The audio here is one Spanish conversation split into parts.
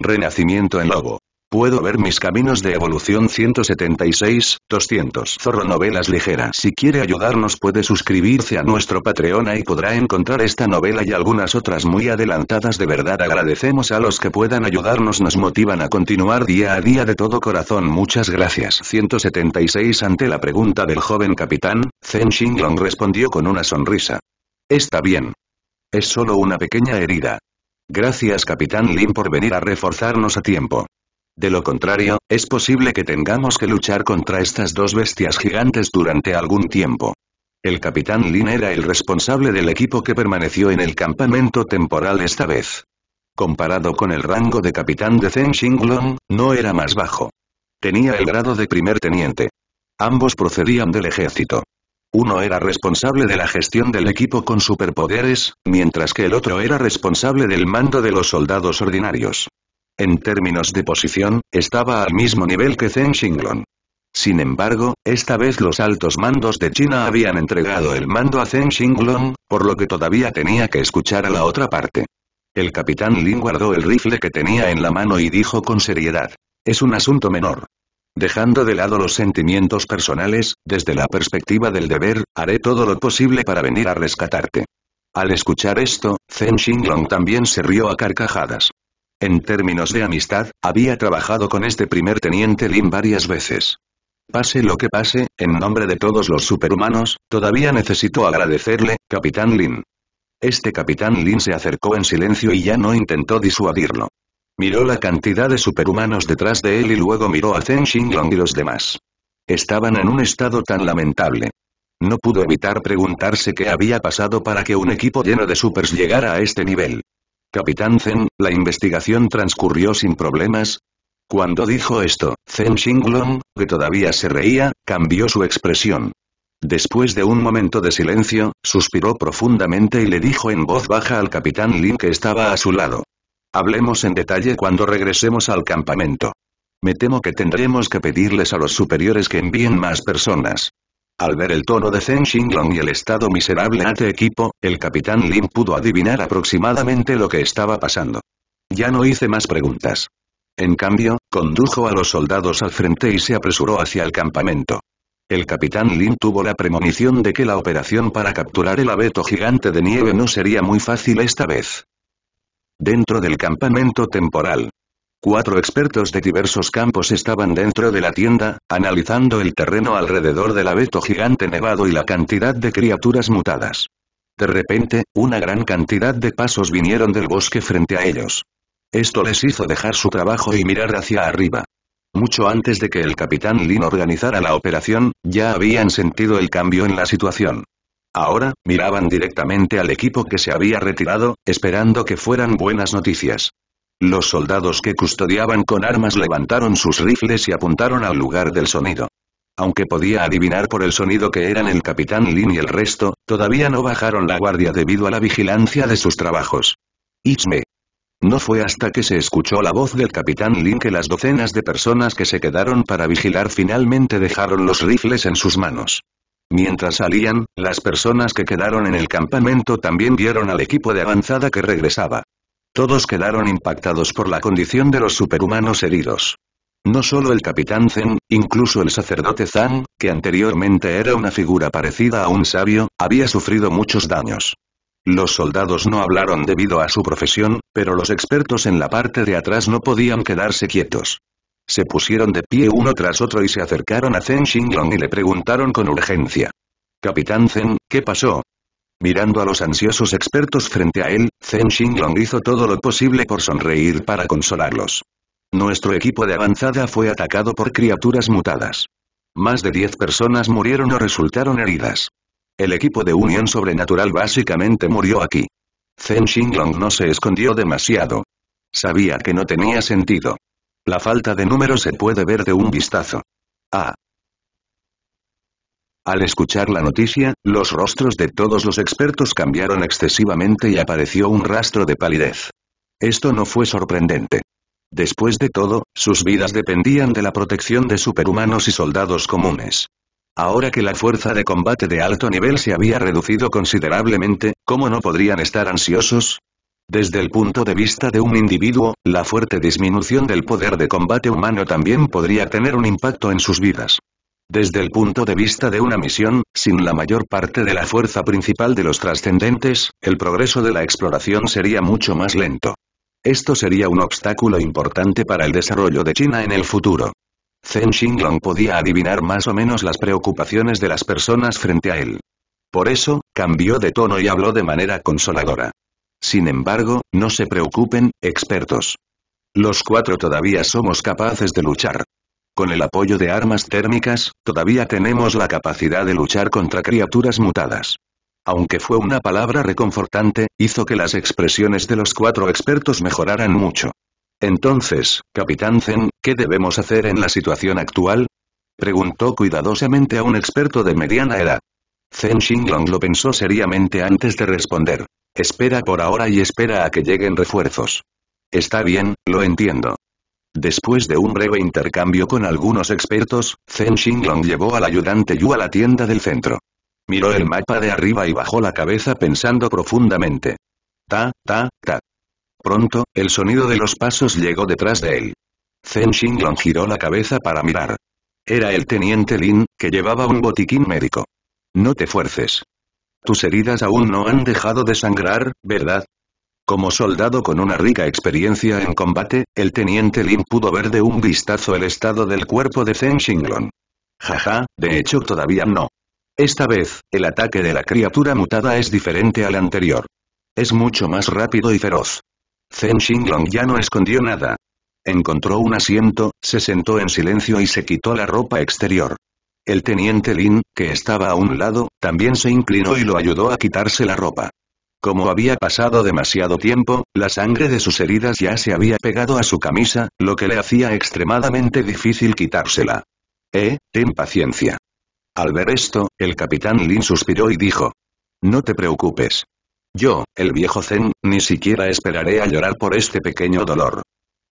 Renacimiento en Lobo. Puedo ver mis caminos de evolución 176, 200. Zorro Novelas Ligeras. Si quiere ayudarnos puede suscribirse a nuestro Patreon y podrá encontrar esta novela y algunas otras muy adelantadas de verdad. Agradecemos a los que puedan ayudarnos, nos motivan a continuar día a día de todo corazón. Muchas gracias. 176 Ante la pregunta del joven capitán, Zen Xinglong respondió con una sonrisa. Está bien. Es solo una pequeña herida. Gracias Capitán Lin por venir a reforzarnos a tiempo. De lo contrario, es posible que tengamos que luchar contra estas dos bestias gigantes durante algún tiempo. El Capitán Lin era el responsable del equipo que permaneció en el campamento temporal esta vez. Comparado con el rango de Capitán de Zheng Xinglong, no era más bajo. Tenía el grado de primer teniente. Ambos procedían del ejército. Uno era responsable de la gestión del equipo con superpoderes, mientras que el otro era responsable del mando de los soldados ordinarios. En términos de posición, estaba al mismo nivel que Zheng Xinglong. Sin embargo, esta vez los altos mandos de China habían entregado el mando a Zheng Xinglong, por lo que todavía tenía que escuchar a la otra parte. El capitán Lin guardó el rifle que tenía en la mano y dijo con seriedad. Es un asunto menor. Dejando de lado los sentimientos personales, desde la perspectiva del deber, haré todo lo posible para venir a rescatarte. Al escuchar esto, Zhen Xinglong también se rió a carcajadas. En términos de amistad, había trabajado con este primer teniente Lin varias veces. Pase lo que pase, en nombre de todos los superhumanos, todavía necesito agradecerle, Capitán Lin. Este Capitán Lin se acercó en silencio y ya no intentó disuadirlo. Miró la cantidad de superhumanos detrás de él y luego miró a Zhen Xinglong y los demás. Estaban en un estado tan lamentable. No pudo evitar preguntarse qué había pasado para que un equipo lleno de supers llegara a este nivel. Capitán Zen, la investigación transcurrió sin problemas. Cuando dijo esto, Zen Xinglong, que todavía se reía, cambió su expresión. Después de un momento de silencio, suspiró profundamente y le dijo en voz baja al capitán Lin que estaba a su lado. Hablemos en detalle cuando regresemos al campamento. Me temo que tendremos que pedirles a los superiores que envíen más personas. Al ver el tono de Zheng Xinglong y el estado miserable de equipo, el capitán Lin pudo adivinar aproximadamente lo que estaba pasando. Ya no hice más preguntas. En cambio, condujo a los soldados al frente y se apresuró hacia el campamento. El capitán Lin tuvo la premonición de que la operación para capturar el abeto gigante de nieve no sería muy fácil esta vez. Dentro del campamento temporal. Cuatro expertos de diversos campos estaban dentro de la tienda, analizando el terreno alrededor del abeto gigante nevado y la cantidad de criaturas mutadas. De repente, una gran cantidad de pasos vinieron del bosque frente a ellos. Esto les hizo dejar su trabajo y mirar hacia arriba. Mucho antes de que el capitán Lin organizara la operación, ya habían sentido el cambio en la situación. Ahora, miraban directamente al equipo que se había retirado, esperando que fueran buenas noticias. Los soldados que custodiaban con armas levantaron sus rifles y apuntaron al lugar del sonido. Aunque podía adivinar por el sonido que eran el capitán Lin y el resto, todavía no bajaron la guardia debido a la vigilancia de sus trabajos. Ichme. No fue hasta que se escuchó la voz del capitán Lin que las docenas de personas que se quedaron para vigilar finalmente dejaron los rifles en sus manos. Mientras salían, las personas que quedaron en el campamento también vieron al equipo de avanzada que regresaba. Todos quedaron impactados por la condición de los superhumanos heridos. No solo el capitán Zen, incluso el sacerdote Zan, que anteriormente era una figura parecida a un sabio, había sufrido muchos daños. Los soldados no hablaron debido a su profesión, pero los expertos en la parte de atrás no podían quedarse quietos. Se pusieron de pie uno tras otro y se acercaron a Zen Xinglong y le preguntaron con urgencia. Capitán Zen, ¿qué pasó? Mirando a los ansiosos expertos frente a él, Zen Xinglong hizo todo lo posible por sonreír para consolarlos. Nuestro equipo de avanzada fue atacado por criaturas mutadas. Más de 10 personas murieron o resultaron heridas. El equipo de Unión Sobrenatural básicamente murió aquí. Zen Xinglong no se escondió demasiado. Sabía que no tenía sentido. La falta de número se puede ver de un vistazo. Ah. Al escuchar la noticia, los rostros de todos los expertos cambiaron excesivamente y apareció un rastro de palidez. Esto no fue sorprendente. Después de todo, sus vidas dependían de la protección de superhumanos y soldados comunes. Ahora que la fuerza de combate de alto nivel se había reducido considerablemente, ¿cómo no podrían estar ansiosos? Desde el punto de vista de un individuo, la fuerte disminución del poder de combate humano también podría tener un impacto en sus vidas. Desde el punto de vista de una misión, sin la mayor parte de la fuerza principal de los trascendentes, el progreso de la exploración sería mucho más lento. Esto sería un obstáculo importante para el desarrollo de China en el futuro. Zen Xinglong podía adivinar más o menos las preocupaciones de las personas frente a él. Por eso, cambió de tono y habló de manera consoladora. Sin embargo, no se preocupen, expertos. Los cuatro todavía somos capaces de luchar. Con el apoyo de armas térmicas, todavía tenemos la capacidad de luchar contra criaturas mutadas. Aunque fue una palabra reconfortante, hizo que las expresiones de los cuatro expertos mejoraran mucho. Entonces, Capitán Zen, ¿qué debemos hacer en la situación actual? Preguntó cuidadosamente a un experto de mediana edad. Zhen Xinglong lo pensó seriamente antes de responder. Espera por ahora y espera a que lleguen refuerzos. Está bien, lo entiendo. Después de un breve intercambio con algunos expertos, Zhen Xinglong llevó al ayudante Yu a la tienda del centro. Miró el mapa de arriba y bajó la cabeza pensando profundamente. Ta, ta, ta. Pronto, el sonido de los pasos llegó detrás de él. Zhen Xinglong giró la cabeza para mirar. Era el teniente Lin, que llevaba un botiquín médico. No te fuerces. Tus heridas aún no han dejado de sangrar, ¿verdad? Como soldado con una rica experiencia en combate, el teniente Lin pudo ver de un vistazo el estado del cuerpo de Zhen Xinglong. Jaja, de hecho todavía no. Esta vez, el ataque de la criatura mutada es diferente al anterior. Es mucho más rápido y feroz. Zhen Xinglong ya no escondió nada. Encontró un asiento, se sentó en silencio y se quitó la ropa exterior. El teniente Lin, que estaba a un lado, también se inclinó y lo ayudó a quitarse la ropa. Como había pasado demasiado tiempo, la sangre de sus heridas ya se había pegado a su camisa, lo que le hacía extremadamente difícil quitársela. Eh, ten paciencia. Al ver esto, el capitán Lin suspiró y dijo. No te preocupes. Yo, el viejo Zen, ni siquiera esperaré a llorar por este pequeño dolor.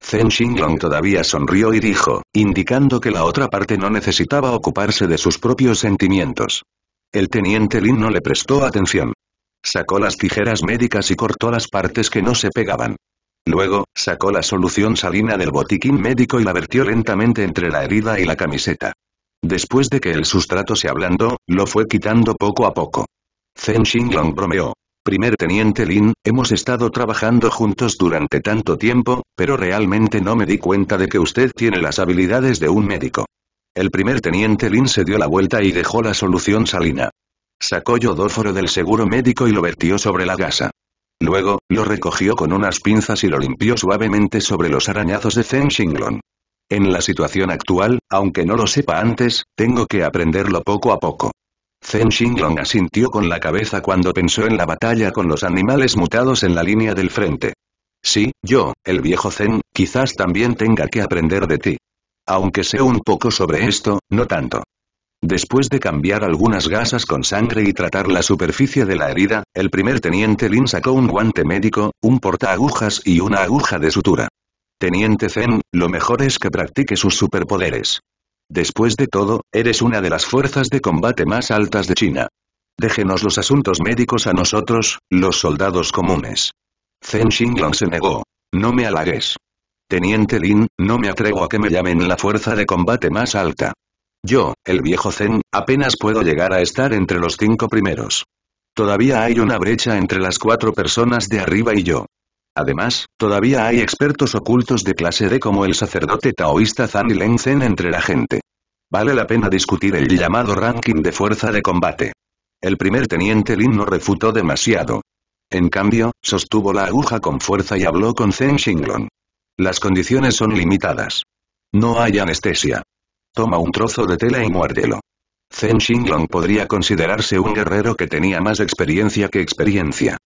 Zhen Xinglong todavía sonrió y dijo, indicando que la otra parte no necesitaba ocuparse de sus propios sentimientos. El teniente Lin no le prestó atención. Sacó las tijeras médicas y cortó las partes que no se pegaban. Luego, sacó la solución salina del botiquín médico y la vertió lentamente entre la herida y la camiseta. Después de que el sustrato se ablandó, lo fue quitando poco a poco. Zhen Xinglong bromeó, primer teniente Lin, hemos estado trabajando juntos durante tanto tiempo, pero realmente no me di cuenta de que usted tiene las habilidades de un médico. El primer teniente Lin se dio la vuelta y dejó la solución salina. Sacó yodóforo del seguro médico y lo vertió sobre la gasa. Luego, lo recogió con unas pinzas y lo limpió suavemente sobre los arañazos de Feng Shinglong. En la situación actual, aunque no lo sepa antes, tengo que aprenderlo poco a poco. Zen Xinglong asintió con la cabeza cuando pensó en la batalla con los animales mutados en la línea del frente. Sí, yo, el viejo Zen, quizás también tenga que aprender de ti. Aunque sé un poco sobre esto, no tanto. Después de cambiar algunas gasas con sangre y tratar la superficie de la herida, el primer teniente Lin sacó un guante médico, un portaagujas y una aguja de sutura. Teniente Zen, lo mejor es que practique sus superpoderes. Después de todo, eres una de las fuerzas de combate más altas de China. Déjenos los asuntos médicos a nosotros, los soldados comunes. Zen Xinglong se negó. No me halagues. Teniente Lin, no me atrevo a que me llamen la fuerza de combate más alta. Yo, el viejo Zen, apenas puedo llegar a estar entre los cinco primeros. Todavía hay una brecha entre las cuatro personas de arriba y yo. Además, todavía hay expertos ocultos de clase D como el sacerdote taoísta Zhang Zhen entre la gente. Vale la pena discutir el llamado ranking de fuerza de combate. El primer teniente Lin no refutó demasiado. En cambio, sostuvo la aguja con fuerza y habló con Zen Xinglong. Las condiciones son limitadas. No hay anestesia. Toma un trozo de tela y muérdelo. Zen Xinglong podría considerarse un guerrero que tenía más experiencia que experiencia.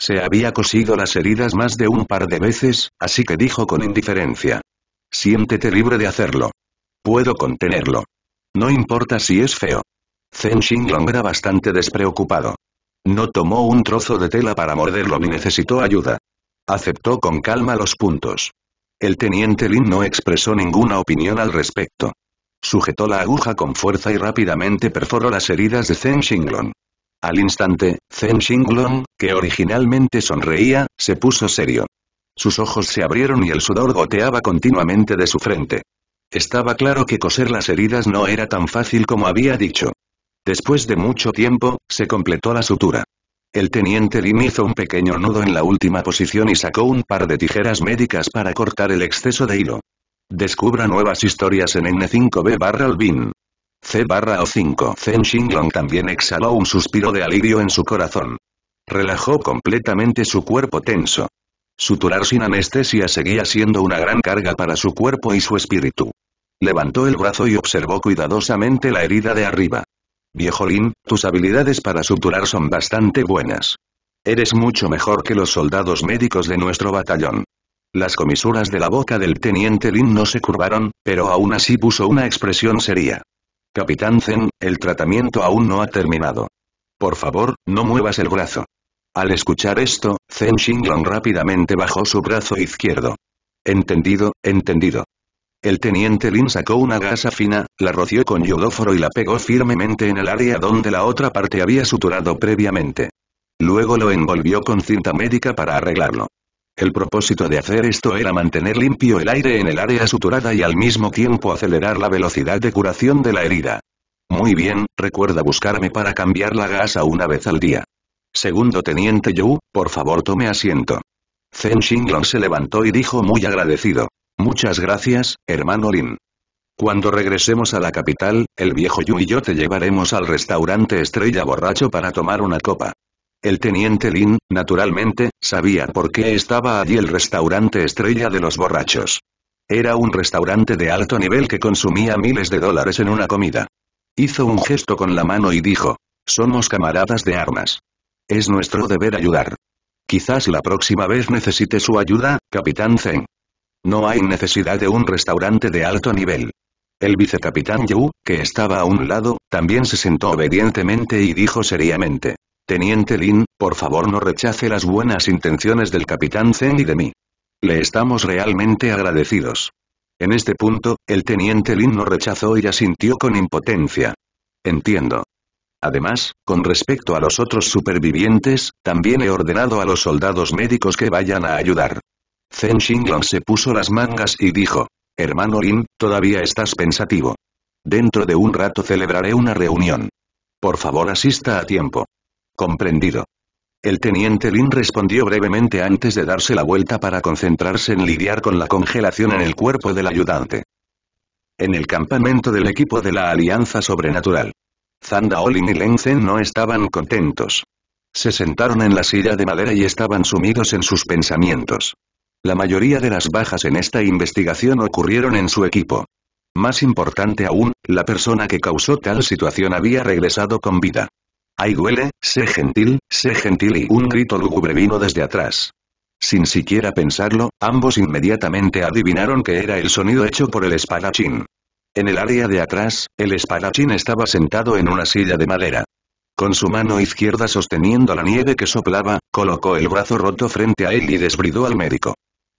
Se había cosido las heridas más de un par de veces, así que dijo con indiferencia. Siéntete libre de hacerlo. Puedo contenerlo. No importa si es feo. Zen Xinglong era bastante despreocupado. No tomó un trozo de tela para morderlo ni necesitó ayuda. Aceptó con calma los puntos. El teniente Lin no expresó ninguna opinión al respecto. Sujetó la aguja con fuerza y rápidamente perforó las heridas de Zen Xinglong. Al instante, Zhen Xinglong, que originalmente sonreía, se puso serio. Sus ojos se abrieron y el sudor goteaba continuamente de su frente. Estaba claro que coser las heridas no era tan fácil como había dicho. Después de mucho tiempo, se completó la sutura. El teniente Lin hizo un pequeño nudo en la última posición y sacó un par de tijeras médicas para cortar el exceso de hilo. Descubra nuevas historias en N5B barra Albin. C barra o 5. Zen Xinglong también exhaló un suspiro de alivio en su corazón. Relajó completamente su cuerpo tenso. Suturar sin anestesia seguía siendo una gran carga para su cuerpo y su espíritu. Levantó el brazo y observó cuidadosamente la herida de arriba. Viejo Lin, tus habilidades para suturar son bastante buenas. Eres mucho mejor que los soldados médicos de nuestro batallón. Las comisuras de la boca del teniente Lin no se curvaron, pero aún así puso una expresión seria. Capitán Zen, el tratamiento aún no ha terminado. Por favor, no muevas el brazo. Al escuchar esto, Zen Shinglong rápidamente bajó su brazo izquierdo. Entendido, entendido. El teniente Lin sacó una gasa fina, la roció con yodóforo y la pegó firmemente en el área donde la otra parte había suturado previamente. Luego lo envolvió con cinta médica para arreglarlo. El propósito de hacer esto era mantener limpio el aire en el área suturada y al mismo tiempo acelerar la velocidad de curación de la herida. Muy bien, recuerda buscarme para cambiar la gasa una vez al día. Segundo teniente Yu, por favor tome asiento. Zen Xinglong se levantó y dijo muy agradecido. Muchas gracias, hermano Lin. Cuando regresemos a la capital, el viejo Yu y yo te llevaremos al restaurante Estrella Borracho para tomar una copa. El teniente Lin, naturalmente, sabía por qué estaba allí el restaurante estrella de los borrachos. Era un restaurante de alto nivel que consumía miles de dólares en una comida. Hizo un gesto con la mano y dijo, somos camaradas de armas. Es nuestro deber ayudar. Quizás la próxima vez necesite su ayuda, capitán Zeng. No hay necesidad de un restaurante de alto nivel. El vicecapitán Yu, que estaba a un lado, también se sentó obedientemente y dijo seriamente, Teniente Lin, por favor no rechace las buenas intenciones del Capitán Zen y de mí. Le estamos realmente agradecidos. En este punto, el Teniente Lin no rechazó y asintió con impotencia. Entiendo. Además, con respecto a los otros supervivientes, también he ordenado a los soldados médicos que vayan a ayudar. Zen Xinglong se puso las mangas y dijo, hermano Lin, todavía estás pensativo. Dentro de un rato celebraré una reunión. Por favor asista a tiempo. Comprendido. El teniente Lin respondió brevemente antes de darse la vuelta para concentrarse en lidiar con la congelación en el cuerpo del ayudante. En el campamento del equipo de la Alianza Sobrenatural. Zanda Olin y Lenzen no estaban contentos. Se sentaron en la silla de madera y estaban sumidos en sus pensamientos. La mayoría de las bajas en esta investigación ocurrieron en su equipo. Más importante aún, la persona que causó tal situación había regresado con vida. ¡Ay huele, sé gentil, sé gentil! y un grito lúgubre vino desde atrás. Sin siquiera pensarlo, ambos inmediatamente adivinaron que era el sonido hecho por el espadachín. En el área de atrás, el espadachín estaba sentado en una silla de madera. Con su mano izquierda sosteniendo la nieve que soplaba, colocó el brazo roto frente a él y desbridó al médico.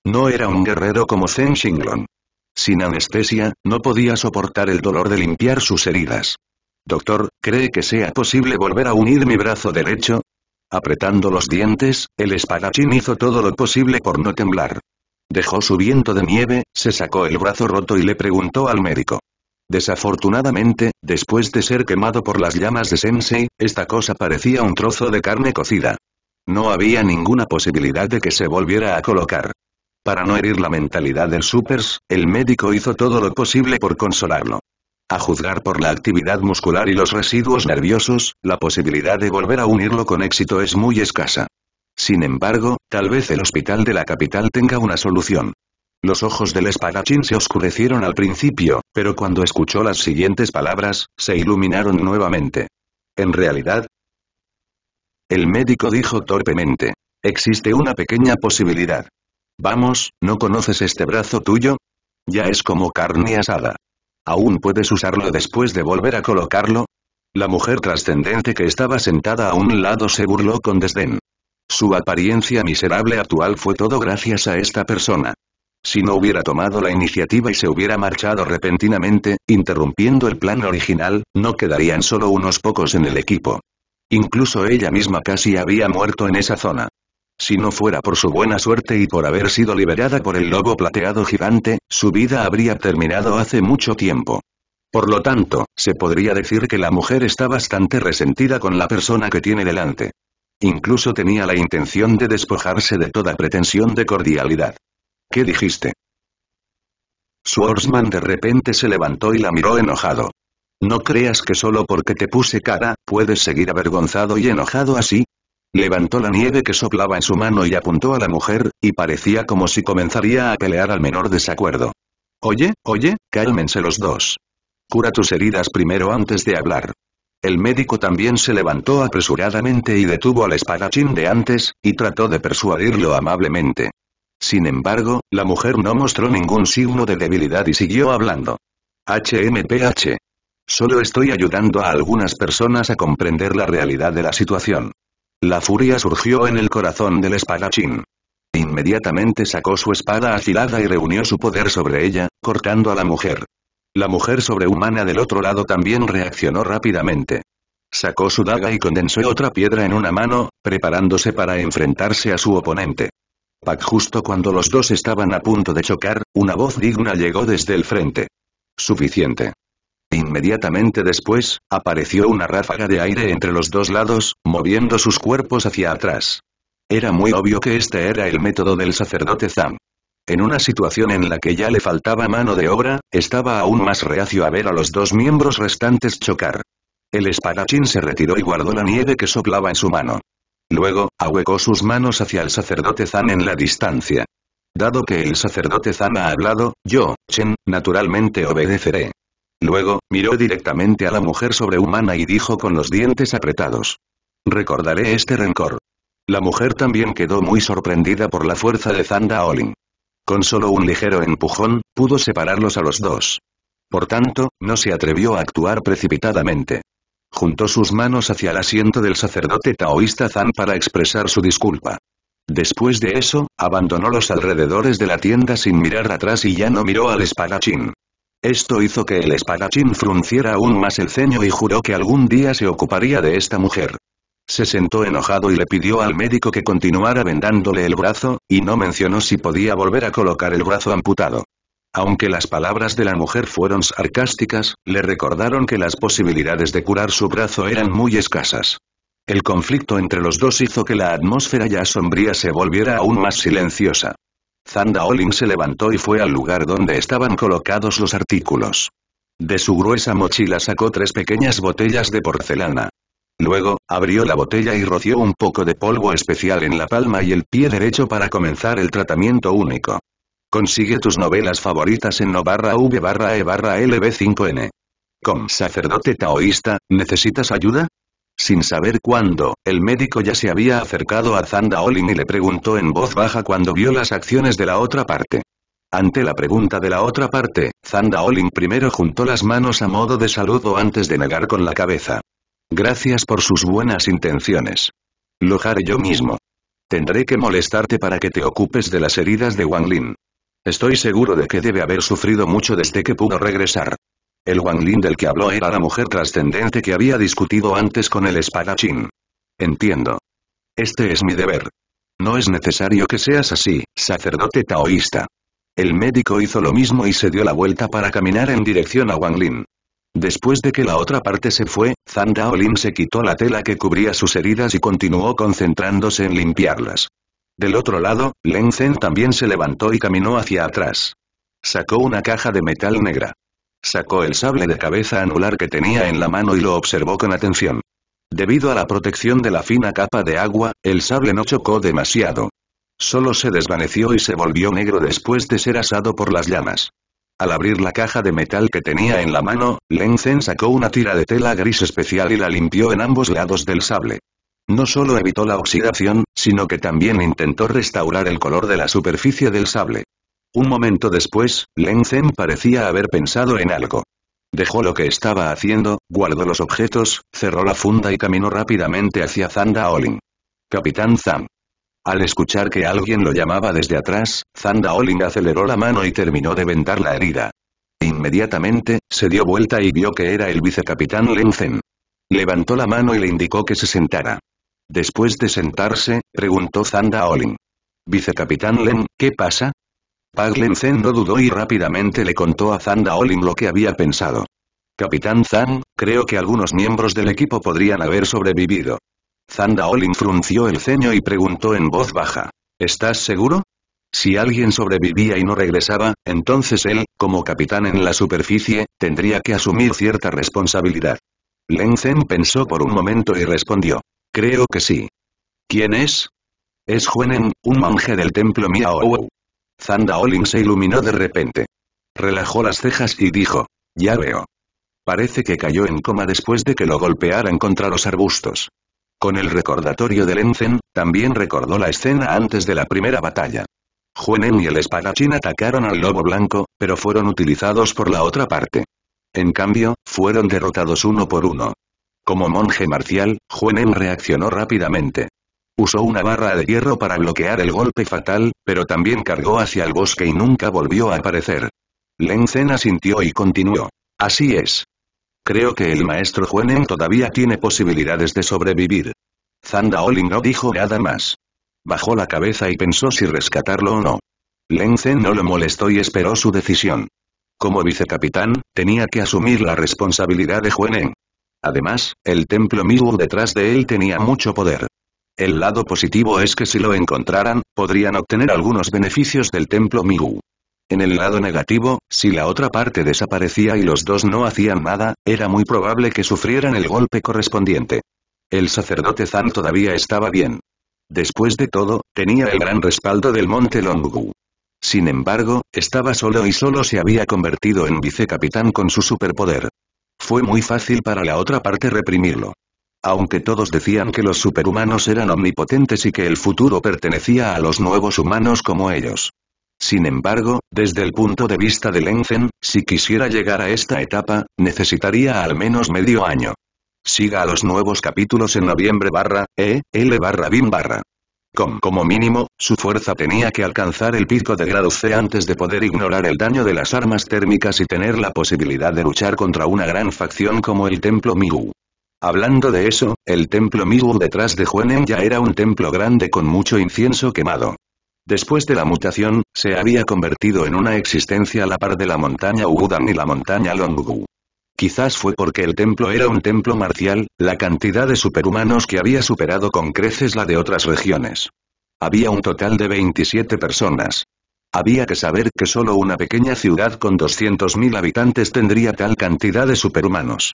No era un guerrero como Zen Shinglong. Sin anestesia, no podía soportar el dolor de limpiar sus heridas. Doctor, ¿cree que sea posible volver a unir mi brazo derecho? Apretando los dientes, el espadachín hizo todo lo posible por no temblar. Dejó su viento de nieve, se sacó el brazo roto y le preguntó al médico. Desafortunadamente, después de ser quemado por las llamas de Sensei, esta cosa parecía un trozo de carne cocida. No había ninguna posibilidad de que se volviera a colocar. Para no herir la mentalidad del Supers, el médico hizo todo lo posible por consolarlo. A juzgar por la actividad muscular y los residuos nerviosos, la posibilidad de volver a unirlo con éxito es muy escasa. Sin embargo, tal vez el hospital de la capital tenga una solución. Los ojos del espadachín se oscurecieron al principio, pero cuando escuchó las siguientes palabras, se iluminaron nuevamente. En realidad, el médico dijo torpemente, existe una pequeña posibilidad. Vamos, ¿no conoces este brazo tuyo? Ya es como carne asada. ¿Aún puedes usarlo después de volver a colocarlo? La mujer trascendente que estaba sentada a un lado se burló con desdén. Su apariencia miserable actual fue todo gracias a esta persona. Si no hubiera tomado la iniciativa y se hubiera marchado repentinamente, interrumpiendo el plan original, no quedarían solo unos pocos en el equipo. Incluso ella misma casi había muerto en esa zona. Si no fuera por su buena suerte y por haber sido liberada por el lobo plateado gigante, su vida habría terminado hace mucho tiempo. Por lo tanto, se podría decir que la mujer está bastante resentida con la persona que tiene delante. Incluso tenía la intención de despojarse de toda pretensión de cordialidad. ¿Qué dijiste? Swordsman de repente se levantó y la miró enojado. No creas que solo porque te puse cara, puedes seguir avergonzado y enojado así, Levantó la nieve que soplaba en su mano y apuntó a la mujer, y parecía como si comenzaría a pelear al menor desacuerdo. Oye, oye, cálmense los dos. Cura tus heridas primero antes de hablar. El médico también se levantó apresuradamente y detuvo al espadachín de antes, y trató de persuadirlo amablemente. Sin embargo, la mujer no mostró ningún signo de debilidad y siguió hablando. HMPH. Solo estoy ayudando a algunas personas a comprender la realidad de la situación. La furia surgió en el corazón del espadachín. Inmediatamente sacó su espada afilada y reunió su poder sobre ella, cortando a la mujer. La mujer sobrehumana del otro lado también reaccionó rápidamente. Sacó su daga y condensó otra piedra en una mano, preparándose para enfrentarse a su oponente. Pac justo cuando los dos estaban a punto de chocar, una voz digna llegó desde el frente. Suficiente. Inmediatamente después, apareció una ráfaga de aire entre los dos lados, moviendo sus cuerpos hacia atrás. Era muy obvio que este era el método del sacerdote Zan. En una situación en la que ya le faltaba mano de obra, estaba aún más reacio a ver a los dos miembros restantes chocar. El espadachín se retiró y guardó la nieve que soplaba en su mano. Luego, ahuecó sus manos hacia el sacerdote Zan en la distancia. Dado que el sacerdote Zan ha hablado, yo, Chen, naturalmente obedeceré. Luego, miró directamente a la mujer sobrehumana y dijo con los dientes apretados. Recordaré este rencor. La mujer también quedó muy sorprendida por la fuerza de Zanda Olin. Con solo un ligero empujón, pudo separarlos a los dos. Por tanto, no se atrevió a actuar precipitadamente. Juntó sus manos hacia el asiento del sacerdote taoísta Zan para expresar su disculpa. Después de eso, abandonó los alrededores de la tienda sin mirar atrás y ya no miró al espalachín. Esto hizo que el espadachín frunciera aún más el ceño y juró que algún día se ocuparía de esta mujer. Se sentó enojado y le pidió al médico que continuara vendándole el brazo, y no mencionó si podía volver a colocar el brazo amputado. Aunque las palabras de la mujer fueron sarcásticas, le recordaron que las posibilidades de curar su brazo eran muy escasas. El conflicto entre los dos hizo que la atmósfera ya sombría se volviera aún más silenciosa. Zanda Olin se levantó y fue al lugar donde estaban colocados los artículos. De su gruesa mochila sacó tres pequeñas botellas de porcelana. Luego, abrió la botella y roció un poco de polvo especial en la palma y el pie derecho para comenzar el tratamiento único. Consigue tus novelas favoritas en no v e barra lb5n. Com sacerdote taoísta, ¿necesitas ayuda? Sin saber cuándo, el médico ya se había acercado a Zanda Olin y le preguntó en voz baja cuando vio las acciones de la otra parte. Ante la pregunta de la otra parte, Zanda Olin primero juntó las manos a modo de saludo antes de negar con la cabeza. Gracias por sus buenas intenciones. Lo haré yo mismo. Tendré que molestarte para que te ocupes de las heridas de Wang Lin. Estoy seguro de que debe haber sufrido mucho desde que pudo regresar. El Lin del que habló era la mujer trascendente que había discutido antes con el espadachín. Entiendo. Este es mi deber. No es necesario que seas así, sacerdote taoísta. El médico hizo lo mismo y se dio la vuelta para caminar en dirección a Lin. Después de que la otra parte se fue, Zhang Daolin se quitó la tela que cubría sus heridas y continuó concentrándose en limpiarlas. Del otro lado, Len Zhen también se levantó y caminó hacia atrás. Sacó una caja de metal negra. Sacó el sable de cabeza anular que tenía en la mano y lo observó con atención. Debido a la protección de la fina capa de agua, el sable no chocó demasiado. Solo se desvaneció y se volvió negro después de ser asado por las llamas. Al abrir la caja de metal que tenía en la mano, Lenzen sacó una tira de tela gris especial y la limpió en ambos lados del sable. No solo evitó la oxidación, sino que también intentó restaurar el color de la superficie del sable. Un momento después, Zen parecía haber pensado en algo. Dejó lo que estaba haciendo, guardó los objetos, cerró la funda y caminó rápidamente hacia Zanda Olin. Capitán Zan. Al escuchar que alguien lo llamaba desde atrás, Zanda Olin aceleró la mano y terminó de vendar la herida. Inmediatamente, se dio vuelta y vio que era el vicecapitán Zen. Levantó la mano y le indicó que se sentara. Después de sentarse, preguntó Zanda Olin. Vicecapitán Len, ¿qué pasa? Zen no dudó y rápidamente le contó a Zanda lo que había pensado. Capitán Zan, creo que algunos miembros del equipo podrían haber sobrevivido. Zanda frunció el ceño y preguntó en voz baja. ¿Estás seguro? Si alguien sobrevivía y no regresaba, entonces él, como capitán en la superficie, tendría que asumir cierta responsabilidad. Zen pensó por un momento y respondió. Creo que sí. ¿Quién es? Es Huenen, un monje del templo Miao. Zanda Olin se iluminó de repente. Relajó las cejas y dijo. Ya veo. Parece que cayó en coma después de que lo golpearan contra los arbustos. Con el recordatorio del Enzen, también recordó la escena antes de la primera batalla. Juenen y el espadachín atacaron al lobo blanco, pero fueron utilizados por la otra parte. En cambio, fueron derrotados uno por uno. Como monje marcial, Juenen reaccionó rápidamente. Usó una barra de hierro para bloquear el golpe fatal, pero también cargó hacia el bosque y nunca volvió a aparecer. Lenzen Zen asintió y continuó. Así es. Creo que el maestro Huenen todavía tiene posibilidades de sobrevivir. Zanda Olin no dijo nada más. Bajó la cabeza y pensó si rescatarlo o no. Lenzen no lo molestó y esperó su decisión. Como vicecapitán, tenía que asumir la responsabilidad de Huenen. Además, el templo Miwu detrás de él tenía mucho poder. El lado positivo es que si lo encontraran, podrían obtener algunos beneficios del templo Migu. En el lado negativo, si la otra parte desaparecía y los dos no hacían nada, era muy probable que sufrieran el golpe correspondiente. El sacerdote Zan todavía estaba bien. Después de todo, tenía el gran respaldo del monte Longu. Sin embargo, estaba solo y solo se había convertido en vicecapitán con su superpoder. Fue muy fácil para la otra parte reprimirlo. Aunque todos decían que los superhumanos eran omnipotentes y que el futuro pertenecía a los nuevos humanos como ellos. Sin embargo, desde el punto de vista de Lenzen, si quisiera llegar a esta etapa, necesitaría al menos medio año. Siga a los nuevos capítulos en noviembre barra, e, l barra bim barra. Com como mínimo, su fuerza tenía que alcanzar el pico de grado C antes de poder ignorar el daño de las armas térmicas y tener la posibilidad de luchar contra una gran facción como el Templo miu Hablando de eso, el templo Miwu detrás de Huenen ya era un templo grande con mucho incienso quemado. Después de la mutación, se había convertido en una existencia a la par de la montaña Ugudan y la montaña Longgu. Quizás fue porque el templo era un templo marcial, la cantidad de superhumanos que había superado con creces la de otras regiones. Había un total de 27 personas. Había que saber que solo una pequeña ciudad con 200.000 habitantes tendría tal cantidad de superhumanos.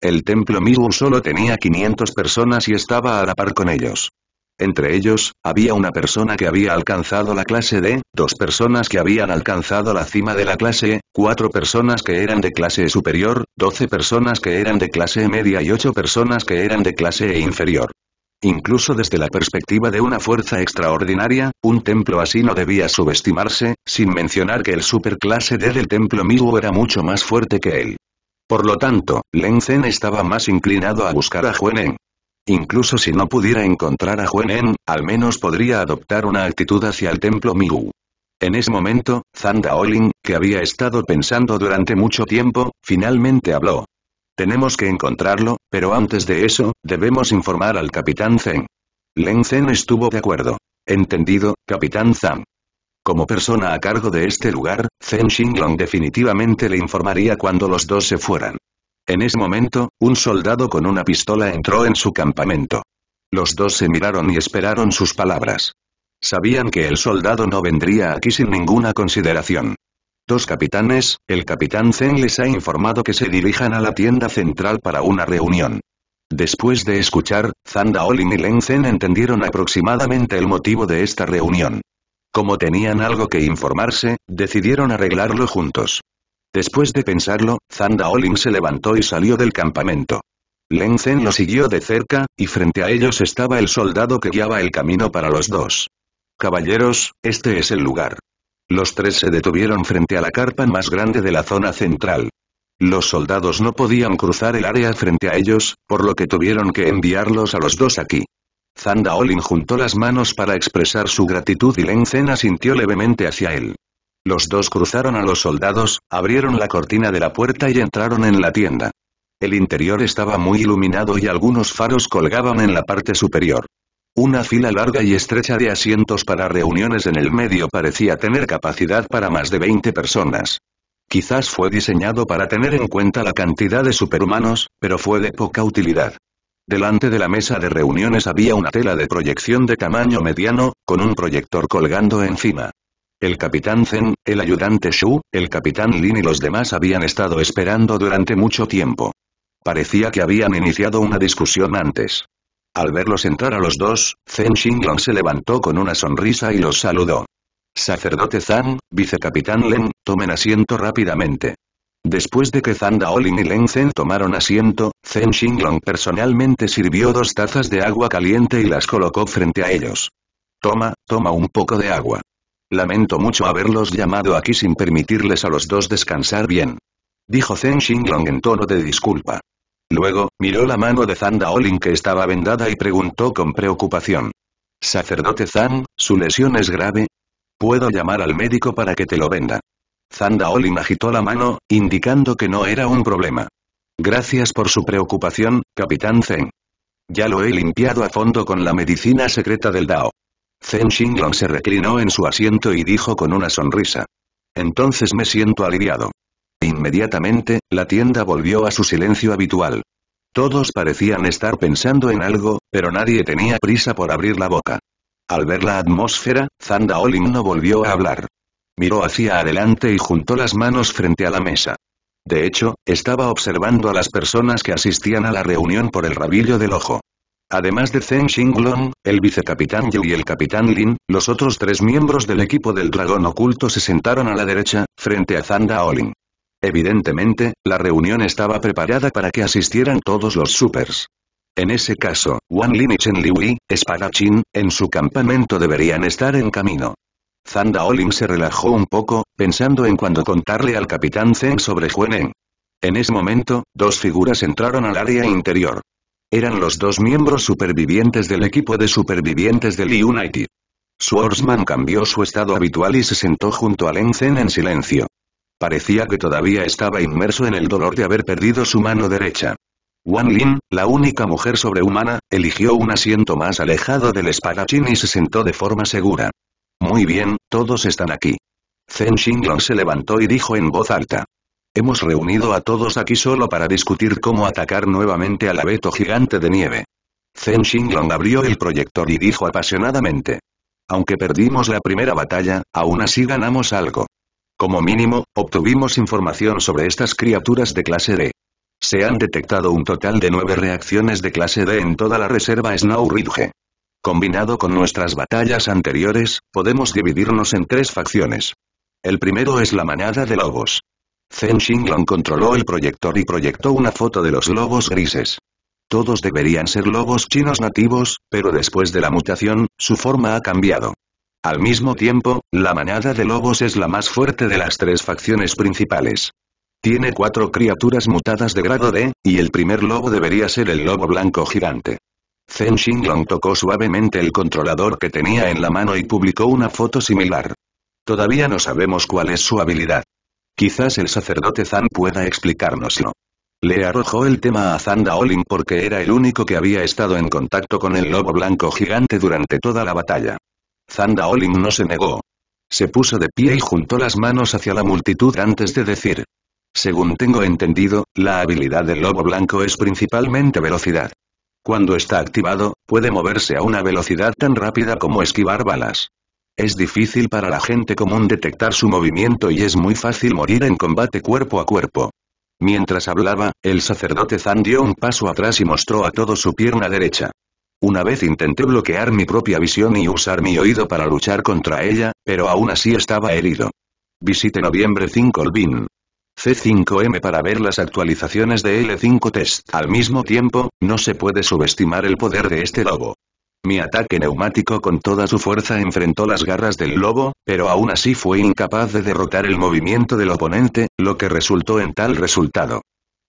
El templo Miru solo tenía 500 personas y estaba a la par con ellos. Entre ellos, había una persona que había alcanzado la clase D, dos personas que habían alcanzado la cima de la clase E, cuatro personas que eran de clase superior, doce personas que eran de clase media y ocho personas que eran de clase e inferior. Incluso desde la perspectiva de una fuerza extraordinaria, un templo así no debía subestimarse, sin mencionar que el superclase D del templo Migu era mucho más fuerte que él. Por lo tanto, Len Zhen estaba más inclinado a buscar a En. Incluso si no pudiera encontrar a En, al menos podría adoptar una actitud hacia el templo Miu. En ese momento, Zanda Olin, que había estado pensando durante mucho tiempo, finalmente habló. Tenemos que encontrarlo, pero antes de eso, debemos informar al Capitán Zen. Len Zen estuvo de acuerdo. Entendido, Capitán Zhang. Como persona a cargo de este lugar, Zhen Xinglong definitivamente le informaría cuando los dos se fueran. En ese momento, un soldado con una pistola entró en su campamento. Los dos se miraron y esperaron sus palabras. Sabían que el soldado no vendría aquí sin ninguna consideración. Dos capitanes, el capitán Zen les ha informado que se dirijan a la tienda central para una reunión. Después de escuchar, Zanda Olin y Len Zen entendieron aproximadamente el motivo de esta reunión. Como tenían algo que informarse, decidieron arreglarlo juntos. Después de pensarlo, Zanda Olin se levantó y salió del campamento. Len Zen lo siguió de cerca, y frente a ellos estaba el soldado que guiaba el camino para los dos. Caballeros, este es el lugar. Los tres se detuvieron frente a la carpa más grande de la zona central. Los soldados no podían cruzar el área frente a ellos, por lo que tuvieron que enviarlos a los dos aquí. Zanda Olin juntó las manos para expresar su gratitud y Lenzen asintió levemente hacia él. Los dos cruzaron a los soldados, abrieron la cortina de la puerta y entraron en la tienda. El interior estaba muy iluminado y algunos faros colgaban en la parte superior. Una fila larga y estrecha de asientos para reuniones en el medio parecía tener capacidad para más de 20 personas. Quizás fue diseñado para tener en cuenta la cantidad de superhumanos, pero fue de poca utilidad. Delante de la mesa de reuniones había una tela de proyección de tamaño mediano, con un proyector colgando encima. El capitán Zen, el ayudante Shu, el capitán Lin y los demás habían estado esperando durante mucho tiempo. Parecía que habían iniciado una discusión antes. Al verlos entrar a los dos, Zen Xinglong se levantó con una sonrisa y los saludó. Sacerdote Zan, vicecapitán Len, tomen asiento rápidamente. Después de que Zan Daolin y Len Zen tomaron asiento, Zen Xinglong personalmente sirvió dos tazas de agua caliente y las colocó frente a ellos. Toma, toma un poco de agua. Lamento mucho haberlos llamado aquí sin permitirles a los dos descansar bien. Dijo Zen Xinglong en tono de disculpa. Luego, miró la mano de Zandaolin Olin que estaba vendada y preguntó con preocupación. Sacerdote Zan, ¿su lesión es grave? Puedo llamar al médico para que te lo venda. Zandaolin Olin agitó la mano, indicando que no era un problema. Gracias por su preocupación, Capitán Zen. Ya lo he limpiado a fondo con la medicina secreta del Dao. Zen Xinglong se reclinó en su asiento y dijo con una sonrisa. Entonces me siento aliviado. Inmediatamente, la tienda volvió a su silencio habitual. Todos parecían estar pensando en algo, pero nadie tenía prisa por abrir la boca. Al ver la atmósfera, Zanda Olin no volvió a hablar. Miró hacia adelante y juntó las manos frente a la mesa. De hecho, estaba observando a las personas que asistían a la reunión por el rabillo del ojo. Además de Zeng Xinglong, el vicecapitán Yu y el capitán Lin, los otros tres miembros del equipo del dragón oculto se sentaron a la derecha, frente a Zanda Olin. Evidentemente, la reunión estaba preparada para que asistieran todos los supers. En ese caso, Wan Lin y Chen Liu espadachín, en su campamento deberían estar en camino. Zanda Olin se relajó un poco, pensando en cuando contarle al capitán Zen sobre Juenen. En ese momento, dos figuras entraron al área interior. Eran los dos miembros supervivientes del equipo de supervivientes del United. Swordsman cambió su estado habitual y se sentó junto a Zen en silencio. Parecía que todavía estaba inmerso en el dolor de haber perdido su mano derecha. Wan Lin, la única mujer sobrehumana, eligió un asiento más alejado del espadachín y se sentó de forma segura. Muy bien, todos están aquí. Zen Xinglong se levantó y dijo en voz alta. Hemos reunido a todos aquí solo para discutir cómo atacar nuevamente al abeto gigante de nieve. Zen Xinglong abrió el proyector y dijo apasionadamente. Aunque perdimos la primera batalla, aún así ganamos algo. Como mínimo, obtuvimos información sobre estas criaturas de clase D. Se han detectado un total de nueve reacciones de clase D en toda la reserva Snow Ridge. Combinado con nuestras batallas anteriores, podemos dividirnos en tres facciones. El primero es la manada de lobos. Zen Xinglong controló el proyector y proyectó una foto de los lobos grises. Todos deberían ser lobos chinos nativos, pero después de la mutación, su forma ha cambiado. Al mismo tiempo, la manada de lobos es la más fuerte de las tres facciones principales. Tiene cuatro criaturas mutadas de grado D, y el primer lobo debería ser el lobo blanco gigante. Zen Xinglong tocó suavemente el controlador que tenía en la mano y publicó una foto similar. Todavía no sabemos cuál es su habilidad. Quizás el sacerdote Zan pueda explicárnoslo. Le arrojó el tema a Zanda Olin porque era el único que había estado en contacto con el lobo blanco gigante durante toda la batalla. Zanda Olin no se negó. Se puso de pie y juntó las manos hacia la multitud antes de decir. Según tengo entendido, la habilidad del lobo blanco es principalmente velocidad. Cuando está activado, puede moverse a una velocidad tan rápida como esquivar balas. Es difícil para la gente común detectar su movimiento y es muy fácil morir en combate cuerpo a cuerpo. Mientras hablaba, el sacerdote Zan dio un paso atrás y mostró a todo su pierna derecha. Una vez intenté bloquear mi propia visión y usar mi oído para luchar contra ella, pero aún así estaba herido. Visite noviembre 5 BIN. C5M para ver las actualizaciones de L5 Test. Al mismo tiempo, no se puede subestimar el poder de este lobo. Mi ataque neumático con toda su fuerza enfrentó las garras del lobo, pero aún así fue incapaz de derrotar el movimiento del oponente, lo que resultó en tal resultado.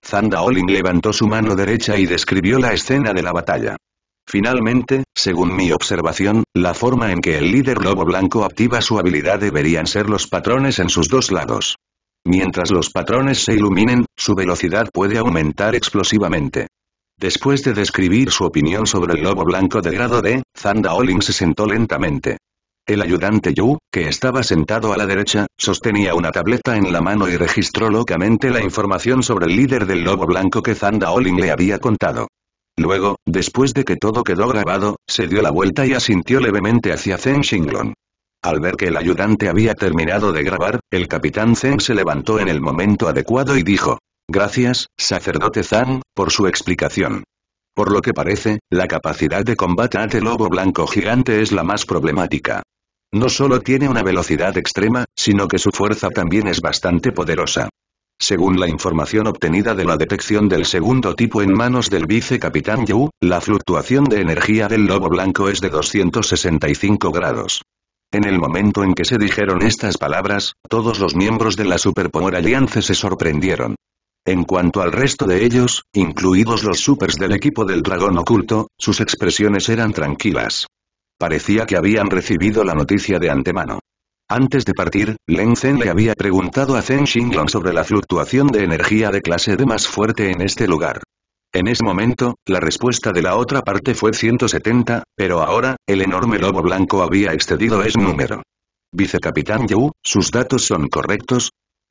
Zanda Olin levantó su mano derecha y describió la escena de la batalla. Finalmente, según mi observación, la forma en que el líder lobo blanco activa su habilidad deberían ser los patrones en sus dos lados. Mientras los patrones se iluminen, su velocidad puede aumentar explosivamente. Después de describir su opinión sobre el lobo blanco de grado D, Zanda Olin se sentó lentamente. El ayudante Yu, que estaba sentado a la derecha, sostenía una tableta en la mano y registró locamente la información sobre el líder del lobo blanco que Zanda Olin le había contado. Luego, después de que todo quedó grabado, se dio la vuelta y asintió levemente hacia Zheng Shinglong. Al ver que el ayudante había terminado de grabar, el capitán Zeng se levantó en el momento adecuado y dijo, Gracias, sacerdote Zhang, por su explicación. Por lo que parece, la capacidad de combate ante lobo blanco gigante es la más problemática. No solo tiene una velocidad extrema, sino que su fuerza también es bastante poderosa. Según la información obtenida de la detección del segundo tipo en manos del vicecapitán Yu, la fluctuación de energía del lobo blanco es de 265 grados. En el momento en que se dijeron estas palabras, todos los miembros de la Superpower Alliance se sorprendieron. En cuanto al resto de ellos, incluidos los supers del equipo del dragón oculto, sus expresiones eran tranquilas. Parecía que habían recibido la noticia de antemano. Antes de partir, Len Zhen le había preguntado a Zhen Xinglong sobre la fluctuación de energía de clase D más fuerte en este lugar. En ese momento, la respuesta de la otra parte fue 170, pero ahora, el enorme lobo blanco había excedido ese número. Vicecapitán Yu, ¿sus datos son correctos?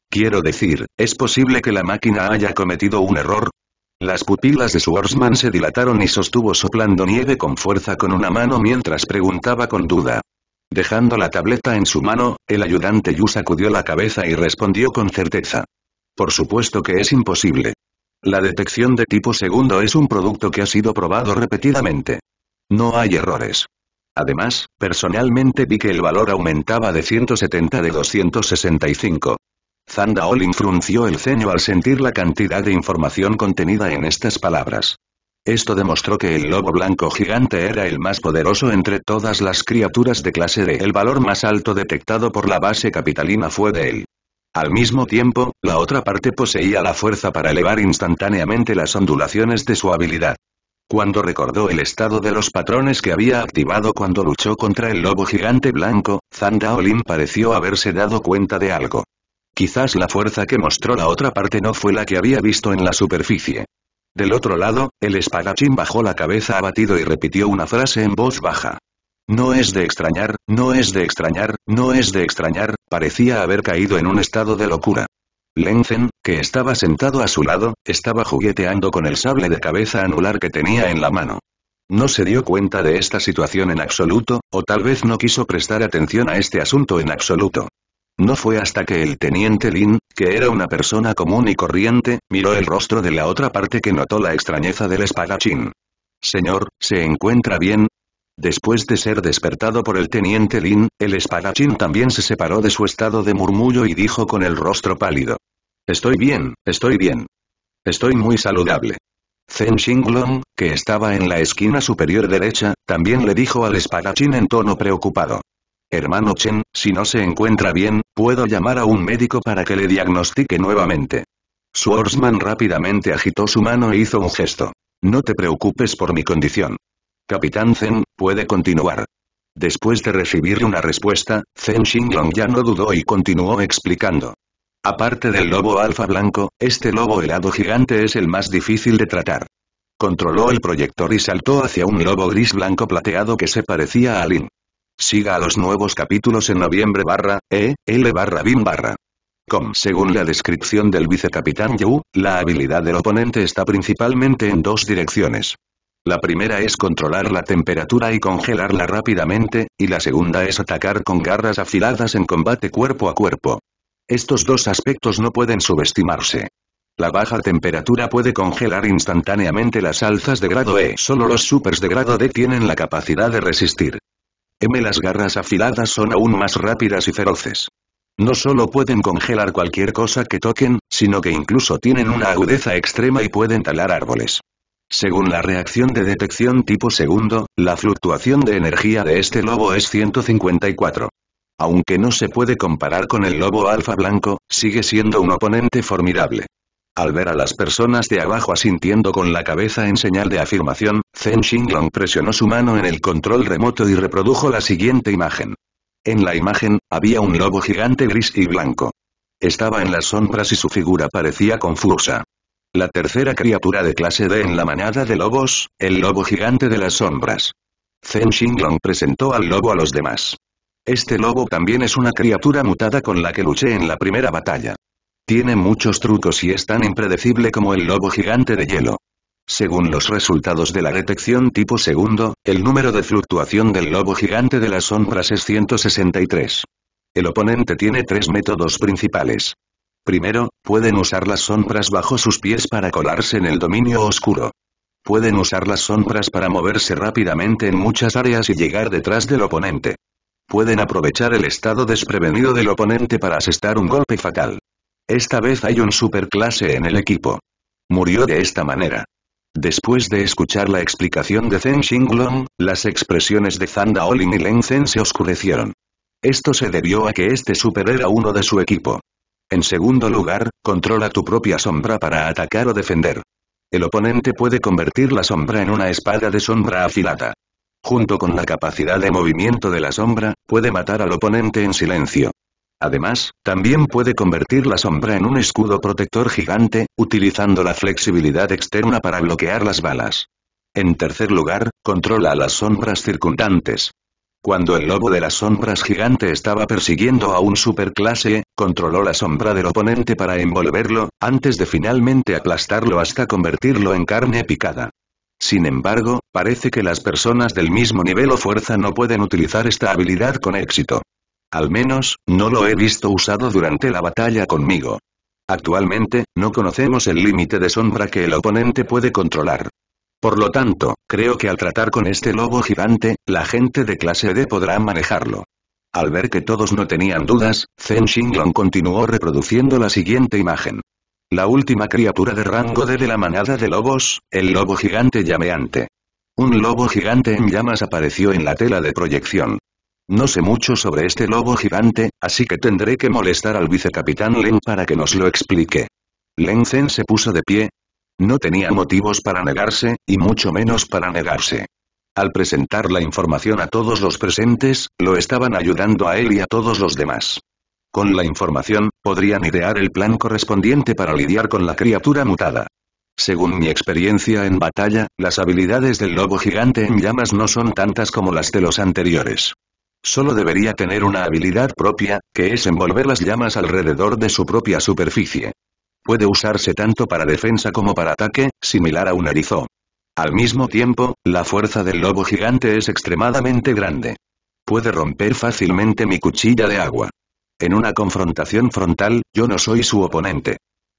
Quiero decir, ¿es posible que la máquina haya cometido un error? Las pupilas de Swordsman se dilataron y sostuvo soplando nieve con fuerza con una mano mientras preguntaba con duda. Dejando la tableta en su mano, el ayudante Yu sacudió la cabeza y respondió con certeza. Por supuesto que es imposible. La detección de tipo segundo es un producto que ha sido probado repetidamente. No hay errores. Además, personalmente vi que el valor aumentaba de 170 de 265. Zanda Olin frunció el ceño al sentir la cantidad de información contenida en estas palabras. Esto demostró que el lobo blanco gigante era el más poderoso entre todas las criaturas de clase D. El valor más alto detectado por la base capitalina fue de él. Al mismo tiempo, la otra parte poseía la fuerza para elevar instantáneamente las ondulaciones de su habilidad. Cuando recordó el estado de los patrones que había activado cuando luchó contra el lobo gigante blanco, Zandaolin pareció haberse dado cuenta de algo. Quizás la fuerza que mostró la otra parte no fue la que había visto en la superficie. Del otro lado, el espadachín bajó la cabeza abatido y repitió una frase en voz baja. No es de extrañar, no es de extrañar, no es de extrañar, parecía haber caído en un estado de locura. Lenzen, que estaba sentado a su lado, estaba jugueteando con el sable de cabeza anular que tenía en la mano. No se dio cuenta de esta situación en absoluto, o tal vez no quiso prestar atención a este asunto en absoluto. No fue hasta que el teniente Lin, que era una persona común y corriente, miró el rostro de la otra parte que notó la extrañeza del espadachín. Señor, ¿se encuentra bien? Después de ser despertado por el teniente Lin, el espadachín también se separó de su estado de murmullo y dijo con el rostro pálido. Estoy bien, estoy bien. Estoy muy saludable. Zhen Xinglong, que estaba en la esquina superior derecha, también le dijo al espadachín en tono preocupado. Hermano Chen, si no se encuentra bien, puedo llamar a un médico para que le diagnostique nuevamente. Swordsman rápidamente agitó su mano e hizo un gesto. No te preocupes por mi condición. Capitán Zen, puede continuar. Después de recibir una respuesta, Zen Xinglong ya no dudó y continuó explicando. Aparte del lobo alfa blanco, este lobo helado gigante es el más difícil de tratar. Controló el proyector y saltó hacia un lobo gris blanco plateado que se parecía a Lin. Siga a los nuevos capítulos en noviembre barra, e, l barra bin barra. Com. Según la descripción del vicecapitán Yu, la habilidad del oponente está principalmente en dos direcciones. La primera es controlar la temperatura y congelarla rápidamente, y la segunda es atacar con garras afiladas en combate cuerpo a cuerpo. Estos dos aspectos no pueden subestimarse. La baja temperatura puede congelar instantáneamente las alzas de grado E. Solo los supers de grado D tienen la capacidad de resistir. M. Las garras afiladas son aún más rápidas y feroces. No solo pueden congelar cualquier cosa que toquen, sino que incluso tienen una agudeza extrema y pueden talar árboles. Según la reacción de detección tipo segundo, la fluctuación de energía de este lobo es 154. Aunque no se puede comparar con el lobo alfa blanco, sigue siendo un oponente formidable. Al ver a las personas de abajo asintiendo con la cabeza en señal de afirmación, Zen Xinglong presionó su mano en el control remoto y reprodujo la siguiente imagen. En la imagen, había un lobo gigante gris y blanco. Estaba en las sombras y su figura parecía confusa la tercera criatura de clase D en la manada de lobos, el lobo gigante de las sombras. Zen Xinglong presentó al lobo a los demás. Este lobo también es una criatura mutada con la que luché en la primera batalla. Tiene muchos trucos y es tan impredecible como el lobo gigante de hielo. Según los resultados de la detección tipo segundo, el número de fluctuación del lobo gigante de las sombras es 163. El oponente tiene tres métodos principales. Primero, pueden usar las sombras bajo sus pies para colarse en el dominio oscuro. Pueden usar las sombras para moverse rápidamente en muchas áreas y llegar detrás del oponente. Pueden aprovechar el estado desprevenido del oponente para asestar un golpe fatal. Esta vez hay un superclase en el equipo. Murió de esta manera. Después de escuchar la explicación de Zen Xinglong, las expresiones de Zandaolin y Leng Zen se oscurecieron. Esto se debió a que este super era uno de su equipo. En segundo lugar, controla tu propia sombra para atacar o defender. El oponente puede convertir la sombra en una espada de sombra afilada. Junto con la capacidad de movimiento de la sombra, puede matar al oponente en silencio. Además, también puede convertir la sombra en un escudo protector gigante, utilizando la flexibilidad externa para bloquear las balas. En tercer lugar, controla las sombras circundantes. Cuando el lobo de las sombras gigante estaba persiguiendo a un superclase, controló la sombra del oponente para envolverlo, antes de finalmente aplastarlo hasta convertirlo en carne picada. Sin embargo, parece que las personas del mismo nivel o fuerza no pueden utilizar esta habilidad con éxito. Al menos, no lo he visto usado durante la batalla conmigo. Actualmente, no conocemos el límite de sombra que el oponente puede controlar. Por lo tanto, creo que al tratar con este lobo gigante, la gente de clase D podrá manejarlo. Al ver que todos no tenían dudas, Zen Xinglong continuó reproduciendo la siguiente imagen. La última criatura de rango D de la manada de lobos, el lobo gigante llameante. Un lobo gigante en llamas apareció en la tela de proyección. No sé mucho sobre este lobo gigante, así que tendré que molestar al vicecapitán Len para que nos lo explique. Len Zen se puso de pie, no tenía motivos para negarse, y mucho menos para negarse. Al presentar la información a todos los presentes, lo estaban ayudando a él y a todos los demás. Con la información, podrían idear el plan correspondiente para lidiar con la criatura mutada. Según mi experiencia en batalla, las habilidades del lobo gigante en llamas no son tantas como las de los anteriores. Solo debería tener una habilidad propia, que es envolver las llamas alrededor de su propia superficie. Puede usarse tanto para defensa como para ataque, similar a un erizo. Al mismo tiempo, la fuerza del lobo gigante es extremadamente grande. Puede romper fácilmente mi cuchilla de agua. En una confrontación frontal, yo no soy su oponente.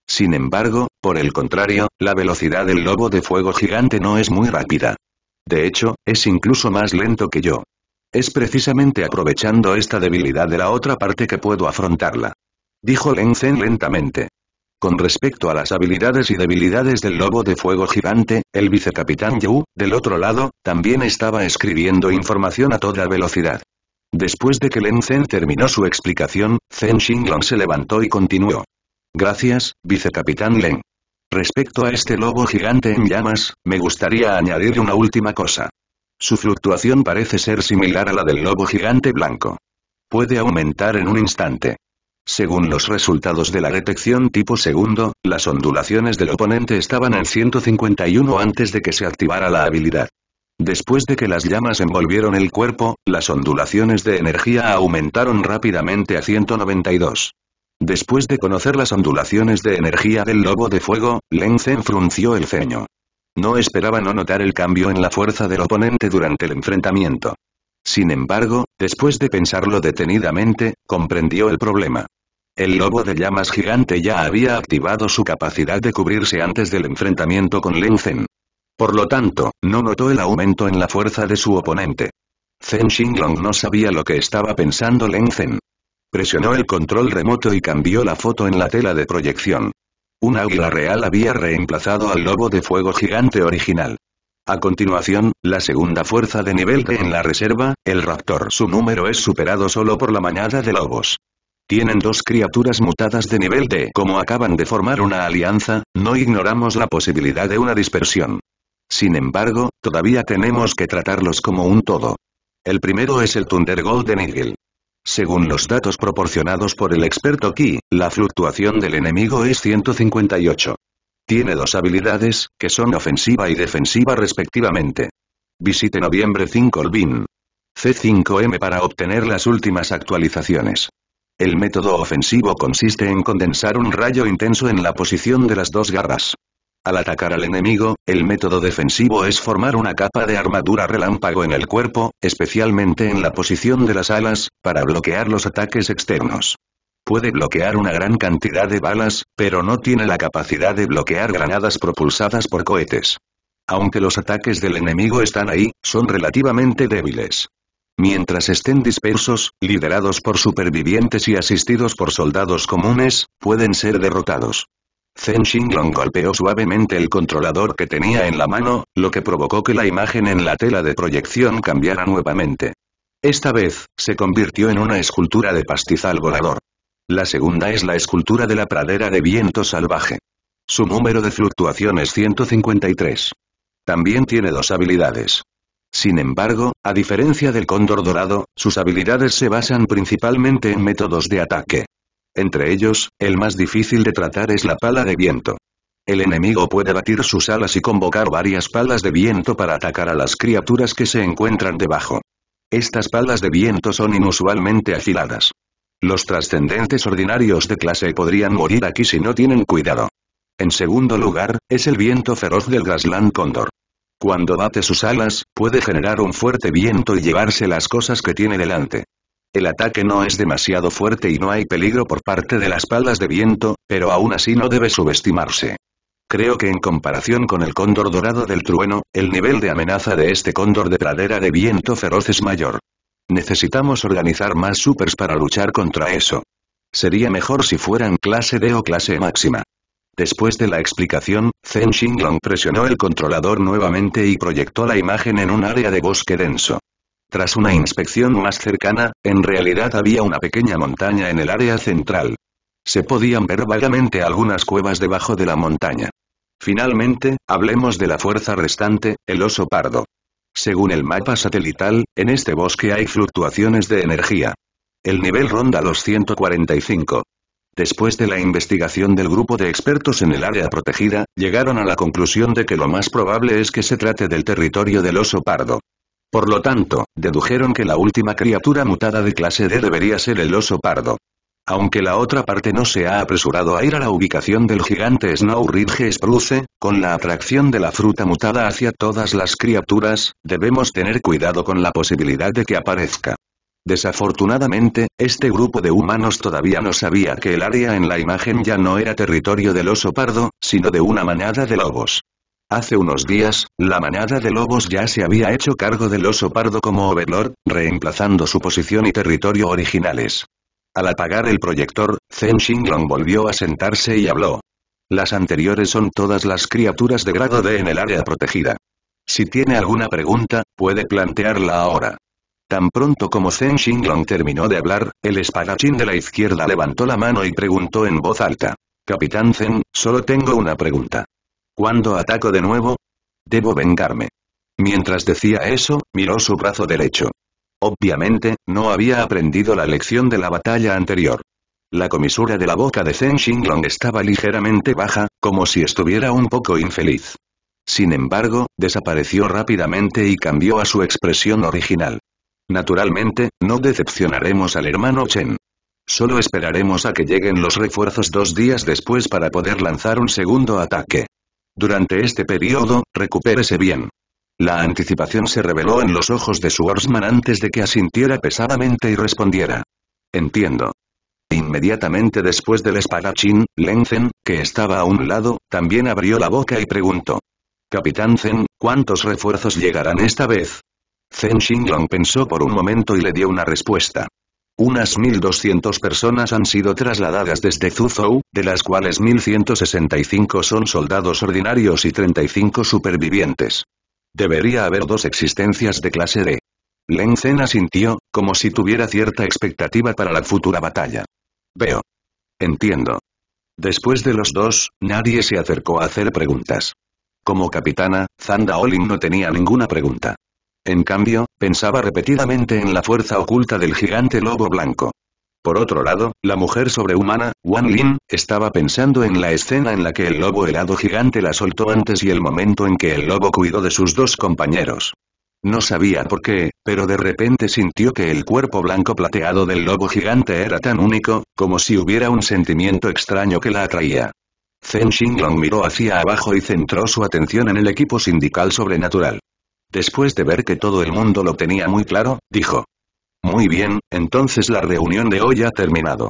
Sin embargo, por el contrario, la velocidad del lobo de fuego gigante no es muy rápida. De hecho, es incluso más lento que yo. Es precisamente aprovechando esta debilidad de la otra parte que puedo afrontarla. Dijo Len lentamente. Con respecto a las habilidades y debilidades del lobo de fuego gigante, el vicecapitán Yu, del otro lado, también estaba escribiendo información a toda velocidad. Después de que Len Zhen terminó su explicación, Zen Xinglong se levantó y continuó. Gracias, vicecapitán Len. Respecto a este lobo gigante en llamas, me gustaría añadir una última cosa. Su fluctuación parece ser similar a la del lobo gigante blanco. Puede aumentar en un instante. Según los resultados de la detección tipo segundo, las ondulaciones del oponente estaban en 151 antes de que se activara la habilidad. Después de que las llamas envolvieron el cuerpo, las ondulaciones de energía aumentaron rápidamente a 192. Después de conocer las ondulaciones de energía del lobo de fuego, Lenzen frunció el ceño. No esperaba no notar el cambio en la fuerza del oponente durante el enfrentamiento. Sin embargo, después de pensarlo detenidamente, comprendió el problema. El lobo de llamas gigante ya había activado su capacidad de cubrirse antes del enfrentamiento con Lenzen. Por lo tanto, no notó el aumento en la fuerza de su oponente. Zen Xinglong no sabía lo que estaba pensando Lenzen. Presionó el control remoto y cambió la foto en la tela de proyección. Un águila real había reemplazado al lobo de fuego gigante original. A continuación, la segunda fuerza de nivel D en la reserva, el raptor. Su número es superado solo por la mañana de lobos. Tienen dos criaturas mutadas de nivel D. Como acaban de formar una alianza, no ignoramos la posibilidad de una dispersión. Sin embargo, todavía tenemos que tratarlos como un todo. El primero es el Thunder Golden Eagle. Según los datos proporcionados por el experto Key, la fluctuación del enemigo es 158. Tiene dos habilidades, que son ofensiva y defensiva respectivamente. Visite noviembre 5 Olvin. C5M para obtener las últimas actualizaciones. El método ofensivo consiste en condensar un rayo intenso en la posición de las dos garras. Al atacar al enemigo, el método defensivo es formar una capa de armadura relámpago en el cuerpo, especialmente en la posición de las alas, para bloquear los ataques externos. Puede bloquear una gran cantidad de balas, pero no tiene la capacidad de bloquear granadas propulsadas por cohetes. Aunque los ataques del enemigo están ahí, son relativamente débiles. Mientras estén dispersos, liderados por supervivientes y asistidos por soldados comunes, pueden ser derrotados. Zen Xinglong golpeó suavemente el controlador que tenía en la mano, lo que provocó que la imagen en la tela de proyección cambiara nuevamente. Esta vez, se convirtió en una escultura de pastizal volador. La segunda es la escultura de la pradera de viento salvaje. Su número de fluctuación es 153. También tiene dos habilidades. Sin embargo, a diferencia del cóndor dorado, sus habilidades se basan principalmente en métodos de ataque. Entre ellos, el más difícil de tratar es la pala de viento. El enemigo puede batir sus alas y convocar varias palas de viento para atacar a las criaturas que se encuentran debajo. Estas palas de viento son inusualmente afiladas. Los trascendentes ordinarios de clase podrían morir aquí si no tienen cuidado. En segundo lugar, es el viento feroz del Grasland Cóndor. Cuando bate sus alas, puede generar un fuerte viento y llevarse las cosas que tiene delante. El ataque no es demasiado fuerte y no hay peligro por parte de las palas de viento, pero aún así no debe subestimarse. Creo que en comparación con el cóndor dorado del trueno, el nivel de amenaza de este cóndor de pradera de viento feroz es mayor. Necesitamos organizar más supers para luchar contra eso. Sería mejor si fueran clase D o clase máxima. Después de la explicación, Zhen Xinglong presionó el controlador nuevamente y proyectó la imagen en un área de bosque denso. Tras una inspección más cercana, en realidad había una pequeña montaña en el área central. Se podían ver vagamente algunas cuevas debajo de la montaña. Finalmente, hablemos de la fuerza restante, el oso pardo. Según el mapa satelital, en este bosque hay fluctuaciones de energía. El nivel ronda los 145. Después de la investigación del grupo de expertos en el área protegida, llegaron a la conclusión de que lo más probable es que se trate del territorio del oso pardo. Por lo tanto, dedujeron que la última criatura mutada de clase D debería ser el oso pardo. Aunque la otra parte no se ha apresurado a ir a la ubicación del gigante Snow Ridge Spruce, con la atracción de la fruta mutada hacia todas las criaturas, debemos tener cuidado con la posibilidad de que aparezca. Desafortunadamente, este grupo de humanos todavía no sabía que el área en la imagen ya no era territorio del oso pardo, sino de una manada de lobos. Hace unos días, la manada de lobos ya se había hecho cargo del oso pardo como overlord, reemplazando su posición y territorio originales. Al apagar el proyector, Zen Shinglong volvió a sentarse y habló. Las anteriores son todas las criaturas de grado D en el área protegida. Si tiene alguna pregunta, puede plantearla ahora. Tan pronto como Zheng Xinglong terminó de hablar, el espadachín de la izquierda levantó la mano y preguntó en voz alta. Capitán Zen, solo tengo una pregunta. ¿Cuándo ataco de nuevo? Debo vengarme. Mientras decía eso, miró su brazo derecho. Obviamente, no había aprendido la lección de la batalla anterior. La comisura de la boca de Zheng Xinglong estaba ligeramente baja, como si estuviera un poco infeliz. Sin embargo, desapareció rápidamente y cambió a su expresión original. Naturalmente, no decepcionaremos al hermano Chen. Solo esperaremos a que lleguen los refuerzos dos días después para poder lanzar un segundo ataque. Durante este periodo, recupérese bien. La anticipación se reveló en los ojos de Schwarzman antes de que asintiera pesadamente y respondiera. Entiendo. Inmediatamente después del espadachín, Lenzen, que estaba a un lado, también abrió la boca y preguntó. Capitán Zen, ¿cuántos refuerzos llegarán esta vez? Zheng Xinglong pensó por un momento y le dio una respuesta. Unas 1.200 personas han sido trasladadas desde Zuzhou, de las cuales 1.165 son soldados ordinarios y 35 supervivientes. Debería haber dos existencias de clase D. Len Zhen asintió, como si tuviera cierta expectativa para la futura batalla. Veo. Entiendo. Después de los dos, nadie se acercó a hacer preguntas. Como capitana, Zanda Olin no tenía ninguna pregunta. En cambio, pensaba repetidamente en la fuerza oculta del gigante lobo blanco. Por otro lado, la mujer sobrehumana, Wan Lin, estaba pensando en la escena en la que el lobo helado gigante la soltó antes y el momento en que el lobo cuidó de sus dos compañeros. No sabía por qué, pero de repente sintió que el cuerpo blanco plateado del lobo gigante era tan único, como si hubiera un sentimiento extraño que la atraía. Zen Xinglong miró hacia abajo y centró su atención en el equipo sindical sobrenatural. Después de ver que todo el mundo lo tenía muy claro, dijo. Muy bien, entonces la reunión de hoy ha terminado.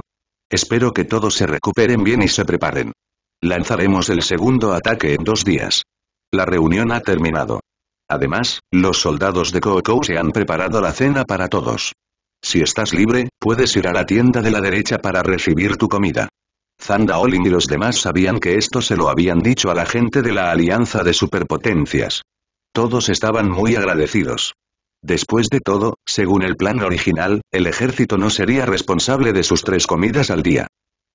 Espero que todos se recuperen bien y se preparen. Lanzaremos el segundo ataque en dos días. La reunión ha terminado. Además, los soldados de Coco se han preparado la cena para todos. Si estás libre, puedes ir a la tienda de la derecha para recibir tu comida. Zanda Olin y los demás sabían que esto se lo habían dicho a la gente de la Alianza de Superpotencias. Todos estaban muy agradecidos. Después de todo, según el plan original, el ejército no sería responsable de sus tres comidas al día.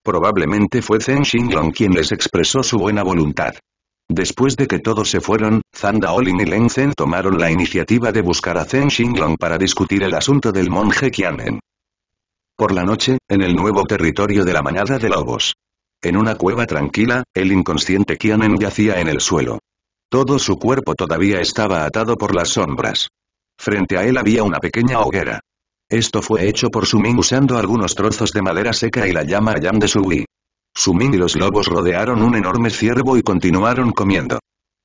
Probablemente fue Zhen Xinglong quien les expresó su buena voluntad. Después de que todos se fueron, Zandaolin Olin y Leng Zhen tomaron la iniciativa de buscar a Zhen Xinglong para discutir el asunto del monje Qianen. Por la noche, en el nuevo territorio de la manada de lobos. En una cueva tranquila, el inconsciente Qianen yacía en el suelo. Todo su cuerpo todavía estaba atado por las sombras. Frente a él había una pequeña hoguera. Esto fue hecho por Sumin usando algunos trozos de madera seca y la llama Yam de suwi. Sumin y los lobos rodearon un enorme ciervo y continuaron comiendo.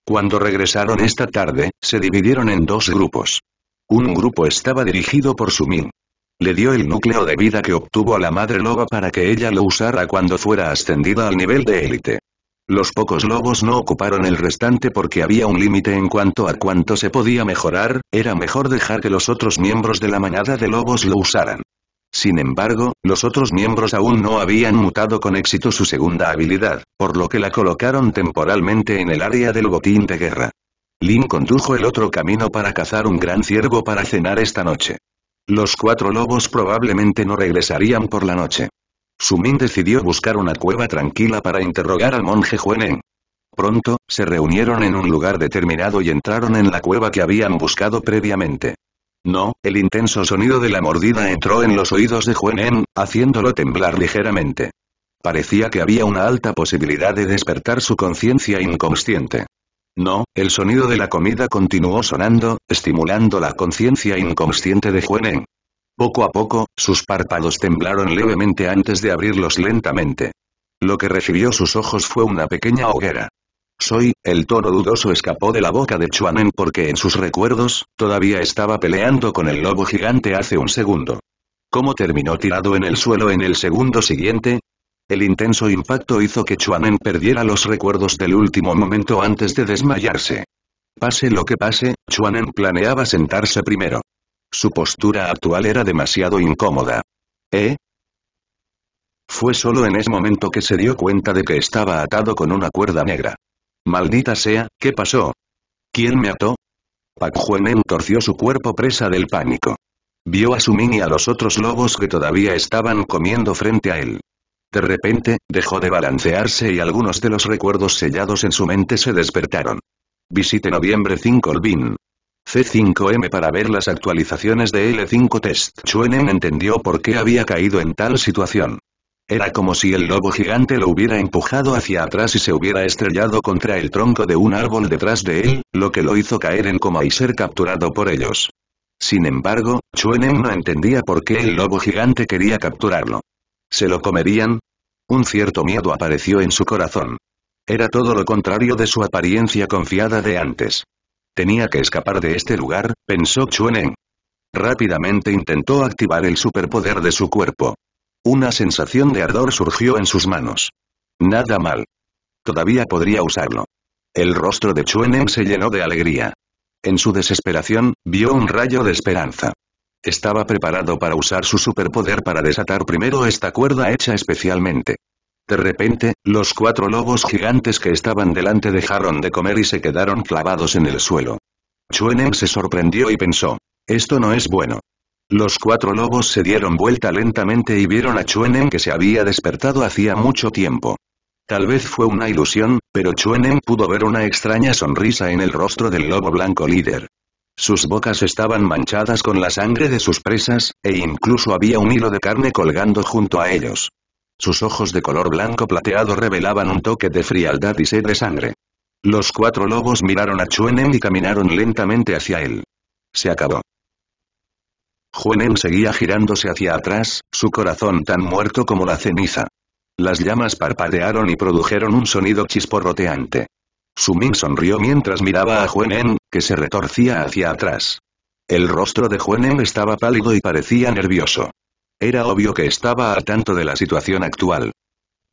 Cuando regresaron esta tarde, se dividieron en dos grupos. Un grupo estaba dirigido por Sumin. Le dio el núcleo de vida que obtuvo a la madre loba para que ella lo usara cuando fuera ascendida al nivel de élite. Los pocos lobos no ocuparon el restante porque había un límite en cuanto a cuánto se podía mejorar, era mejor dejar que los otros miembros de la manada de lobos lo usaran. Sin embargo, los otros miembros aún no habían mutado con éxito su segunda habilidad, por lo que la colocaron temporalmente en el área del botín de guerra. Lin condujo el otro camino para cazar un gran ciervo para cenar esta noche. Los cuatro lobos probablemente no regresarían por la noche. Sumin decidió buscar una cueva tranquila para interrogar al monje Juenen. Pronto, se reunieron en un lugar determinado y entraron en la cueva que habían buscado previamente. No, el intenso sonido de la mordida entró en los oídos de Juenen, haciéndolo temblar ligeramente. Parecía que había una alta posibilidad de despertar su conciencia inconsciente. No, el sonido de la comida continuó sonando, estimulando la conciencia inconsciente de Juenen. Poco a poco, sus párpados temblaron levemente antes de abrirlos lentamente. Lo que recibió sus ojos fue una pequeña hoguera. Soy, el toro dudoso escapó de la boca de Chuanen porque en sus recuerdos, todavía estaba peleando con el lobo gigante hace un segundo. ¿Cómo terminó tirado en el suelo en el segundo siguiente? El intenso impacto hizo que Chuanen perdiera los recuerdos del último momento antes de desmayarse. Pase lo que pase, Chuanen planeaba sentarse primero. Su postura actual era demasiado incómoda. ¿Eh? Fue solo en ese momento que se dio cuenta de que estaba atado con una cuerda negra. Maldita sea, ¿qué pasó? ¿Quién me ató? Pak Juenen torció su cuerpo presa del pánico. Vio a Sumin y a los otros lobos que todavía estaban comiendo frente a él. De repente, dejó de balancearse y algunos de los recuerdos sellados en su mente se despertaron. Visite noviembre 5 BIN. C5M para ver las actualizaciones de L5 Test. Chuenen entendió por qué había caído en tal situación. Era como si el lobo gigante lo hubiera empujado hacia atrás y se hubiera estrellado contra el tronco de un árbol detrás de él, lo que lo hizo caer en coma y ser capturado por ellos. Sin embargo, Chuenen no entendía por qué el lobo gigante quería capturarlo. ¿Se lo comerían? Un cierto miedo apareció en su corazón. Era todo lo contrario de su apariencia confiada de antes. Tenía que escapar de este lugar, pensó Chuenen. Rápidamente intentó activar el superpoder de su cuerpo. Una sensación de ardor surgió en sus manos. Nada mal. Todavía podría usarlo. El rostro de Chuenen se llenó de alegría. En su desesperación, vio un rayo de esperanza. Estaba preparado para usar su superpoder para desatar primero esta cuerda hecha especialmente. De repente, los cuatro lobos gigantes que estaban delante dejaron de comer y se quedaron clavados en el suelo. Chueneng se sorprendió y pensó, esto no es bueno. Los cuatro lobos se dieron vuelta lentamente y vieron a Chuenen que se había despertado hacía mucho tiempo. Tal vez fue una ilusión, pero Chuenen pudo ver una extraña sonrisa en el rostro del lobo blanco líder. Sus bocas estaban manchadas con la sangre de sus presas, e incluso había un hilo de carne colgando junto a ellos. Sus ojos de color blanco plateado revelaban un toque de frialdad y sed de sangre. Los cuatro lobos miraron a Chuenen y caminaron lentamente hacia él. Se acabó. Chuenen seguía girándose hacia atrás, su corazón tan muerto como la ceniza. Las llamas parpadearon y produjeron un sonido chisporroteante. Sumin sonrió mientras miraba a En, que se retorcía hacia atrás. El rostro de Juenen estaba pálido y parecía nervioso. Era obvio que estaba al tanto de la situación actual.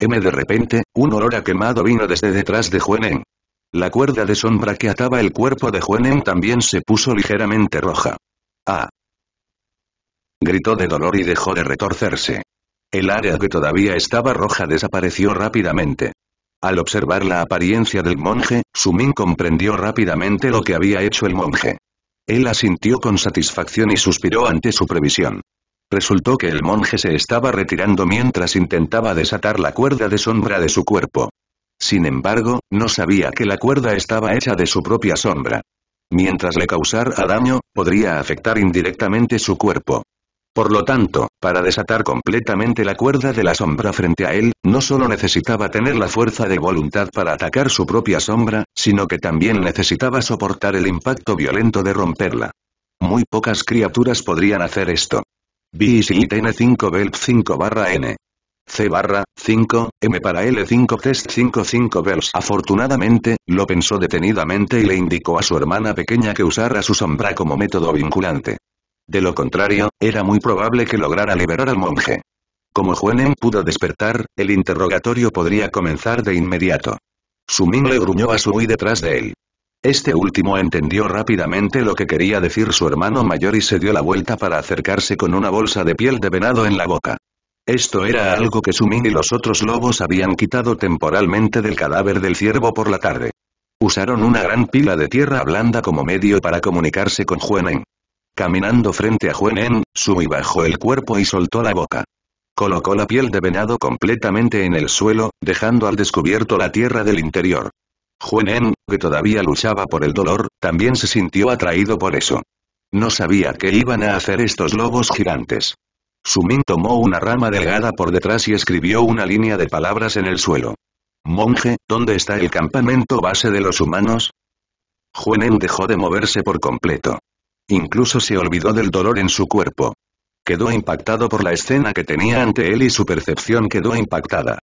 M. De repente, un olor a quemado vino desde detrás de Juenen. La cuerda de sombra que ataba el cuerpo de Juenen también se puso ligeramente roja. ¡Ah! Gritó de dolor y dejó de retorcerse. El área que todavía estaba roja desapareció rápidamente. Al observar la apariencia del monje, Sumin comprendió rápidamente lo que había hecho el monje. Él asintió con satisfacción y suspiró ante su previsión. Resultó que el monje se estaba retirando mientras intentaba desatar la cuerda de sombra de su cuerpo. Sin embargo, no sabía que la cuerda estaba hecha de su propia sombra. Mientras le causara daño, podría afectar indirectamente su cuerpo. Por lo tanto, para desatar completamente la cuerda de la sombra frente a él, no solo necesitaba tener la fuerza de voluntad para atacar su propia sombra, sino que también necesitaba soportar el impacto violento de romperla. Muy pocas criaturas podrían hacer esto tiene 5 BELP 5 barra N. C barra, 5, M para L5 test 55 bells. Afortunadamente, lo pensó detenidamente y le indicó a su hermana pequeña que usara su sombra como método vinculante. De lo contrario, era muy probable que lograra liberar al monje. Como Juanen pudo despertar, el interrogatorio podría comenzar de inmediato. Sumin le gruñó a su y detrás de él. Este último entendió rápidamente lo que quería decir su hermano mayor y se dio la vuelta para acercarse con una bolsa de piel de venado en la boca. Esto era algo que Sumin y los otros lobos habían quitado temporalmente del cadáver del ciervo por la tarde. Usaron una gran pila de tierra blanda como medio para comunicarse con Juenen. Caminando frente a Juenen, Sumi bajó el cuerpo y soltó la boca. Colocó la piel de venado completamente en el suelo, dejando al descubierto la tierra del interior. Juan em, que todavía luchaba por el dolor, también se sintió atraído por eso. No sabía qué iban a hacer estos lobos gigantes. Sumin tomó una rama delgada por detrás y escribió una línea de palabras en el suelo. Monje, ¿dónde está el campamento base de los humanos? en em dejó de moverse por completo. Incluso se olvidó del dolor en su cuerpo. Quedó impactado por la escena que tenía ante él y su percepción quedó impactada.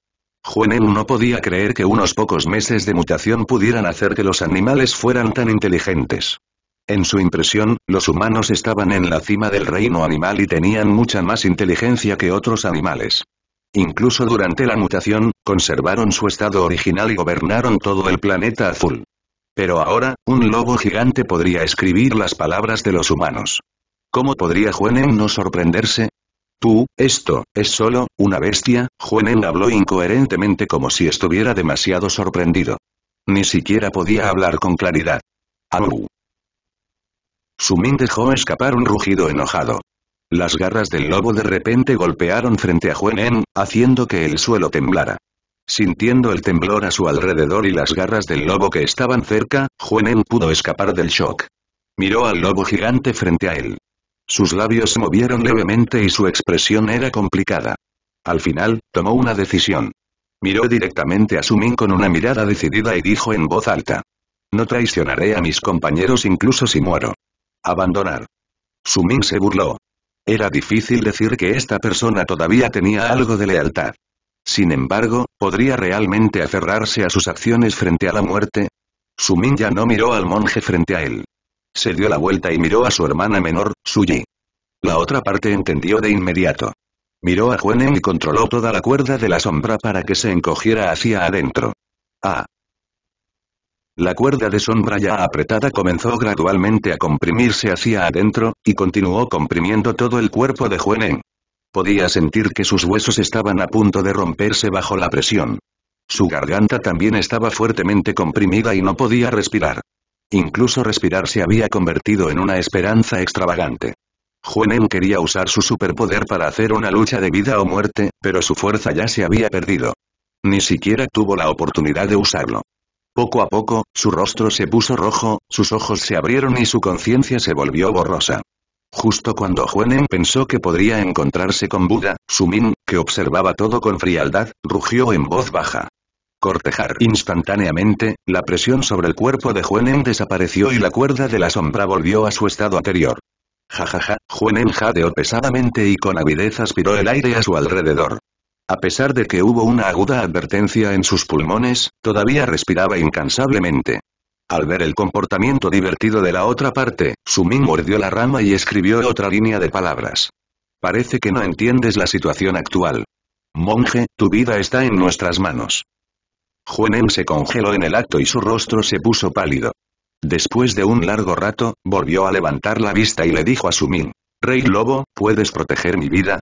Juenen no podía creer que unos pocos meses de mutación pudieran hacer que los animales fueran tan inteligentes. En su impresión, los humanos estaban en la cima del reino animal y tenían mucha más inteligencia que otros animales. Incluso durante la mutación, conservaron su estado original y gobernaron todo el planeta azul. Pero ahora, un lobo gigante podría escribir las palabras de los humanos. ¿Cómo podría Juanem no sorprenderse? Tú, esto, es solo, una bestia, Juenen habló incoherentemente como si estuviera demasiado sorprendido. Ni siquiera podía hablar con claridad. Au. Sumin dejó escapar un rugido enojado. Las garras del lobo de repente golpearon frente a En, haciendo que el suelo temblara. Sintiendo el temblor a su alrededor y las garras del lobo que estaban cerca, En pudo escapar del shock. Miró al lobo gigante frente a él. Sus labios se movieron levemente y su expresión era complicada. Al final, tomó una decisión. Miró directamente a Sumin con una mirada decidida y dijo en voz alta. No traicionaré a mis compañeros incluso si muero. Abandonar. Sumin se burló. Era difícil decir que esta persona todavía tenía algo de lealtad. Sin embargo, ¿podría realmente aferrarse a sus acciones frente a la muerte? Sumin ya no miró al monje frente a él. Se dio la vuelta y miró a su hermana menor, Suyi. La otra parte entendió de inmediato. Miró a Juenen y controló toda la cuerda de la sombra para que se encogiera hacia adentro. Ah. La cuerda de sombra ya apretada comenzó gradualmente a comprimirse hacia adentro, y continuó comprimiendo todo el cuerpo de Hueneng. Podía sentir que sus huesos estaban a punto de romperse bajo la presión. Su garganta también estaba fuertemente comprimida y no podía respirar. Incluso respirar se había convertido en una esperanza extravagante. Juenen quería usar su superpoder para hacer una lucha de vida o muerte, pero su fuerza ya se había perdido. Ni siquiera tuvo la oportunidad de usarlo. Poco a poco, su rostro se puso rojo, sus ojos se abrieron y su conciencia se volvió borrosa. Justo cuando Juenen pensó que podría encontrarse con Buda, Sumin, que observaba todo con frialdad, rugió en voz baja. Cortejar instantáneamente, la presión sobre el cuerpo de Juenen desapareció y la cuerda de la sombra volvió a su estado anterior. Jajaja, Juanen jadeó pesadamente y con avidez aspiró el aire a su alrededor. A pesar de que hubo una aguda advertencia en sus pulmones, todavía respiraba incansablemente. Al ver el comportamiento divertido de la otra parte, Sumin mordió la rama y escribió otra línea de palabras. Parece que no entiendes la situación actual. Monje, tu vida está en nuestras manos. Juenen se congeló en el acto y su rostro se puso pálido. Después de un largo rato, volvió a levantar la vista y le dijo a Sumin. Rey Lobo, ¿puedes proteger mi vida?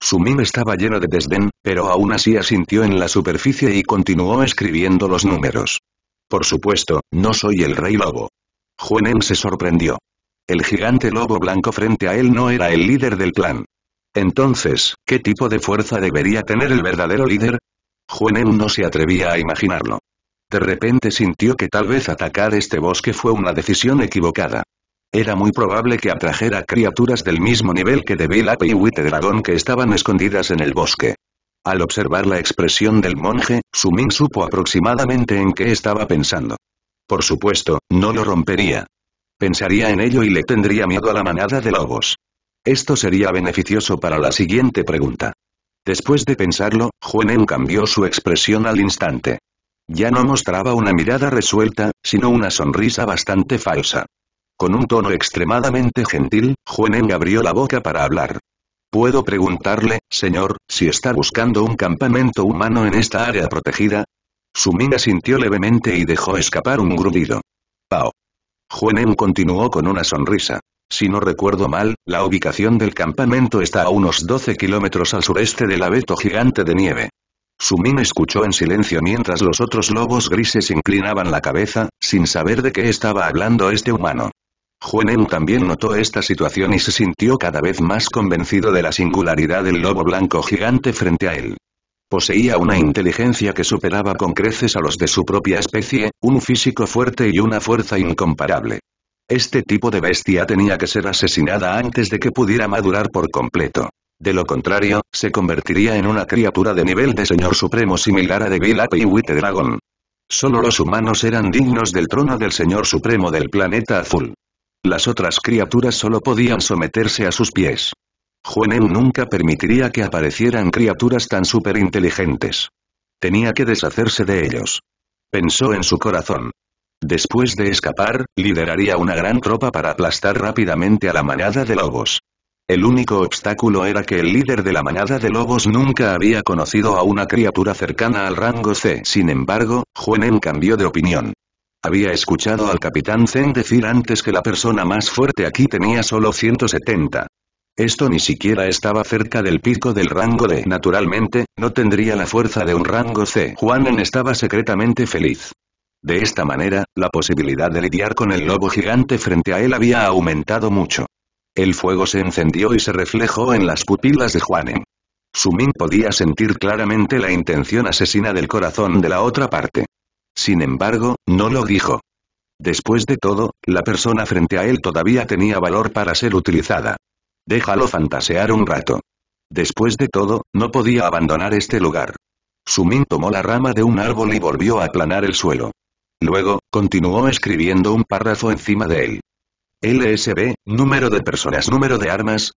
Sumin estaba lleno de desdén, pero aún así asintió en la superficie y continuó escribiendo los números. Por supuesto, no soy el Rey Lobo. Juanem se sorprendió. El gigante lobo blanco frente a él no era el líder del clan. Entonces, ¿qué tipo de fuerza debería tener el verdadero líder? Jueneu no se atrevía a imaginarlo. De repente sintió que tal vez atacar este bosque fue una decisión equivocada. Era muy probable que atrajera criaturas del mismo nivel que de Ape y Dragón que estaban escondidas en el bosque. Al observar la expresión del monje, Sumin supo aproximadamente en qué estaba pensando. Por supuesto, no lo rompería. Pensaría en ello y le tendría miedo a la manada de lobos. Esto sería beneficioso para la siguiente pregunta. Después de pensarlo, Juanem cambió su expresión al instante. Ya no mostraba una mirada resuelta, sino una sonrisa bastante falsa. Con un tono extremadamente gentil, Juanem abrió la boca para hablar. ¿Puedo preguntarle, señor, si está buscando un campamento humano en esta área protegida? Sumina sintió levemente y dejó escapar un grudido. «Pau». Juanem continuó con una sonrisa. Si no recuerdo mal, la ubicación del campamento está a unos 12 kilómetros al sureste del abeto gigante de nieve. Sumin escuchó en silencio mientras los otros lobos grises inclinaban la cabeza, sin saber de qué estaba hablando este humano. Juenen también notó esta situación y se sintió cada vez más convencido de la singularidad del lobo blanco gigante frente a él. Poseía una inteligencia que superaba con creces a los de su propia especie, un físico fuerte y una fuerza incomparable. Este tipo de bestia tenía que ser asesinada antes de que pudiera madurar por completo. De lo contrario, se convertiría en una criatura de nivel de señor supremo similar a Devil Ape y Dragon. Solo los humanos eran dignos del trono del señor supremo del planeta azul. Las otras criaturas solo podían someterse a sus pies. Juenen nunca permitiría que aparecieran criaturas tan superinteligentes. Tenía que deshacerse de ellos. Pensó en su corazón. Después de escapar, lideraría una gran tropa para aplastar rápidamente a la manada de lobos. El único obstáculo era que el líder de la manada de lobos nunca había conocido a una criatura cercana al rango C. Sin embargo, Juanen cambió de opinión. Había escuchado al capitán Zen decir antes que la persona más fuerte aquí tenía solo 170. Esto ni siquiera estaba cerca del pico del rango D. Naturalmente, no tendría la fuerza de un rango C. Juanen estaba secretamente feliz. De esta manera, la posibilidad de lidiar con el lobo gigante frente a él había aumentado mucho. El fuego se encendió y se reflejó en las pupilas de Juanen. Sumin podía sentir claramente la intención asesina del corazón de la otra parte. Sin embargo, no lo dijo. Después de todo, la persona frente a él todavía tenía valor para ser utilizada. Déjalo fantasear un rato. Después de todo, no podía abandonar este lugar. Sumin tomó la rama de un árbol y volvió a aplanar el suelo. Luego, continuó escribiendo un párrafo encima de él. LSB, número de personas, número de armas.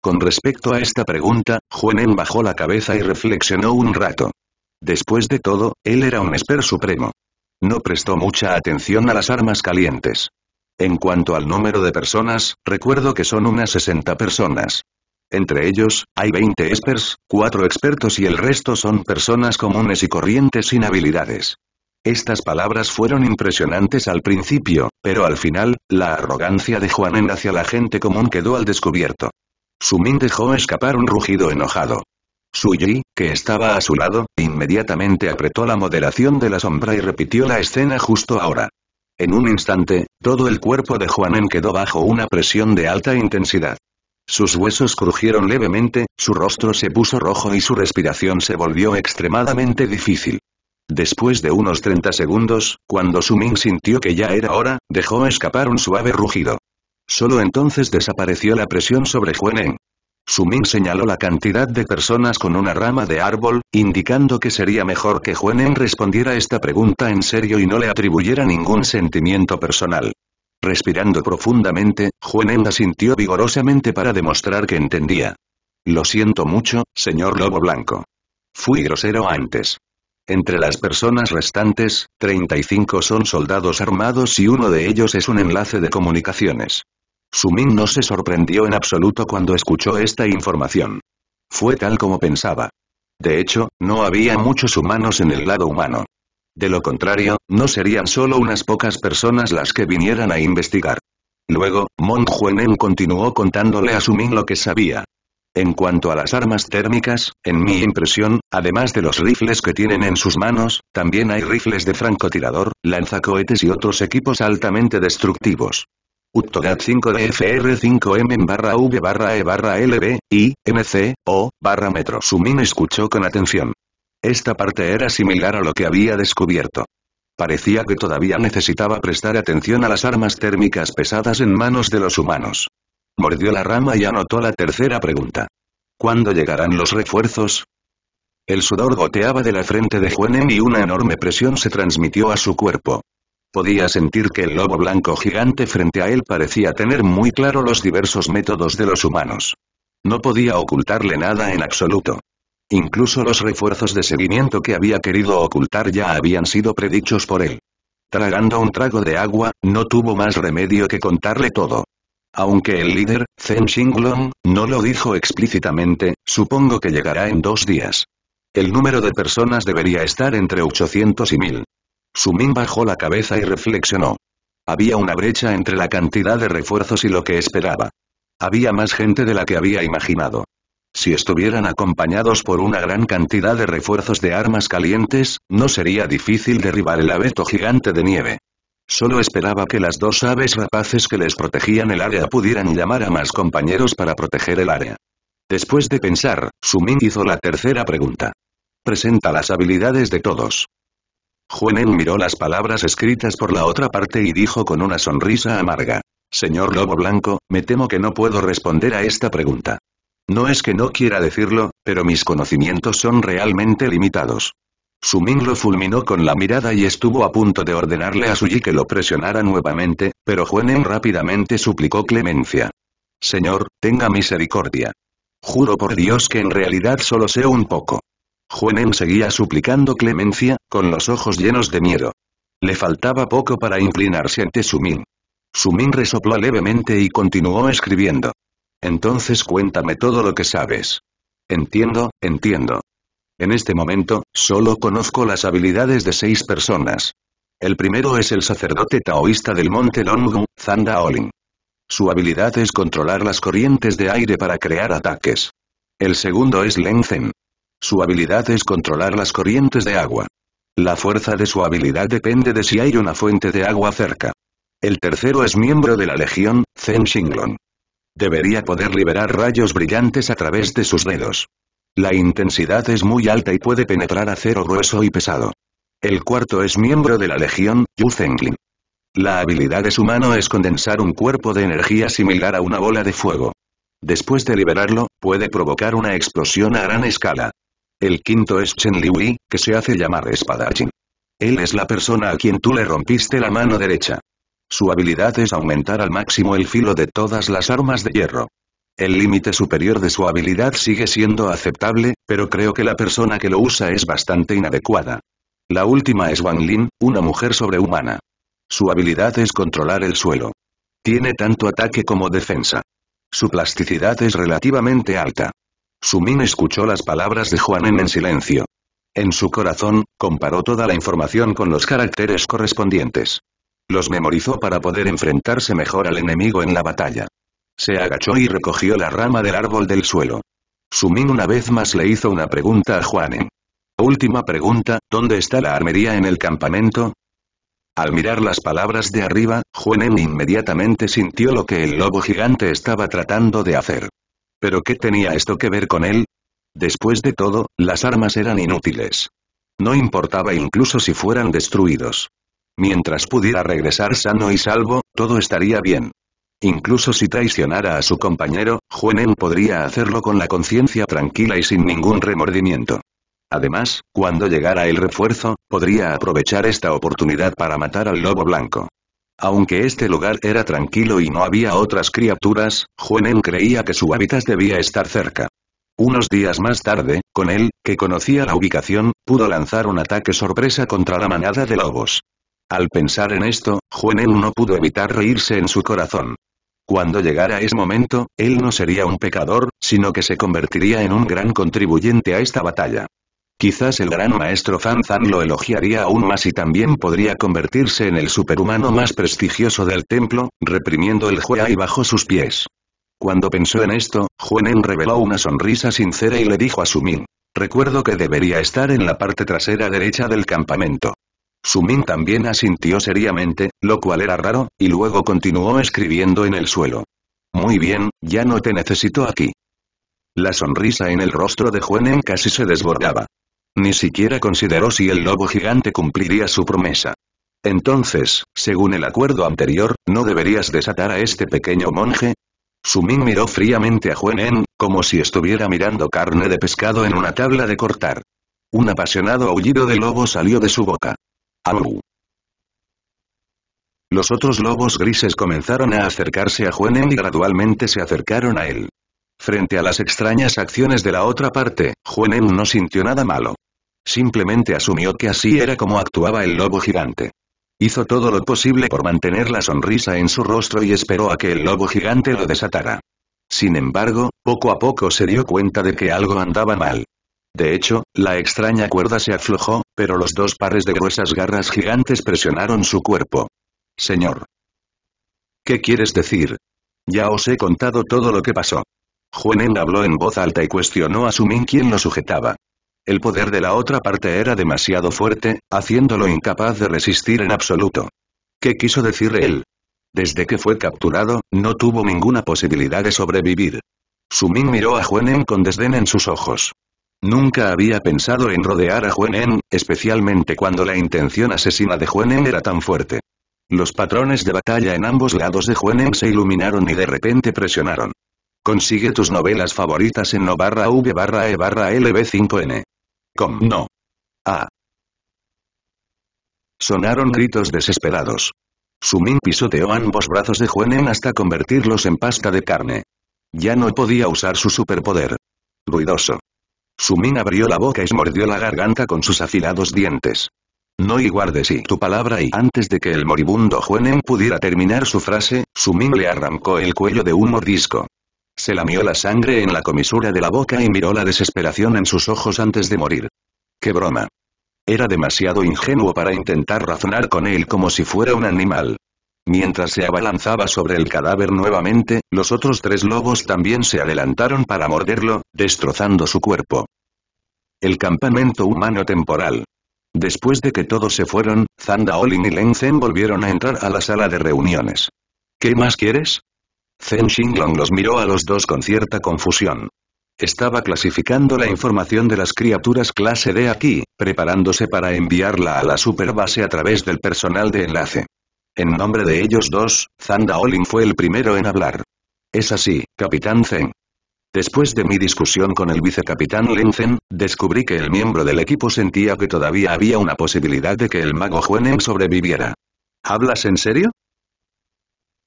Con respecto a esta pregunta, Juanen bajó la cabeza y reflexionó un rato. Después de todo, él era un esper supremo. No prestó mucha atención a las armas calientes. En cuanto al número de personas, recuerdo que son unas 60 personas. Entre ellos, hay 20 espers, 4 expertos y el resto son personas comunes y corrientes sin habilidades. Estas palabras fueron impresionantes al principio, pero al final, la arrogancia de Juanen hacia la gente común quedó al descubierto. min dejó escapar un rugido enojado. Yi, que estaba a su lado, inmediatamente apretó la moderación de la sombra y repitió la escena justo ahora. En un instante, todo el cuerpo de Juanen quedó bajo una presión de alta intensidad. Sus huesos crujieron levemente, su rostro se puso rojo y su respiración se volvió extremadamente difícil. Después de unos 30 segundos, cuando Su Ming sintió que ya era hora, dejó escapar un suave rugido. Solo entonces desapareció la presión sobre Su Ming señaló la cantidad de personas con una rama de árbol, indicando que sería mejor que Juenen respondiera esta pregunta en serio y no le atribuyera ningún sentimiento personal. Respirando profundamente, la sintió vigorosamente para demostrar que entendía. Lo siento mucho, señor Lobo Blanco. Fui grosero antes. Entre las personas restantes, 35 son soldados armados y uno de ellos es un enlace de comunicaciones. Sumin no se sorprendió en absoluto cuando escuchó esta información. Fue tal como pensaba. De hecho, no había muchos humanos en el lado humano. De lo contrario, no serían solo unas pocas personas las que vinieran a investigar. Luego, Mon continuó contándole a Sumin lo que sabía. En cuanto a las armas térmicas, en mi impresión, además de los rifles que tienen en sus manos, también hay rifles de francotirador, lanzacohetes y otros equipos altamente destructivos. Uttogat 5DFR5M barra V barra E barra LB, y, MC, O, barra Metro Sumin escuchó con atención. Esta parte era similar a lo que había descubierto. Parecía que todavía necesitaba prestar atención a las armas térmicas pesadas en manos de los humanos. Mordió la rama y anotó la tercera pregunta. ¿Cuándo llegarán los refuerzos? El sudor goteaba de la frente de Huenem y una enorme presión se transmitió a su cuerpo. Podía sentir que el lobo blanco gigante frente a él parecía tener muy claro los diversos métodos de los humanos. No podía ocultarle nada en absoluto. Incluso los refuerzos de seguimiento que había querido ocultar ya habían sido predichos por él. Tragando un trago de agua, no tuvo más remedio que contarle todo. Aunque el líder, Zhen Xinglong, no lo dijo explícitamente, supongo que llegará en dos días. El número de personas debería estar entre 800 y 1000. Sumin bajó la cabeza y reflexionó. Había una brecha entre la cantidad de refuerzos y lo que esperaba. Había más gente de la que había imaginado. Si estuvieran acompañados por una gran cantidad de refuerzos de armas calientes, no sería difícil derribar el abeto gigante de nieve. Solo esperaba que las dos aves rapaces que les protegían el área pudieran llamar a más compañeros para proteger el área. Después de pensar, Sumin hizo la tercera pregunta. Presenta las habilidades de todos. Juanel miró las palabras escritas por la otra parte y dijo con una sonrisa amarga. Señor Lobo Blanco, me temo que no puedo responder a esta pregunta. No es que no quiera decirlo, pero mis conocimientos son realmente limitados sumin lo fulminó con la mirada y estuvo a punto de ordenarle a Suyi que lo presionara nuevamente, pero Juanem rápidamente suplicó clemencia. Señor, tenga misericordia. Juro por Dios que en realidad solo sé un poco. Juenén seguía suplicando clemencia, con los ojos llenos de miedo. Le faltaba poco para inclinarse ante Sumin. Sumin resopló levemente y continuó escribiendo. Entonces cuéntame todo lo que sabes. Entiendo, entiendo. En este momento, solo conozco las habilidades de seis personas. El primero es el sacerdote taoísta del monte Longgu, Zanda Su habilidad es controlar las corrientes de aire para crear ataques. El segundo es Len Su habilidad es controlar las corrientes de agua. La fuerza de su habilidad depende de si hay una fuente de agua cerca. El tercero es miembro de la legión, Zen Xinglong. Debería poder liberar rayos brillantes a través de sus dedos. La intensidad es muy alta y puede penetrar acero grueso y pesado. El cuarto es miembro de la Legión, Yu Zengling. La habilidad de su mano es condensar un cuerpo de energía similar a una bola de fuego. Después de liberarlo, puede provocar una explosión a gran escala. El quinto es Chen Liwei, que se hace llamar Espadachín. Él es la persona a quien tú le rompiste la mano derecha. Su habilidad es aumentar al máximo el filo de todas las armas de hierro. El límite superior de su habilidad sigue siendo aceptable, pero creo que la persona que lo usa es bastante inadecuada. La última es Wang Lin, una mujer sobrehumana. Su habilidad es controlar el suelo. Tiene tanto ataque como defensa. Su plasticidad es relativamente alta. Su Min escuchó las palabras de Juanen en silencio. En su corazón, comparó toda la información con los caracteres correspondientes. Los memorizó para poder enfrentarse mejor al enemigo en la batalla. Se agachó y recogió la rama del árbol del suelo. Sumin una vez más le hizo una pregunta a Juanen. Última pregunta, ¿dónde está la armería en el campamento? Al mirar las palabras de arriba, Juanen inmediatamente sintió lo que el lobo gigante estaba tratando de hacer. ¿Pero qué tenía esto que ver con él? Después de todo, las armas eran inútiles. No importaba incluso si fueran destruidos. Mientras pudiera regresar sano y salvo, todo estaría bien. Incluso si traicionara a su compañero, Juenen podría hacerlo con la conciencia tranquila y sin ningún remordimiento. Además, cuando llegara el refuerzo, podría aprovechar esta oportunidad para matar al lobo blanco. Aunque este lugar era tranquilo y no había otras criaturas, Juenen creía que su hábitat debía estar cerca. Unos días más tarde, con él, que conocía la ubicación, pudo lanzar un ataque sorpresa contra la manada de lobos. Al pensar en esto, Juenen no pudo evitar reírse en su corazón. Cuando llegara ese momento, él no sería un pecador, sino que se convertiría en un gran contribuyente a esta batalla. Quizás el gran maestro Fan lo elogiaría aún más y también podría convertirse en el superhumano más prestigioso del templo, reprimiendo el ahí bajo sus pies. Cuando pensó en esto, Juanen reveló una sonrisa sincera y le dijo a Sumin. Recuerdo que debería estar en la parte trasera derecha del campamento. Sumin también asintió seriamente, lo cual era raro, y luego continuó escribiendo en el suelo. Muy bien, ya no te necesito aquí. La sonrisa en el rostro de En casi se desbordaba. Ni siquiera consideró si el lobo gigante cumpliría su promesa. Entonces, según el acuerdo anterior, ¿no deberías desatar a este pequeño monje? Sumin miró fríamente a Juenén, como si estuviera mirando carne de pescado en una tabla de cortar. Un apasionado aullido de lobo salió de su boca. Los otros lobos grises comenzaron a acercarse a Juenen y gradualmente se acercaron a él. Frente a las extrañas acciones de la otra parte, Juenen no sintió nada malo. Simplemente asumió que así era como actuaba el lobo gigante. Hizo todo lo posible por mantener la sonrisa en su rostro y esperó a que el lobo gigante lo desatara. Sin embargo, poco a poco se dio cuenta de que algo andaba mal. De hecho, la extraña cuerda se aflojó, pero los dos pares de gruesas garras gigantes presionaron su cuerpo. Señor. ¿Qué quieres decir? Ya os he contado todo lo que pasó. Juenen habló en voz alta y cuestionó a Sumin quién lo sujetaba. El poder de la otra parte era demasiado fuerte, haciéndolo incapaz de resistir en absoluto. ¿Qué quiso decir él? Desde que fue capturado, no tuvo ninguna posibilidad de sobrevivir. Sumin miró a Juenen con desdén en sus ojos. Nunca había pensado en rodear a Juenen, especialmente cuando la intención asesina de Juenen era tan fuerte. Los patrones de batalla en ambos lados de Juenen se iluminaron y de repente presionaron. Consigue tus novelas favoritas en no barra v barra e barra lb5n. Com no. A. Sonaron gritos desesperados. Sumin pisoteó ambos brazos de Juenen hasta convertirlos en pasta de carne. Ya no podía usar su superpoder. Ruidoso. Sumin abrió la boca y mordió la garganta con sus afilados dientes. No y guarde tu palabra y antes de que el moribundo Juenen pudiera terminar su frase, Sumin le arrancó el cuello de un mordisco. Se lamió la sangre en la comisura de la boca y miró la desesperación en sus ojos antes de morir. ¡Qué broma! Era demasiado ingenuo para intentar razonar con él como si fuera un animal. Mientras se abalanzaba sobre el cadáver nuevamente, los otros tres lobos también se adelantaron para morderlo, destrozando su cuerpo. El campamento humano temporal. Después de que todos se fueron, Zanda Olin y Leng Zen volvieron a entrar a la sala de reuniones. ¿Qué más quieres? Zen Xinglong los miró a los dos con cierta confusión. Estaba clasificando la información de las criaturas clase D aquí, preparándose para enviarla a la superbase a través del personal de enlace. En nombre de ellos dos, Zanda Olin fue el primero en hablar. Es así, Capitán Zen. Después de mi discusión con el vicecapitán Lenzen, descubrí que el miembro del equipo sentía que todavía había una posibilidad de que el mago Huenen sobreviviera. ¿Hablas en serio?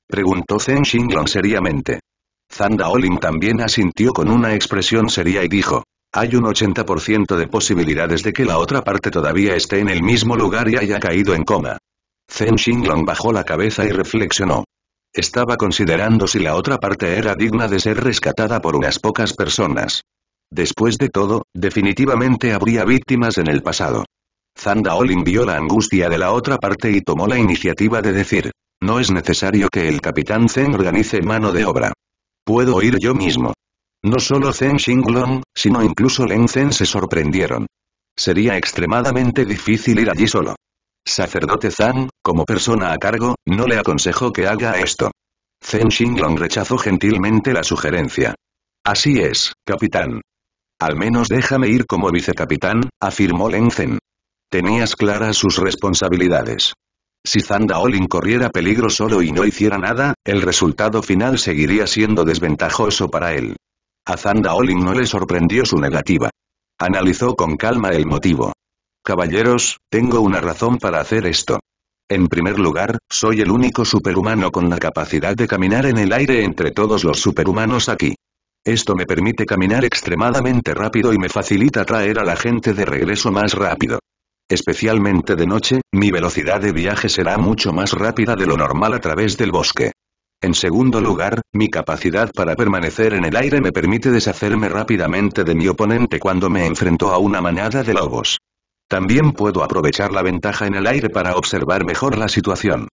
Preguntó Zen Xinglong seriamente. Zanda Olin también asintió con una expresión seria y dijo. Hay un 80% de posibilidades de que la otra parte todavía esté en el mismo lugar y haya caído en coma. Zheng Xinglong bajó la cabeza y reflexionó. Estaba considerando si la otra parte era digna de ser rescatada por unas pocas personas. Después de todo, definitivamente habría víctimas en el pasado. Zandaolin vio la angustia de la otra parte y tomó la iniciativa de decir, no es necesario que el capitán Zen organice mano de obra. Puedo ir yo mismo. No solo Zen Xinglong, sino incluso Len Zen se sorprendieron. Sería extremadamente difícil ir allí solo. Sacerdote zan como persona a cargo, no le aconsejó que haga esto. Zen Xinglong rechazó gentilmente la sugerencia. Así es, capitán. Al menos déjame ir como vicecapitán, afirmó Len Tenías claras sus responsabilidades. Si Zandaolin corriera peligro solo y no hiciera nada, el resultado final seguiría siendo desventajoso para él. A olin no le sorprendió su negativa. Analizó con calma el motivo. Caballeros, tengo una razón para hacer esto. En primer lugar, soy el único superhumano con la capacidad de caminar en el aire entre todos los superhumanos aquí. Esto me permite caminar extremadamente rápido y me facilita traer a la gente de regreso más rápido. Especialmente de noche, mi velocidad de viaje será mucho más rápida de lo normal a través del bosque. En segundo lugar, mi capacidad para permanecer en el aire me permite deshacerme rápidamente de mi oponente cuando me enfrento a una manada de lobos. También puedo aprovechar la ventaja en el aire para observar mejor la situación.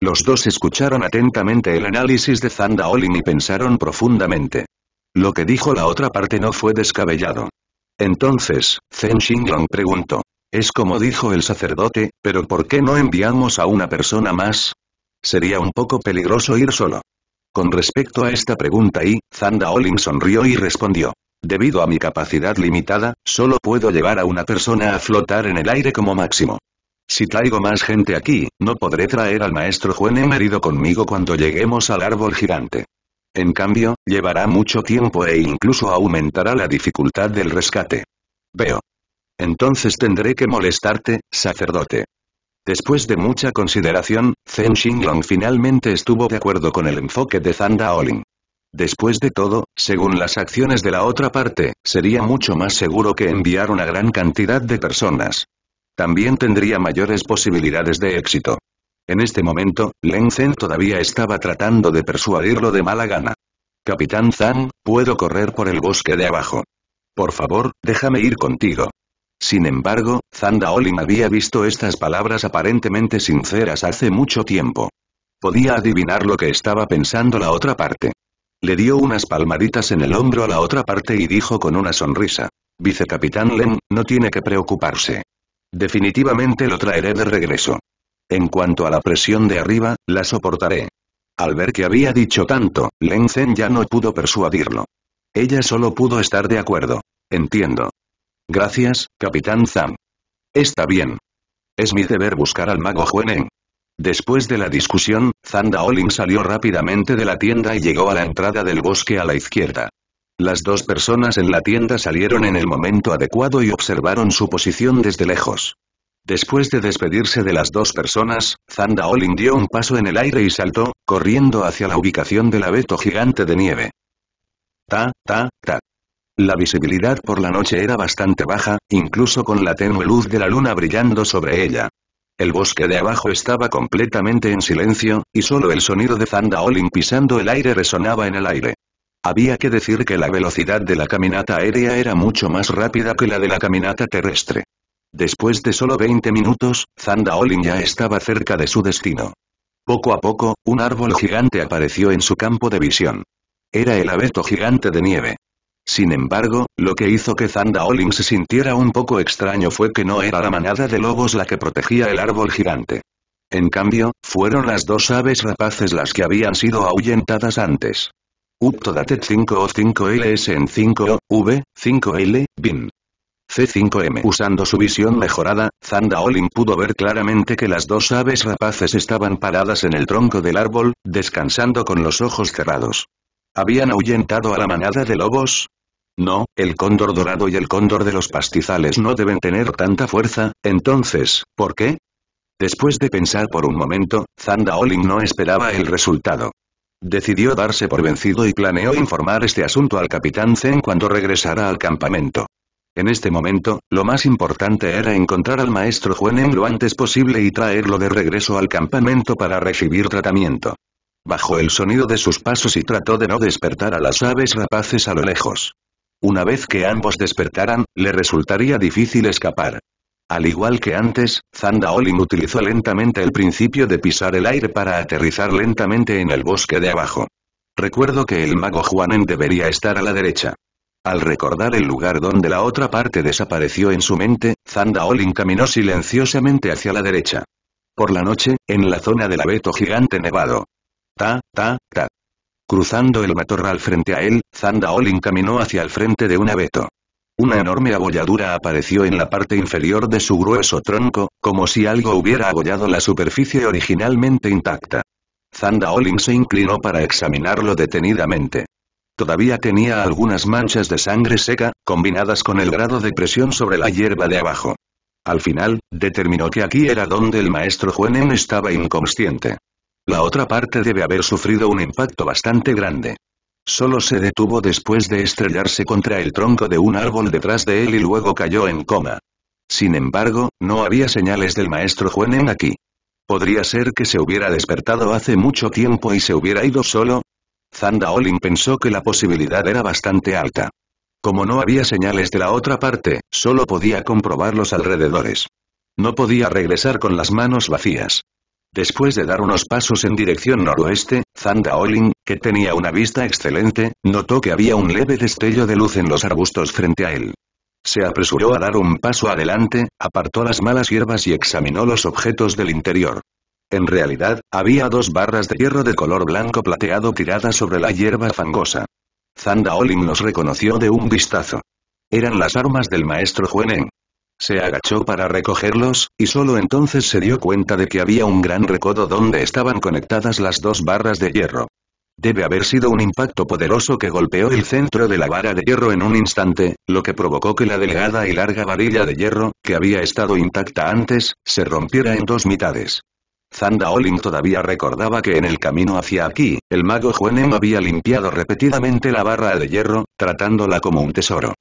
Los dos escucharon atentamente el análisis de Zanda Olin y pensaron profundamente. Lo que dijo la otra parte no fue descabellado. Entonces, Zen Xinglong preguntó. Es como dijo el sacerdote, pero ¿por qué no enviamos a una persona más? Sería un poco peligroso ir solo. Con respecto a esta pregunta y, Zanda Olin sonrió y respondió. Debido a mi capacidad limitada, solo puedo llevar a una persona a flotar en el aire como máximo. Si traigo más gente aquí, no podré traer al maestro Juan herido conmigo cuando lleguemos al árbol gigante. En cambio, llevará mucho tiempo e incluso aumentará la dificultad del rescate. Veo. Entonces tendré que molestarte, sacerdote. Después de mucha consideración, Zen Xinglong finalmente estuvo de acuerdo con el enfoque de Zanda Olin. Después de todo, según las acciones de la otra parte, sería mucho más seguro que enviar una gran cantidad de personas. También tendría mayores posibilidades de éxito. En este momento, Leng Zhen todavía estaba tratando de persuadirlo de mala gana. Capitán Zhang, puedo correr por el bosque de abajo. Por favor, déjame ir contigo. Sin embargo, Zhang Olin había visto estas palabras aparentemente sinceras hace mucho tiempo. Podía adivinar lo que estaba pensando la otra parte. Le dio unas palmaditas en el hombro a la otra parte y dijo con una sonrisa. Vicecapitán Len, no tiene que preocuparse. Definitivamente lo traeré de regreso. En cuanto a la presión de arriba, la soportaré. Al ver que había dicho tanto, Len Zen ya no pudo persuadirlo. Ella solo pudo estar de acuerdo. Entiendo. Gracias, Capitán Zhang. Está bien. Es mi deber buscar al mago Hueneng». Después de la discusión, Zanda Olin salió rápidamente de la tienda y llegó a la entrada del bosque a la izquierda. Las dos personas en la tienda salieron en el momento adecuado y observaron su posición desde lejos. Después de despedirse de las dos personas, Zanda Olin dio un paso en el aire y saltó, corriendo hacia la ubicación del abeto gigante de nieve. Ta, ta, ta. La visibilidad por la noche era bastante baja, incluso con la tenue luz de la luna brillando sobre ella. El bosque de abajo estaba completamente en silencio, y solo el sonido de Zandaolin pisando el aire resonaba en el aire. Había que decir que la velocidad de la caminata aérea era mucho más rápida que la de la caminata terrestre. Después de solo 20 minutos, Zandaolin ya estaba cerca de su destino. Poco a poco, un árbol gigante apareció en su campo de visión. Era el abeto gigante de nieve. Sin embargo, lo que hizo que Olin se sintiera un poco extraño fue que no era la manada de lobos la que protegía el árbol gigante. En cambio, fueron las dos aves rapaces las que habían sido ahuyentadas antes. Uptodatet 5O5LS en 5O, V, 5L, BIN. C5M. Usando su visión mejorada, Zanda Olin pudo ver claramente que las dos aves rapaces estaban paradas en el tronco del árbol, descansando con los ojos cerrados. ¿Habían ahuyentado a la manada de lobos? No, el cóndor dorado y el cóndor de los pastizales no deben tener tanta fuerza, entonces, ¿por qué? Después de pensar por un momento, Zanda no esperaba el resultado. Decidió darse por vencido y planeó informar este asunto al capitán Zen cuando regresara al campamento. En este momento, lo más importante era encontrar al maestro Hueneng lo antes posible y traerlo de regreso al campamento para recibir tratamiento. Bajó el sonido de sus pasos y trató de no despertar a las aves rapaces a lo lejos. Una vez que ambos despertaran, le resultaría difícil escapar. Al igual que antes, Zanda Olin utilizó lentamente el principio de pisar el aire para aterrizar lentamente en el bosque de abajo. Recuerdo que el mago Juanen debería estar a la derecha. Al recordar el lugar donde la otra parte desapareció en su mente, Zanda caminó silenciosamente hacia la derecha. Por la noche, en la zona del abeto gigante nevado, Ta, ta, ta. Cruzando el matorral frente a él, Zanda caminó hacia el frente de un abeto. Una enorme abolladura apareció en la parte inferior de su grueso tronco, como si algo hubiera abollado la superficie originalmente intacta. Zanda se inclinó para examinarlo detenidamente. Todavía tenía algunas manchas de sangre seca, combinadas con el grado de presión sobre la hierba de abajo. Al final, determinó que aquí era donde el maestro Juenen estaba inconsciente. La otra parte debe haber sufrido un impacto bastante grande. Solo se detuvo después de estrellarse contra el tronco de un árbol detrás de él y luego cayó en coma. Sin embargo, no había señales del maestro en aquí. Podría ser que se hubiera despertado hace mucho tiempo y se hubiera ido solo. Zanda Olin pensó que la posibilidad era bastante alta. Como no había señales de la otra parte, solo podía comprobar los alrededores. No podía regresar con las manos vacías. Después de dar unos pasos en dirección noroeste, Zanda Olin, que tenía una vista excelente, notó que había un leve destello de luz en los arbustos frente a él. Se apresuró a dar un paso adelante, apartó las malas hierbas y examinó los objetos del interior. En realidad, había dos barras de hierro de color blanco plateado tiradas sobre la hierba fangosa. Zanda Olin los reconoció de un vistazo. Eran las armas del maestro Hueneng. Se agachó para recogerlos, y solo entonces se dio cuenta de que había un gran recodo donde estaban conectadas las dos barras de hierro. Debe haber sido un impacto poderoso que golpeó el centro de la vara de hierro en un instante, lo que provocó que la delgada y larga varilla de hierro, que había estado intacta antes, se rompiera en dos mitades. Zanda Olin todavía recordaba que en el camino hacia aquí, el mago Juenem había limpiado repetidamente la barra de hierro, tratándola como un tesoro.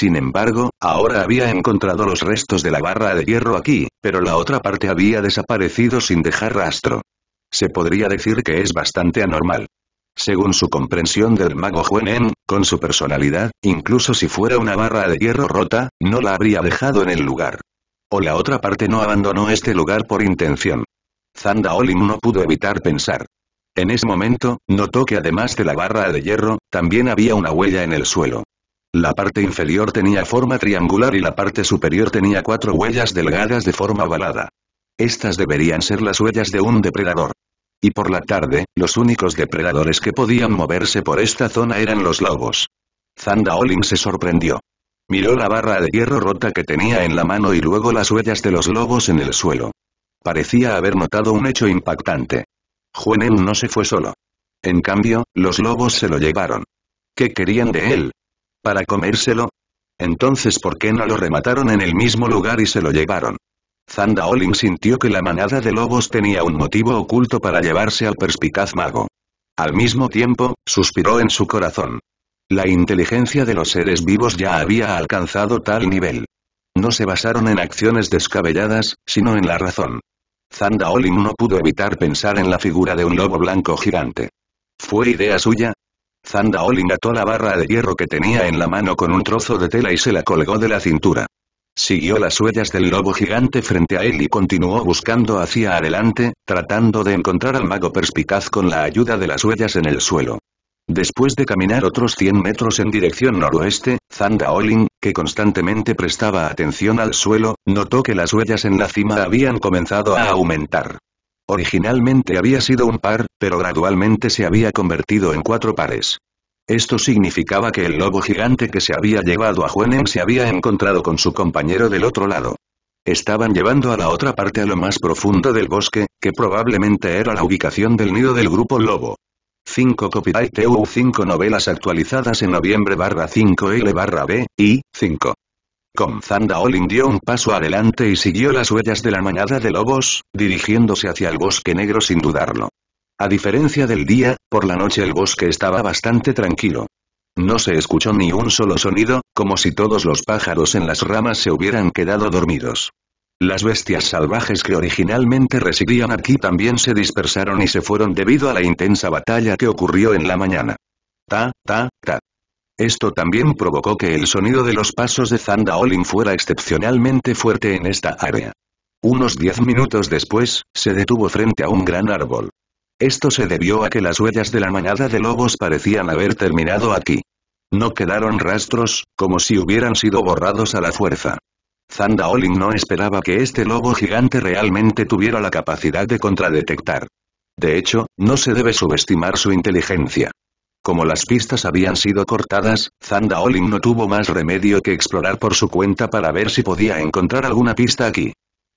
Sin embargo, ahora había encontrado los restos de la barra de hierro aquí, pero la otra parte había desaparecido sin dejar rastro. Se podría decir que es bastante anormal. Según su comprensión del mago Juenen, con su personalidad, incluso si fuera una barra de hierro rota, no la habría dejado en el lugar. O la otra parte no abandonó este lugar por intención. Zanda no pudo evitar pensar. En ese momento, notó que además de la barra de hierro, también había una huella en el suelo. La parte inferior tenía forma triangular y la parte superior tenía cuatro huellas delgadas de forma ovalada. Estas deberían ser las huellas de un depredador. Y por la tarde, los únicos depredadores que podían moverse por esta zona eran los lobos. Zanda Olin se sorprendió. Miró la barra de hierro rota que tenía en la mano y luego las huellas de los lobos en el suelo. Parecía haber notado un hecho impactante. Juanem no se fue solo. En cambio, los lobos se lo llevaron. ¿Qué querían de él? ¿Para comérselo? Entonces ¿por qué no lo remataron en el mismo lugar y se lo llevaron? Zanda Olin sintió que la manada de lobos tenía un motivo oculto para llevarse al perspicaz mago. Al mismo tiempo, suspiró en su corazón. La inteligencia de los seres vivos ya había alcanzado tal nivel. No se basaron en acciones descabelladas, sino en la razón. Zanda Olin no pudo evitar pensar en la figura de un lobo blanco gigante. ¿Fue idea suya? Olin ató la barra de hierro que tenía en la mano con un trozo de tela y se la colgó de la cintura. Siguió las huellas del lobo gigante frente a él y continuó buscando hacia adelante, tratando de encontrar al mago perspicaz con la ayuda de las huellas en el suelo. Después de caminar otros 100 metros en dirección noroeste, Zanda Olin, que constantemente prestaba atención al suelo, notó que las huellas en la cima habían comenzado a aumentar. Originalmente había sido un par, pero gradualmente se había convertido en cuatro pares. Esto significaba que el lobo gigante que se había llevado a Juenem se había encontrado con su compañero del otro lado. Estaban llevando a la otra parte a lo más profundo del bosque, que probablemente era la ubicación del nido del grupo lobo. 5 Copyright u 5 novelas actualizadas en noviembre barra 5L barra B, y 5. Con olin dio un paso adelante y siguió las huellas de la manada de lobos, dirigiéndose hacia el bosque negro sin dudarlo. A diferencia del día, por la noche el bosque estaba bastante tranquilo. No se escuchó ni un solo sonido, como si todos los pájaros en las ramas se hubieran quedado dormidos. Las bestias salvajes que originalmente residían aquí también se dispersaron y se fueron debido a la intensa batalla que ocurrió en la mañana. Ta, ta, ta. Esto también provocó que el sonido de los pasos de Zanda Olin fuera excepcionalmente fuerte en esta área. Unos diez minutos después, se detuvo frente a un gran árbol. Esto se debió a que las huellas de la manada de lobos parecían haber terminado aquí. No quedaron rastros, como si hubieran sido borrados a la fuerza. Zanda Olin no esperaba que este lobo gigante realmente tuviera la capacidad de contradetectar. De hecho, no se debe subestimar su inteligencia. Como las pistas habían sido cortadas, Zanda Olin no tuvo más remedio que explorar por su cuenta para ver si podía encontrar alguna pista aquí.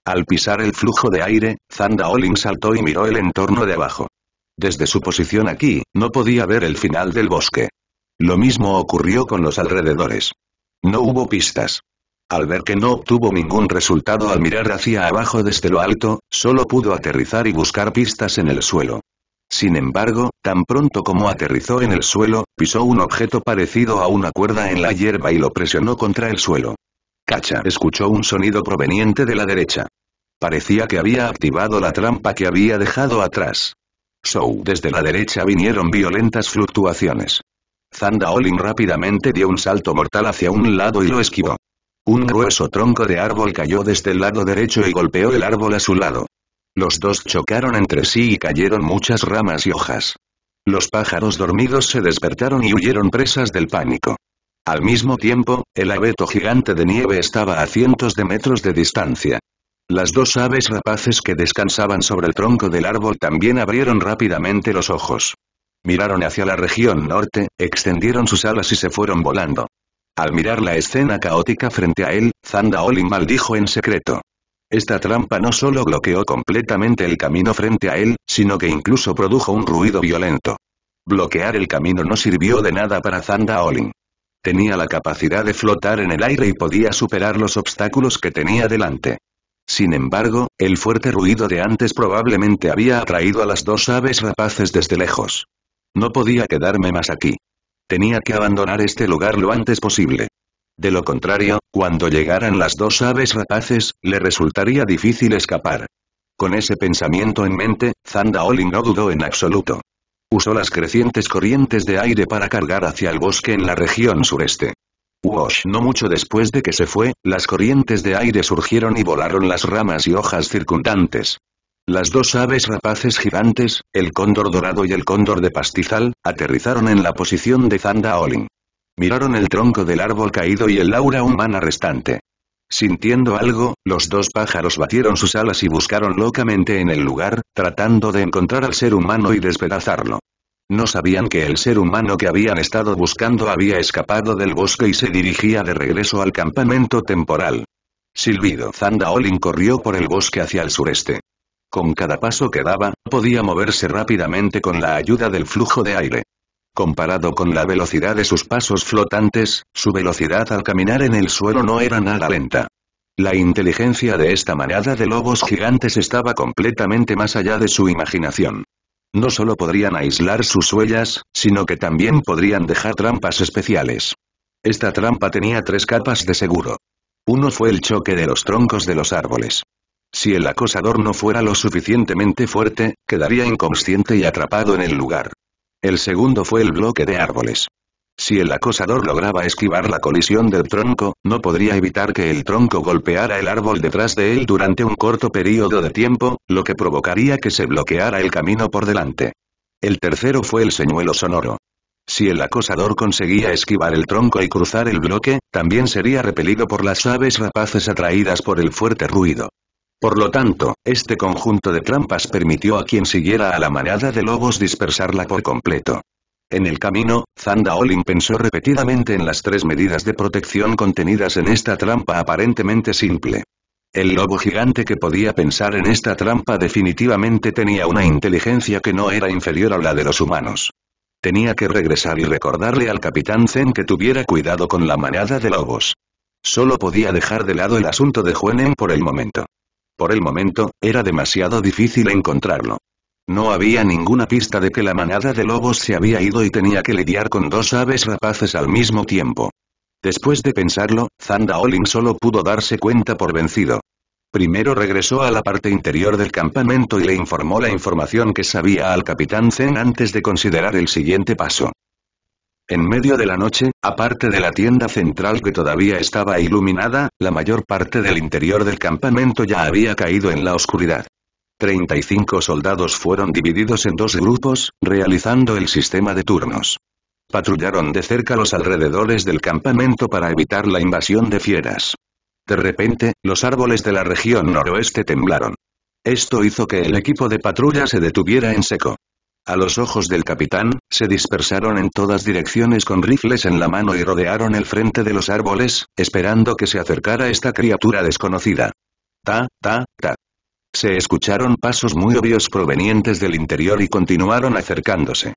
Al pisar el flujo de aire, Zanda Olin saltó y miró el entorno de abajo. Desde su posición aquí, no podía ver el final del bosque. Lo mismo ocurrió con los alrededores. No hubo pistas. Al ver que no obtuvo ningún resultado al mirar hacia abajo desde lo alto, solo pudo aterrizar y buscar pistas en el suelo. Sin embargo, tan pronto como aterrizó en el suelo, pisó un objeto parecido a una cuerda en la hierba y lo presionó contra el suelo. Cacha escuchó un sonido proveniente de la derecha. Parecía que había activado la trampa que había dejado atrás. Show desde la derecha vinieron violentas fluctuaciones. Zanda Olin rápidamente dio un salto mortal hacia un lado y lo esquivó. Un grueso tronco de árbol cayó desde el lado derecho y golpeó el árbol a su lado. Los dos chocaron entre sí y cayeron muchas ramas y hojas. Los pájaros dormidos se despertaron y huyeron presas del pánico. Al mismo tiempo, el abeto gigante de nieve estaba a cientos de metros de distancia. Las dos aves rapaces que descansaban sobre el tronco del árbol también abrieron rápidamente los ojos. Miraron hacia la región norte, extendieron sus alas y se fueron volando. Al mirar la escena caótica frente a él, Zanda maldijo en secreto. Esta trampa no solo bloqueó completamente el camino frente a él, sino que incluso produjo un ruido violento. Bloquear el camino no sirvió de nada para Zanda Olin. Tenía la capacidad de flotar en el aire y podía superar los obstáculos que tenía delante. Sin embargo, el fuerte ruido de antes probablemente había atraído a las dos aves rapaces desde lejos. No podía quedarme más aquí. Tenía que abandonar este lugar lo antes posible. De lo contrario, cuando llegaran las dos aves rapaces, le resultaría difícil escapar. Con ese pensamiento en mente, Zanda Olin no dudó en absoluto. Usó las crecientes corrientes de aire para cargar hacia el bosque en la región sureste. Wash no mucho después de que se fue, las corrientes de aire surgieron y volaron las ramas y hojas circundantes. Las dos aves rapaces gigantes, el cóndor dorado y el cóndor de pastizal, aterrizaron en la posición de Zanda Olin miraron el tronco del árbol caído y el aura humana restante. Sintiendo algo, los dos pájaros batieron sus alas y buscaron locamente en el lugar, tratando de encontrar al ser humano y despedazarlo. No sabían que el ser humano que habían estado buscando había escapado del bosque y se dirigía de regreso al campamento temporal. Silbido Zandaolin corrió por el bosque hacia el sureste. Con cada paso que daba, podía moverse rápidamente con la ayuda del flujo de aire. Comparado con la velocidad de sus pasos flotantes, su velocidad al caminar en el suelo no era nada lenta. La inteligencia de esta manada de lobos gigantes estaba completamente más allá de su imaginación. No solo podrían aislar sus huellas, sino que también podrían dejar trampas especiales. Esta trampa tenía tres capas de seguro. Uno fue el choque de los troncos de los árboles. Si el acosador no fuera lo suficientemente fuerte, quedaría inconsciente y atrapado en el lugar. El segundo fue el bloque de árboles. Si el acosador lograba esquivar la colisión del tronco, no podría evitar que el tronco golpeara el árbol detrás de él durante un corto periodo de tiempo, lo que provocaría que se bloqueara el camino por delante. El tercero fue el señuelo sonoro. Si el acosador conseguía esquivar el tronco y cruzar el bloque, también sería repelido por las aves rapaces atraídas por el fuerte ruido. Por lo tanto, este conjunto de trampas permitió a quien siguiera a la manada de lobos dispersarla por completo. En el camino, Zanda Olin pensó repetidamente en las tres medidas de protección contenidas en esta trampa aparentemente simple. El lobo gigante que podía pensar en esta trampa definitivamente tenía una inteligencia que no era inferior a la de los humanos. Tenía que regresar y recordarle al capitán Zen que tuviera cuidado con la manada de lobos. Solo podía dejar de lado el asunto de Juenen por el momento. Por el momento, era demasiado difícil encontrarlo. No había ninguna pista de que la manada de lobos se había ido y tenía que lidiar con dos aves rapaces al mismo tiempo. Después de pensarlo, Zanda Olin solo pudo darse cuenta por vencido. Primero regresó a la parte interior del campamento y le informó la información que sabía al capitán Zen antes de considerar el siguiente paso. En medio de la noche, aparte de la tienda central que todavía estaba iluminada, la mayor parte del interior del campamento ya había caído en la oscuridad. 35 soldados fueron divididos en dos grupos, realizando el sistema de turnos. Patrullaron de cerca los alrededores del campamento para evitar la invasión de fieras. De repente, los árboles de la región noroeste temblaron. Esto hizo que el equipo de patrulla se detuviera en seco. A los ojos del capitán, se dispersaron en todas direcciones con rifles en la mano y rodearon el frente de los árboles, esperando que se acercara esta criatura desconocida. Ta, ta, ta. Se escucharon pasos muy obvios provenientes del interior y continuaron acercándose.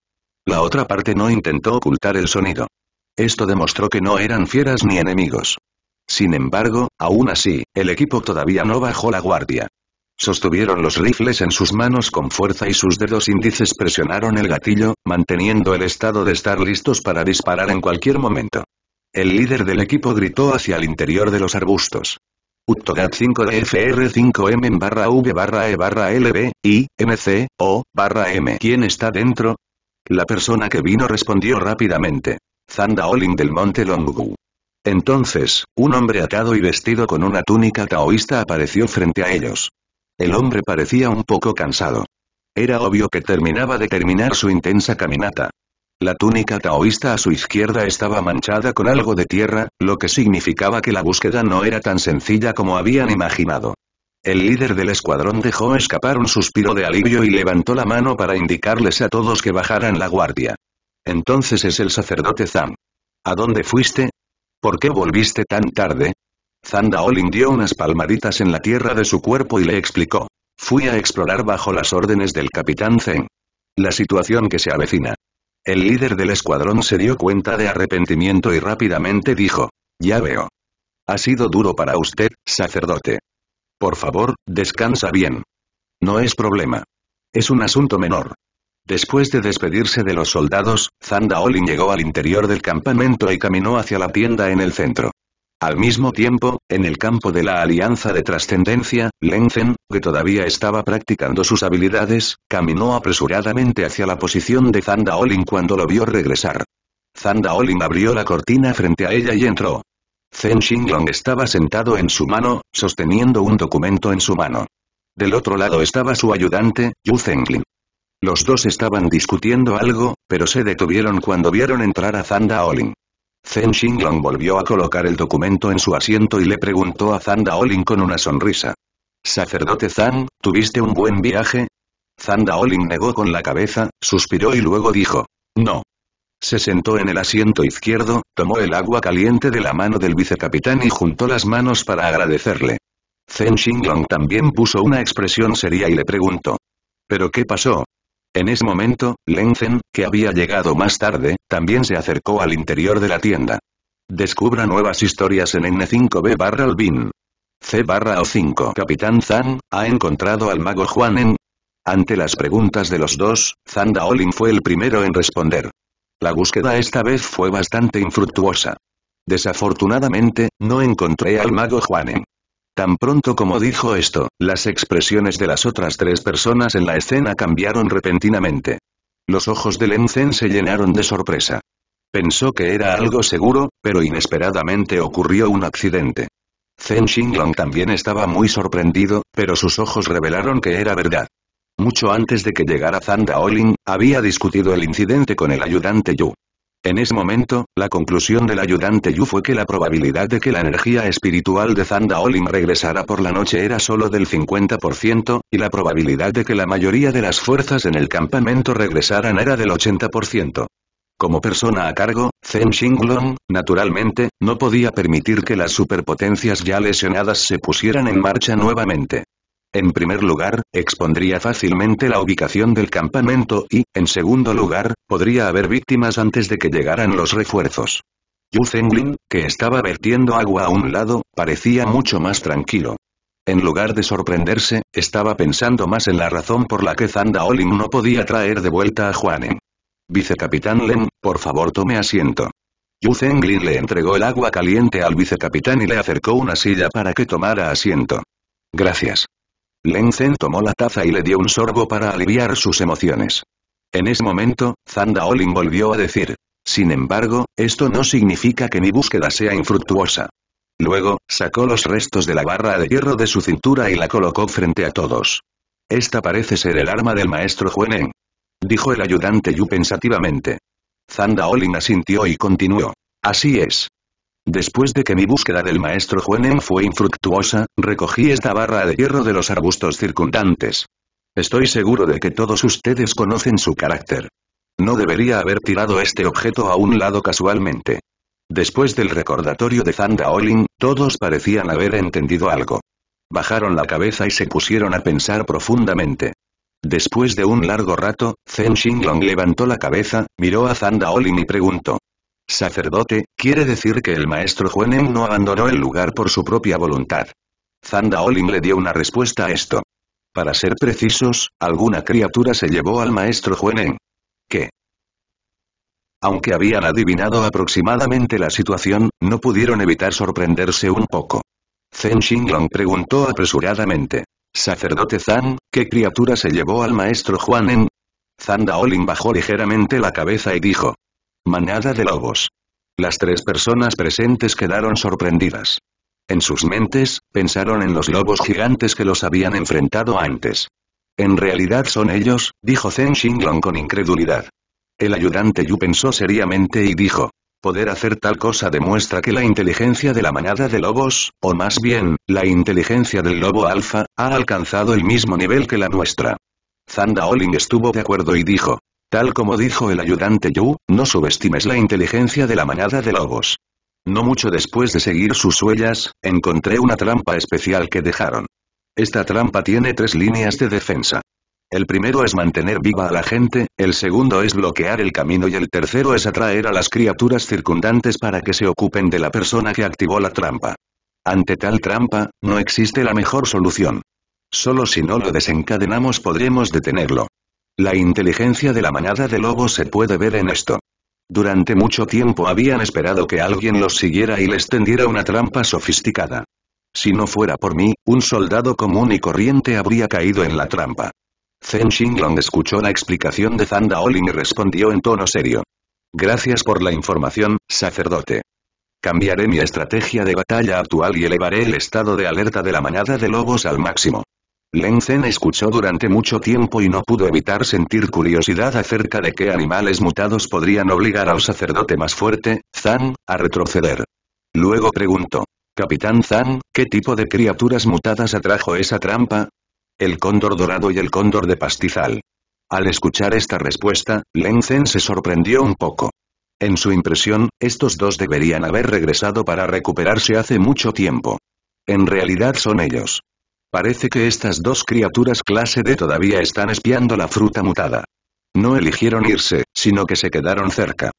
La otra parte no intentó ocultar el sonido. Esto demostró que no eran fieras ni enemigos. Sin embargo, aún así, el equipo todavía no bajó la guardia. Sostuvieron los rifles en sus manos con fuerza y sus dedos índices presionaron el gatillo, manteniendo el estado de estar listos para disparar en cualquier momento. El líder del equipo gritó hacia el interior de los arbustos. Utogat 5DFR5M barra V barra E barra LB, I, MC, O, barra M. ¿Quién está dentro? La persona que vino respondió rápidamente. Zanda Olin del Monte Longgu. Entonces, un hombre atado y vestido con una túnica taoísta apareció frente a ellos. El hombre parecía un poco cansado. Era obvio que terminaba de terminar su intensa caminata. La túnica taoísta a su izquierda estaba manchada con algo de tierra, lo que significaba que la búsqueda no era tan sencilla como habían imaginado. El líder del escuadrón dejó escapar un suspiro de alivio y levantó la mano para indicarles a todos que bajaran la guardia. Entonces es el sacerdote Zam. ¿A dónde fuiste? ¿Por qué volviste tan tarde? Zanda Olin dio unas palmaditas en la tierra de su cuerpo y le explicó. Fui a explorar bajo las órdenes del capitán Zen. La situación que se avecina. El líder del escuadrón se dio cuenta de arrepentimiento y rápidamente dijo. Ya veo. Ha sido duro para usted, sacerdote. Por favor, descansa bien. No es problema. Es un asunto menor. Después de despedirse de los soldados, Zanda Olin llegó al interior del campamento y caminó hacia la tienda en el centro. Al mismo tiempo, en el campo de la alianza de trascendencia, Lenzen, que todavía estaba practicando sus habilidades, caminó apresuradamente hacia la posición de Zandaolin cuando lo vio regresar. Zandaolin abrió la cortina frente a ella y entró. Zen Xinglong estaba sentado en su mano, sosteniendo un documento en su mano. Del otro lado estaba su ayudante, Yu Zenglin. Los dos estaban discutiendo algo, pero se detuvieron cuando vieron entrar a Zandaolin. Olin. Zhen Xinglong volvió a colocar el documento en su asiento y le preguntó a Zhang Daolin con una sonrisa. Sacerdote Zhang, ¿tuviste un buen viaje? Zhang Daolin negó con la cabeza, suspiró y luego dijo. No. Se sentó en el asiento izquierdo, tomó el agua caliente de la mano del vicecapitán y juntó las manos para agradecerle. Zhen Xinglong también puso una expresión seria y le preguntó. ¿Pero qué pasó? En ese momento, Lenzen, que había llegado más tarde, también se acercó al interior de la tienda. Descubra nuevas historias en N5B barra Albin. C barra O5 Capitán Zan, ¿ha encontrado al mago Juanen? Ante las preguntas de los dos, Zanda Olin fue el primero en responder. La búsqueda esta vez fue bastante infructuosa. Desafortunadamente, no encontré al mago Juanen. Tan pronto como dijo esto, las expresiones de las otras tres personas en la escena cambiaron repentinamente. Los ojos de Zen se llenaron de sorpresa. Pensó que era algo seguro, pero inesperadamente ocurrió un accidente. Zen Xinglong también estaba muy sorprendido, pero sus ojos revelaron que era verdad. Mucho antes de que llegara Zanda Olin, había discutido el incidente con el ayudante Yu. En ese momento, la conclusión del ayudante Yu fue que la probabilidad de que la energía espiritual de Zanda regresara por la noche era solo del 50%, y la probabilidad de que la mayoría de las fuerzas en el campamento regresaran era del 80%. Como persona a cargo, Zen Xinglong, naturalmente, no podía permitir que las superpotencias ya lesionadas se pusieran en marcha nuevamente. En primer lugar, expondría fácilmente la ubicación del campamento y, en segundo lugar, podría haber víctimas antes de que llegaran los refuerzos. Yu Zenglin, que estaba vertiendo agua a un lado, parecía mucho más tranquilo. En lugar de sorprenderse, estaba pensando más en la razón por la que Zanda olin no podía traer de vuelta a Juanen. Vicecapitán Len, por favor tome asiento. Yu Zenglin le entregó el agua caliente al vicecapitán y le acercó una silla para que tomara asiento. Gracias. Lenzen tomó la taza y le dio un sorbo para aliviar sus emociones. En ese momento, Zandaolin volvió a decir. Sin embargo, esto no significa que mi búsqueda sea infructuosa. Luego, sacó los restos de la barra de hierro de su cintura y la colocó frente a todos. Esta parece ser el arma del maestro Juenen. Dijo el ayudante Yu pensativamente. Zandaolin asintió y continuó. Así es. Después de que mi búsqueda del maestro Juenem fue infructuosa, recogí esta barra de hierro de los arbustos circundantes. Estoy seguro de que todos ustedes conocen su carácter. No debería haber tirado este objeto a un lado casualmente. Después del recordatorio de Zanda Olin, todos parecían haber entendido algo. Bajaron la cabeza y se pusieron a pensar profundamente. Después de un largo rato, Zen Xinglong levantó la cabeza, miró a Zanda Olin y preguntó. Sacerdote, quiere decir que el maestro Juanen no abandonó el lugar por su propia voluntad. Zanda Olin le dio una respuesta a esto. Para ser precisos, alguna criatura se llevó al maestro Juanen. ¿Qué? Aunque habían adivinado aproximadamente la situación, no pudieron evitar sorprenderse un poco. Zen Xinglong preguntó apresuradamente. Sacerdote Zan, ¿qué criatura se llevó al maestro Juanen? Zan Daolin bajó ligeramente la cabeza y dijo. Manada de lobos. Las tres personas presentes quedaron sorprendidas. En sus mentes, pensaron en los lobos gigantes que los habían enfrentado antes. En realidad son ellos, dijo Zhen Xinglong con incredulidad. El ayudante Yu pensó seriamente y dijo, poder hacer tal cosa demuestra que la inteligencia de la manada de lobos, o más bien, la inteligencia del lobo alfa, ha alcanzado el mismo nivel que la nuestra. Zanda estuvo de acuerdo y dijo, Tal como dijo el ayudante Yu, no subestimes la inteligencia de la manada de lobos. No mucho después de seguir sus huellas, encontré una trampa especial que dejaron. Esta trampa tiene tres líneas de defensa. El primero es mantener viva a la gente, el segundo es bloquear el camino y el tercero es atraer a las criaturas circundantes para que se ocupen de la persona que activó la trampa. Ante tal trampa, no existe la mejor solución. Solo si no lo desencadenamos podremos detenerlo. La inteligencia de la manada de lobos se puede ver en esto. Durante mucho tiempo habían esperado que alguien los siguiera y les tendiera una trampa sofisticada. Si no fuera por mí, un soldado común y corriente habría caído en la trampa. Zhen Xinglong escuchó la explicación de Zanda y respondió en tono serio. Gracias por la información, sacerdote. Cambiaré mi estrategia de batalla actual y elevaré el estado de alerta de la manada de lobos al máximo. Zen escuchó durante mucho tiempo y no pudo evitar sentir curiosidad acerca de qué animales mutados podrían obligar al sacerdote más fuerte, Zan, a retroceder. Luego preguntó. Capitán Zan, ¿qué tipo de criaturas mutadas atrajo esa trampa? El cóndor dorado y el cóndor de pastizal. Al escuchar esta respuesta, Zen se sorprendió un poco. En su impresión, estos dos deberían haber regresado para recuperarse hace mucho tiempo. En realidad son ellos. Parece que estas dos criaturas clase D todavía están espiando la fruta mutada. No eligieron irse, sino que se quedaron cerca.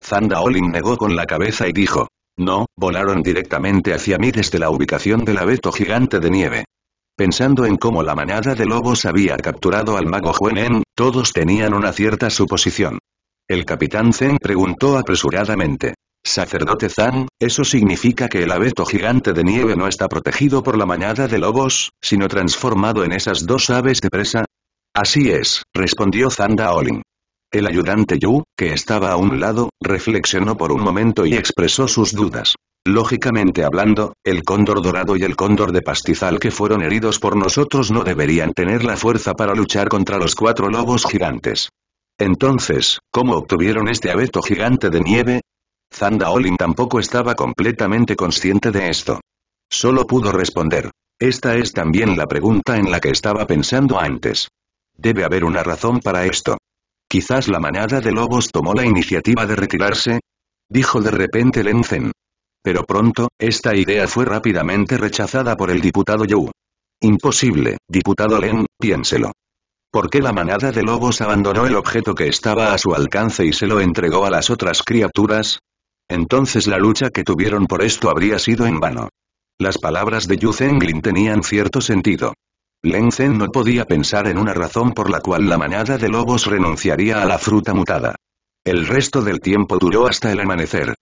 Zanda Olin negó con la cabeza y dijo. No, volaron directamente hacia mí desde la ubicación del abeto gigante de nieve. Pensando en cómo la manada de lobos había capturado al mago Huenen, todos tenían una cierta suposición. El capitán Zen preguntó apresuradamente. Sacerdote Zan, eso significa que el abeto gigante de nieve no está protegido por la mañada de lobos, sino transformado en esas dos aves de presa. Así es, respondió Zan Olin. El ayudante Yu, que estaba a un lado, reflexionó por un momento y expresó sus dudas. Lógicamente hablando, el cóndor dorado y el cóndor de pastizal que fueron heridos por nosotros no deberían tener la fuerza para luchar contra los cuatro lobos gigantes. Entonces, ¿cómo obtuvieron este abeto gigante de nieve? Zanda Olin tampoco estaba completamente consciente de esto. Solo pudo responder. Esta es también la pregunta en la que estaba pensando antes. Debe haber una razón para esto. Quizás la manada de lobos tomó la iniciativa de retirarse, dijo de repente Lenzen. Pero pronto, esta idea fue rápidamente rechazada por el diputado Yu. Imposible, diputado Len, piénselo. ¿Por qué la manada de lobos abandonó el objeto que estaba a su alcance y se lo entregó a las otras criaturas? Entonces la lucha que tuvieron por esto habría sido en vano. Las palabras de Yu Zenglin tenían cierto sentido. Len Zen no podía pensar en una razón por la cual la manada de lobos renunciaría a la fruta mutada. El resto del tiempo duró hasta el amanecer.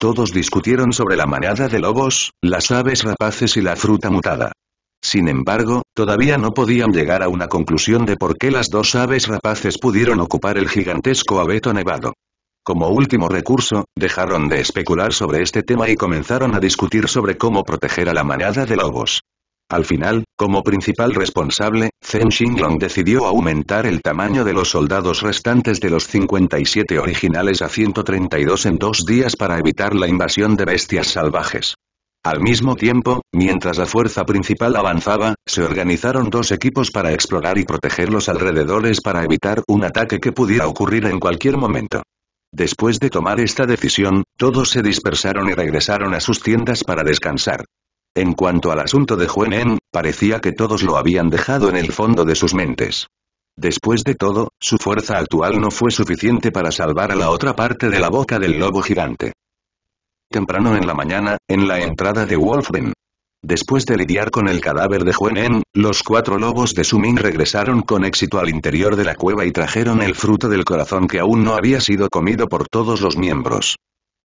Todos discutieron sobre la manada de lobos, las aves rapaces y la fruta mutada. Sin embargo, todavía no podían llegar a una conclusión de por qué las dos aves rapaces pudieron ocupar el gigantesco abeto nevado. Como último recurso, dejaron de especular sobre este tema y comenzaron a discutir sobre cómo proteger a la manada de lobos. Al final, como principal responsable, Zhen Xinglong decidió aumentar el tamaño de los soldados restantes de los 57 originales a 132 en dos días para evitar la invasión de bestias salvajes. Al mismo tiempo, mientras la fuerza principal avanzaba, se organizaron dos equipos para explorar y proteger los alrededores para evitar un ataque que pudiera ocurrir en cualquier momento. Después de tomar esta decisión, todos se dispersaron y regresaron a sus tiendas para descansar. En cuanto al asunto de En, parecía que todos lo habían dejado en el fondo de sus mentes. Después de todo, su fuerza actual no fue suficiente para salvar a la otra parte de la boca del lobo gigante. Temprano en la mañana, en la entrada de Wolfden, Después de lidiar con el cadáver de Juanen, los cuatro lobos de Sumin regresaron con éxito al interior de la cueva y trajeron el fruto del corazón que aún no había sido comido por todos los miembros.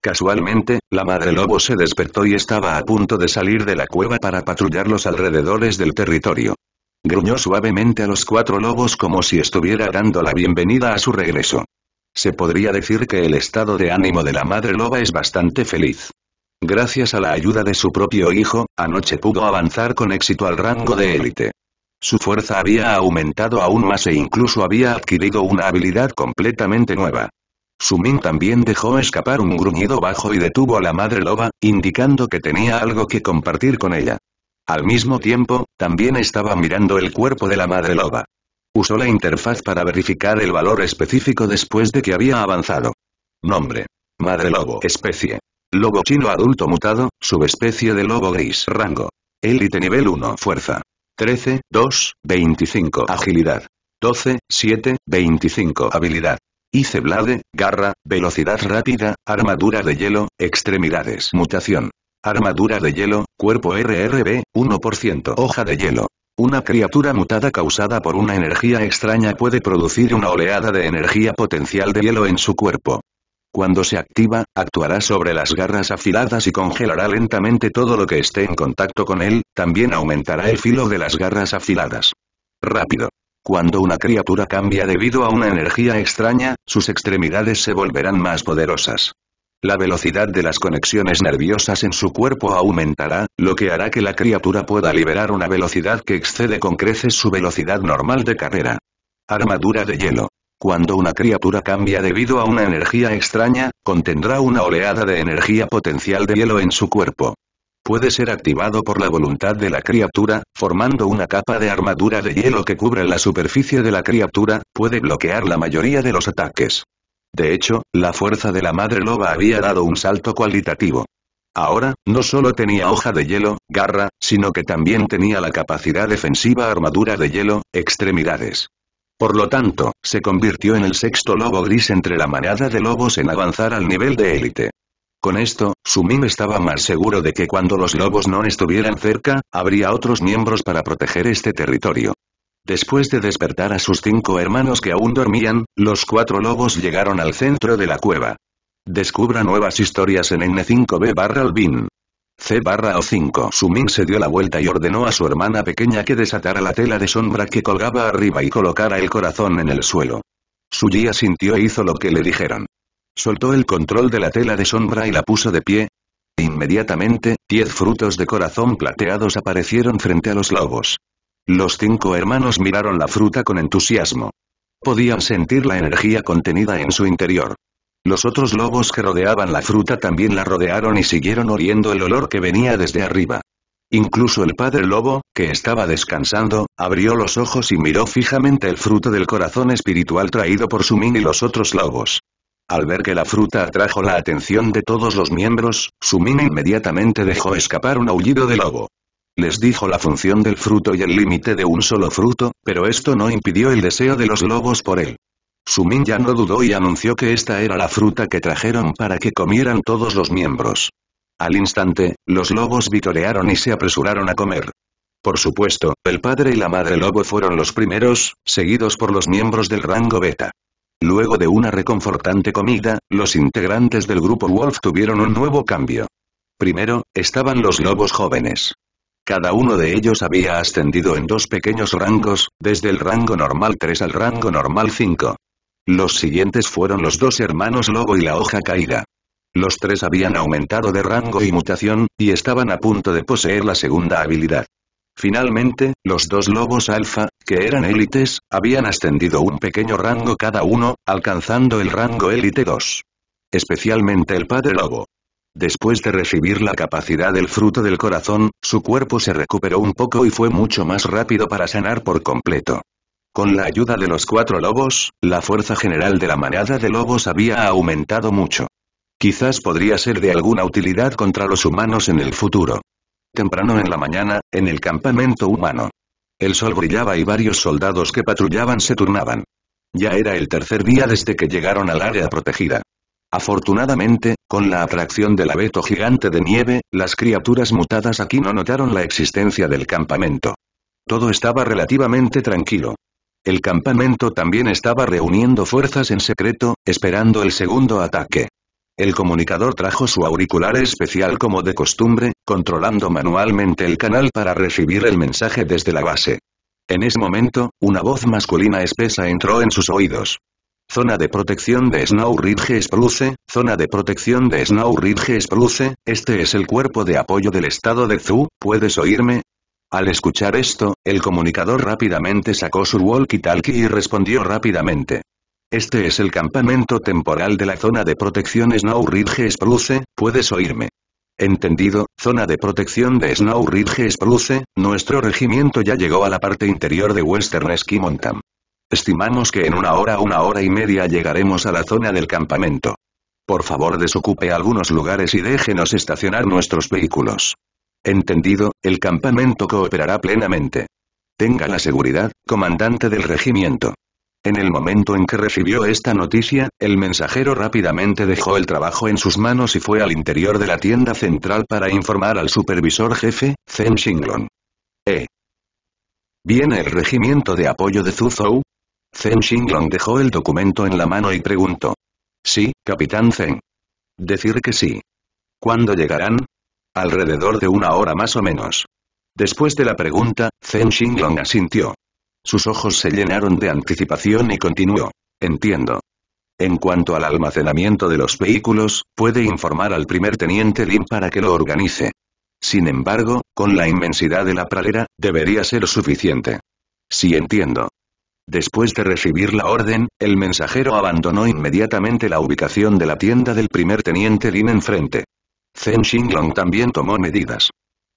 Casualmente, la madre lobo se despertó y estaba a punto de salir de la cueva para patrullar los alrededores del territorio. Gruñó suavemente a los cuatro lobos como si estuviera dando la bienvenida a su regreso. Se podría decir que el estado de ánimo de la madre loba es bastante feliz. Gracias a la ayuda de su propio hijo, anoche pudo avanzar con éxito al rango de élite. Su fuerza había aumentado aún más e incluso había adquirido una habilidad completamente nueva. Sumin también dejó escapar un gruñido bajo y detuvo a la madre loba, indicando que tenía algo que compartir con ella. Al mismo tiempo, también estaba mirando el cuerpo de la madre loba. Usó la interfaz para verificar el valor específico después de que había avanzado. Nombre. Madre lobo. Especie. Lobo chino adulto mutado, subespecie de lobo gris. Rango. Élite nivel 1. Fuerza. 13, 2, 25. Agilidad. 12, 7, 25. Habilidad. Ice Blade, garra, velocidad rápida, armadura de hielo, extremidades. Mutación. Armadura de hielo, cuerpo RRB, 1%. Hoja de hielo. Una criatura mutada causada por una energía extraña puede producir una oleada de energía potencial de hielo en su cuerpo. Cuando se activa, actuará sobre las garras afiladas y congelará lentamente todo lo que esté en contacto con él, también aumentará el filo de las garras afiladas. Rápido. Cuando una criatura cambia debido a una energía extraña, sus extremidades se volverán más poderosas. La velocidad de las conexiones nerviosas en su cuerpo aumentará, lo que hará que la criatura pueda liberar una velocidad que excede con creces su velocidad normal de carrera. Armadura de hielo. Cuando una criatura cambia debido a una energía extraña, contendrá una oleada de energía potencial de hielo en su cuerpo. Puede ser activado por la voluntad de la criatura, formando una capa de armadura de hielo que cubre la superficie de la criatura, puede bloquear la mayoría de los ataques. De hecho, la fuerza de la madre loba había dado un salto cualitativo. Ahora, no solo tenía hoja de hielo, garra, sino que también tenía la capacidad defensiva armadura de hielo, extremidades. Por lo tanto, se convirtió en el sexto lobo gris entre la manada de lobos en avanzar al nivel de élite. Con esto, Sumin estaba más seguro de que cuando los lobos no estuvieran cerca, habría otros miembros para proteger este territorio. Después de despertar a sus cinco hermanos que aún dormían, los cuatro lobos llegaron al centro de la cueva. Descubra nuevas historias en N5B barra Albin. C barra O5. Sumin se dio la vuelta y ordenó a su hermana pequeña que desatara la tela de sombra que colgaba arriba y colocara el corazón en el suelo. Su guía sintió e hizo lo que le dijeron. Soltó el control de la tela de sombra y la puso de pie. Inmediatamente, diez frutos de corazón plateados aparecieron frente a los lobos. Los cinco hermanos miraron la fruta con entusiasmo. Podían sentir la energía contenida en su interior. Los otros lobos que rodeaban la fruta también la rodearon y siguieron oriendo el olor que venía desde arriba. Incluso el padre lobo, que estaba descansando, abrió los ojos y miró fijamente el fruto del corazón espiritual traído por Sumin y los otros lobos. Al ver que la fruta atrajo la atención de todos los miembros, Sumin inmediatamente dejó escapar un aullido de lobo. Les dijo la función del fruto y el límite de un solo fruto, pero esto no impidió el deseo de los lobos por él. Sumin ya no dudó y anunció que esta era la fruta que trajeron para que comieran todos los miembros. Al instante, los lobos vitorearon y se apresuraron a comer. Por supuesto, el padre y la madre lobo fueron los primeros, seguidos por los miembros del rango beta. Luego de una reconfortante comida, los integrantes del grupo Wolf tuvieron un nuevo cambio. Primero, estaban los lobos jóvenes. Cada uno de ellos había ascendido en dos pequeños rangos, desde el rango normal 3 al rango normal 5. Los siguientes fueron los dos hermanos Lobo y la hoja caída. Los tres habían aumentado de rango y mutación, y estaban a punto de poseer la segunda habilidad. Finalmente, los dos lobos alfa, que eran élites, habían ascendido un pequeño rango cada uno, alcanzando el rango élite 2. Especialmente el padre lobo. Después de recibir la capacidad del fruto del corazón, su cuerpo se recuperó un poco y fue mucho más rápido para sanar por completo. Con la ayuda de los cuatro lobos, la fuerza general de la manada de lobos había aumentado mucho. Quizás podría ser de alguna utilidad contra los humanos en el futuro. Temprano en la mañana, en el campamento humano. El sol brillaba y varios soldados que patrullaban se turnaban. Ya era el tercer día desde que llegaron al área protegida. Afortunadamente, con la atracción del abeto gigante de nieve, las criaturas mutadas aquí no notaron la existencia del campamento. Todo estaba relativamente tranquilo. El campamento también estaba reuniendo fuerzas en secreto, esperando el segundo ataque. El comunicador trajo su auricular especial como de costumbre, controlando manualmente el canal para recibir el mensaje desde la base. En ese momento, una voz masculina espesa entró en sus oídos. Zona de protección de Snow Ridge Spruce, zona de protección de Snow Ridge Spruce, este es el cuerpo de apoyo del estado de Zhu, ¿puedes oírme? Al escuchar esto, el comunicador rápidamente sacó su walkie-talkie y respondió rápidamente. Este es el campamento temporal de la zona de protección Snow Ridge Spruce, puedes oírme. Entendido, zona de protección de Snow Ridge Spruce, nuestro regimiento ya llegó a la parte interior de Western Ski Mountain. Estimamos que en una hora, una hora y media llegaremos a la zona del campamento. Por favor desocupe algunos lugares y déjenos estacionar nuestros vehículos. Entendido, el campamento cooperará plenamente. Tenga la seguridad, comandante del regimiento. En el momento en que recibió esta noticia, el mensajero rápidamente dejó el trabajo en sus manos y fue al interior de la tienda central para informar al supervisor jefe, Zen Xinglong. ¿Eh? ¿Viene el regimiento de apoyo de Zhou? Zen Xinglong dejó el documento en la mano y preguntó. Sí, capitán Zen. Decir que sí. ¿Cuándo llegarán? Alrededor de una hora más o menos. Después de la pregunta, Zheng Xinglong asintió. Sus ojos se llenaron de anticipación y continuó. Entiendo. En cuanto al almacenamiento de los vehículos, puede informar al primer teniente Lin para que lo organice. Sin embargo, con la inmensidad de la pradera, debería ser suficiente. Sí entiendo. Después de recibir la orden, el mensajero abandonó inmediatamente la ubicación de la tienda del primer teniente Lin enfrente. Zheng Xinglong también tomó medidas.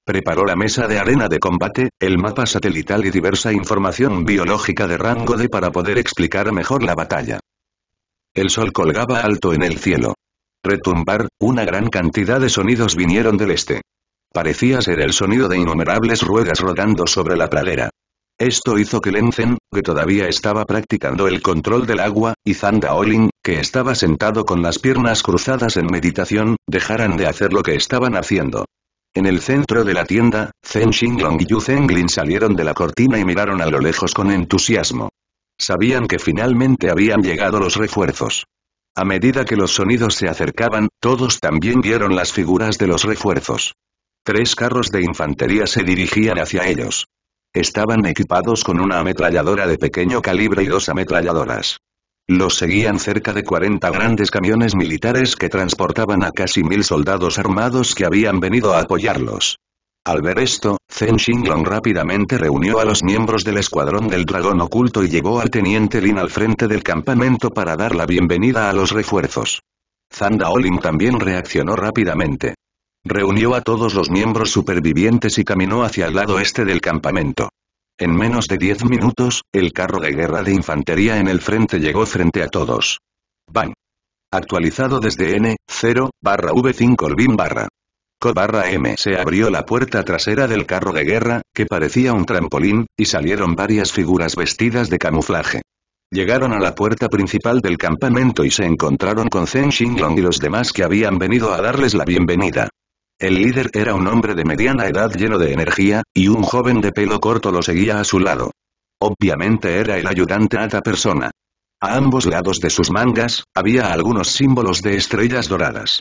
Preparó la mesa de arena de combate, el mapa satelital y diversa información biológica de rango D para poder explicar mejor la batalla. El sol colgaba alto en el cielo. Retumbar, una gran cantidad de sonidos vinieron del este. Parecía ser el sonido de innumerables ruedas rodando sobre la pradera. Esto hizo que Lenzen, que todavía estaba practicando el control del agua, y Zanda Olin, que estaba sentado con las piernas cruzadas en meditación, dejaran de hacer lo que estaban haciendo. En el centro de la tienda, Zen Xinglong y Yu Zenglin salieron de la cortina y miraron a lo lejos con entusiasmo. Sabían que finalmente habían llegado los refuerzos. A medida que los sonidos se acercaban, todos también vieron las figuras de los refuerzos. Tres carros de infantería se dirigían hacia ellos. Estaban equipados con una ametralladora de pequeño calibre y dos ametralladoras. Los seguían cerca de 40 grandes camiones militares que transportaban a casi mil soldados armados que habían venido a apoyarlos. Al ver esto, Zhen Xinglong rápidamente reunió a los miembros del escuadrón del dragón oculto y llevó al teniente Lin al frente del campamento para dar la bienvenida a los refuerzos. Zanda Olin también reaccionó rápidamente. Reunió a todos los miembros supervivientes y caminó hacia el lado este del campamento. En menos de diez minutos, el carro de guerra de infantería en el frente llegó frente a todos. Bang. Actualizado desde N0 V5 Olvin barra. Co barra M se abrió la puerta trasera del carro de guerra, que parecía un trampolín, y salieron varias figuras vestidas de camuflaje. Llegaron a la puerta principal del campamento y se encontraron con Zen Xinglong y los demás que habían venido a darles la bienvenida. El líder era un hombre de mediana edad lleno de energía, y un joven de pelo corto lo seguía a su lado. Obviamente era el ayudante alta persona. A ambos lados de sus mangas, había algunos símbolos de estrellas doradas.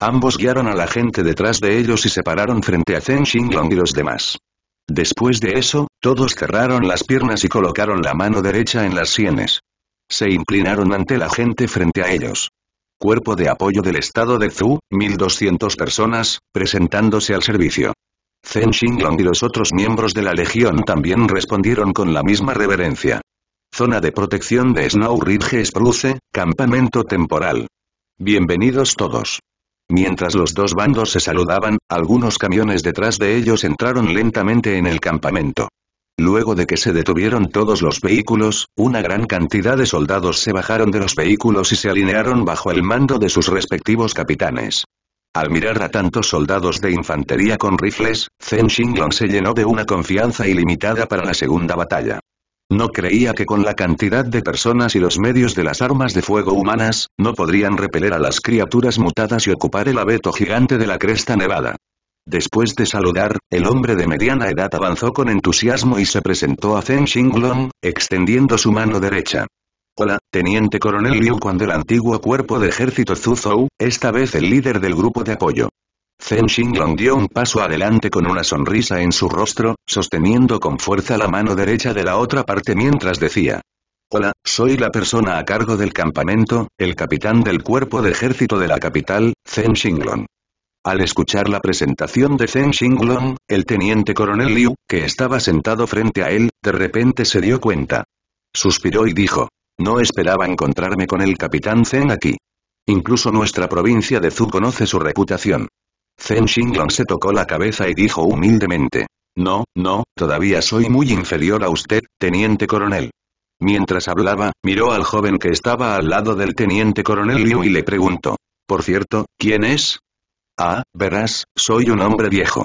Ambos guiaron a la gente detrás de ellos y se pararon frente a Zhen Xinglong y los demás. Después de eso, todos cerraron las piernas y colocaron la mano derecha en las sienes. Se inclinaron ante la gente frente a ellos. Cuerpo de apoyo del estado de Zhu, 1200 personas, presentándose al servicio. Zhen Xinglong y los otros miembros de la legión también respondieron con la misma reverencia. Zona de protección de Snow Ridge Spruce, campamento temporal. Bienvenidos todos. Mientras los dos bandos se saludaban, algunos camiones detrás de ellos entraron lentamente en el campamento. Luego de que se detuvieron todos los vehículos, una gran cantidad de soldados se bajaron de los vehículos y se alinearon bajo el mando de sus respectivos capitanes. Al mirar a tantos soldados de infantería con rifles, Zhen Xinglong se llenó de una confianza ilimitada para la segunda batalla. No creía que con la cantidad de personas y los medios de las armas de fuego humanas, no podrían repeler a las criaturas mutadas y ocupar el abeto gigante de la cresta nevada. Después de saludar, el hombre de mediana edad avanzó con entusiasmo y se presentó a Zheng Xinglong, extendiendo su mano derecha. Hola, Teniente Coronel Liu cuando del antiguo cuerpo de ejército Zuzhou, esta vez el líder del grupo de apoyo. Zheng Xinglong dio un paso adelante con una sonrisa en su rostro, sosteniendo con fuerza la mano derecha de la otra parte mientras decía. Hola, soy la persona a cargo del campamento, el capitán del cuerpo de ejército de la capital, Zhen Xinglong. Al escuchar la presentación de Zheng Xinglong, el teniente coronel Liu, que estaba sentado frente a él, de repente se dio cuenta. Suspiró y dijo. No esperaba encontrarme con el capitán Zheng aquí. Incluso nuestra provincia de Zhu conoce su reputación. Zheng Xinglong se tocó la cabeza y dijo humildemente. No, no, todavía soy muy inferior a usted, teniente coronel. Mientras hablaba, miró al joven que estaba al lado del teniente coronel Liu y le preguntó. Por cierto, ¿quién es? Ah, verás, soy un hombre viejo.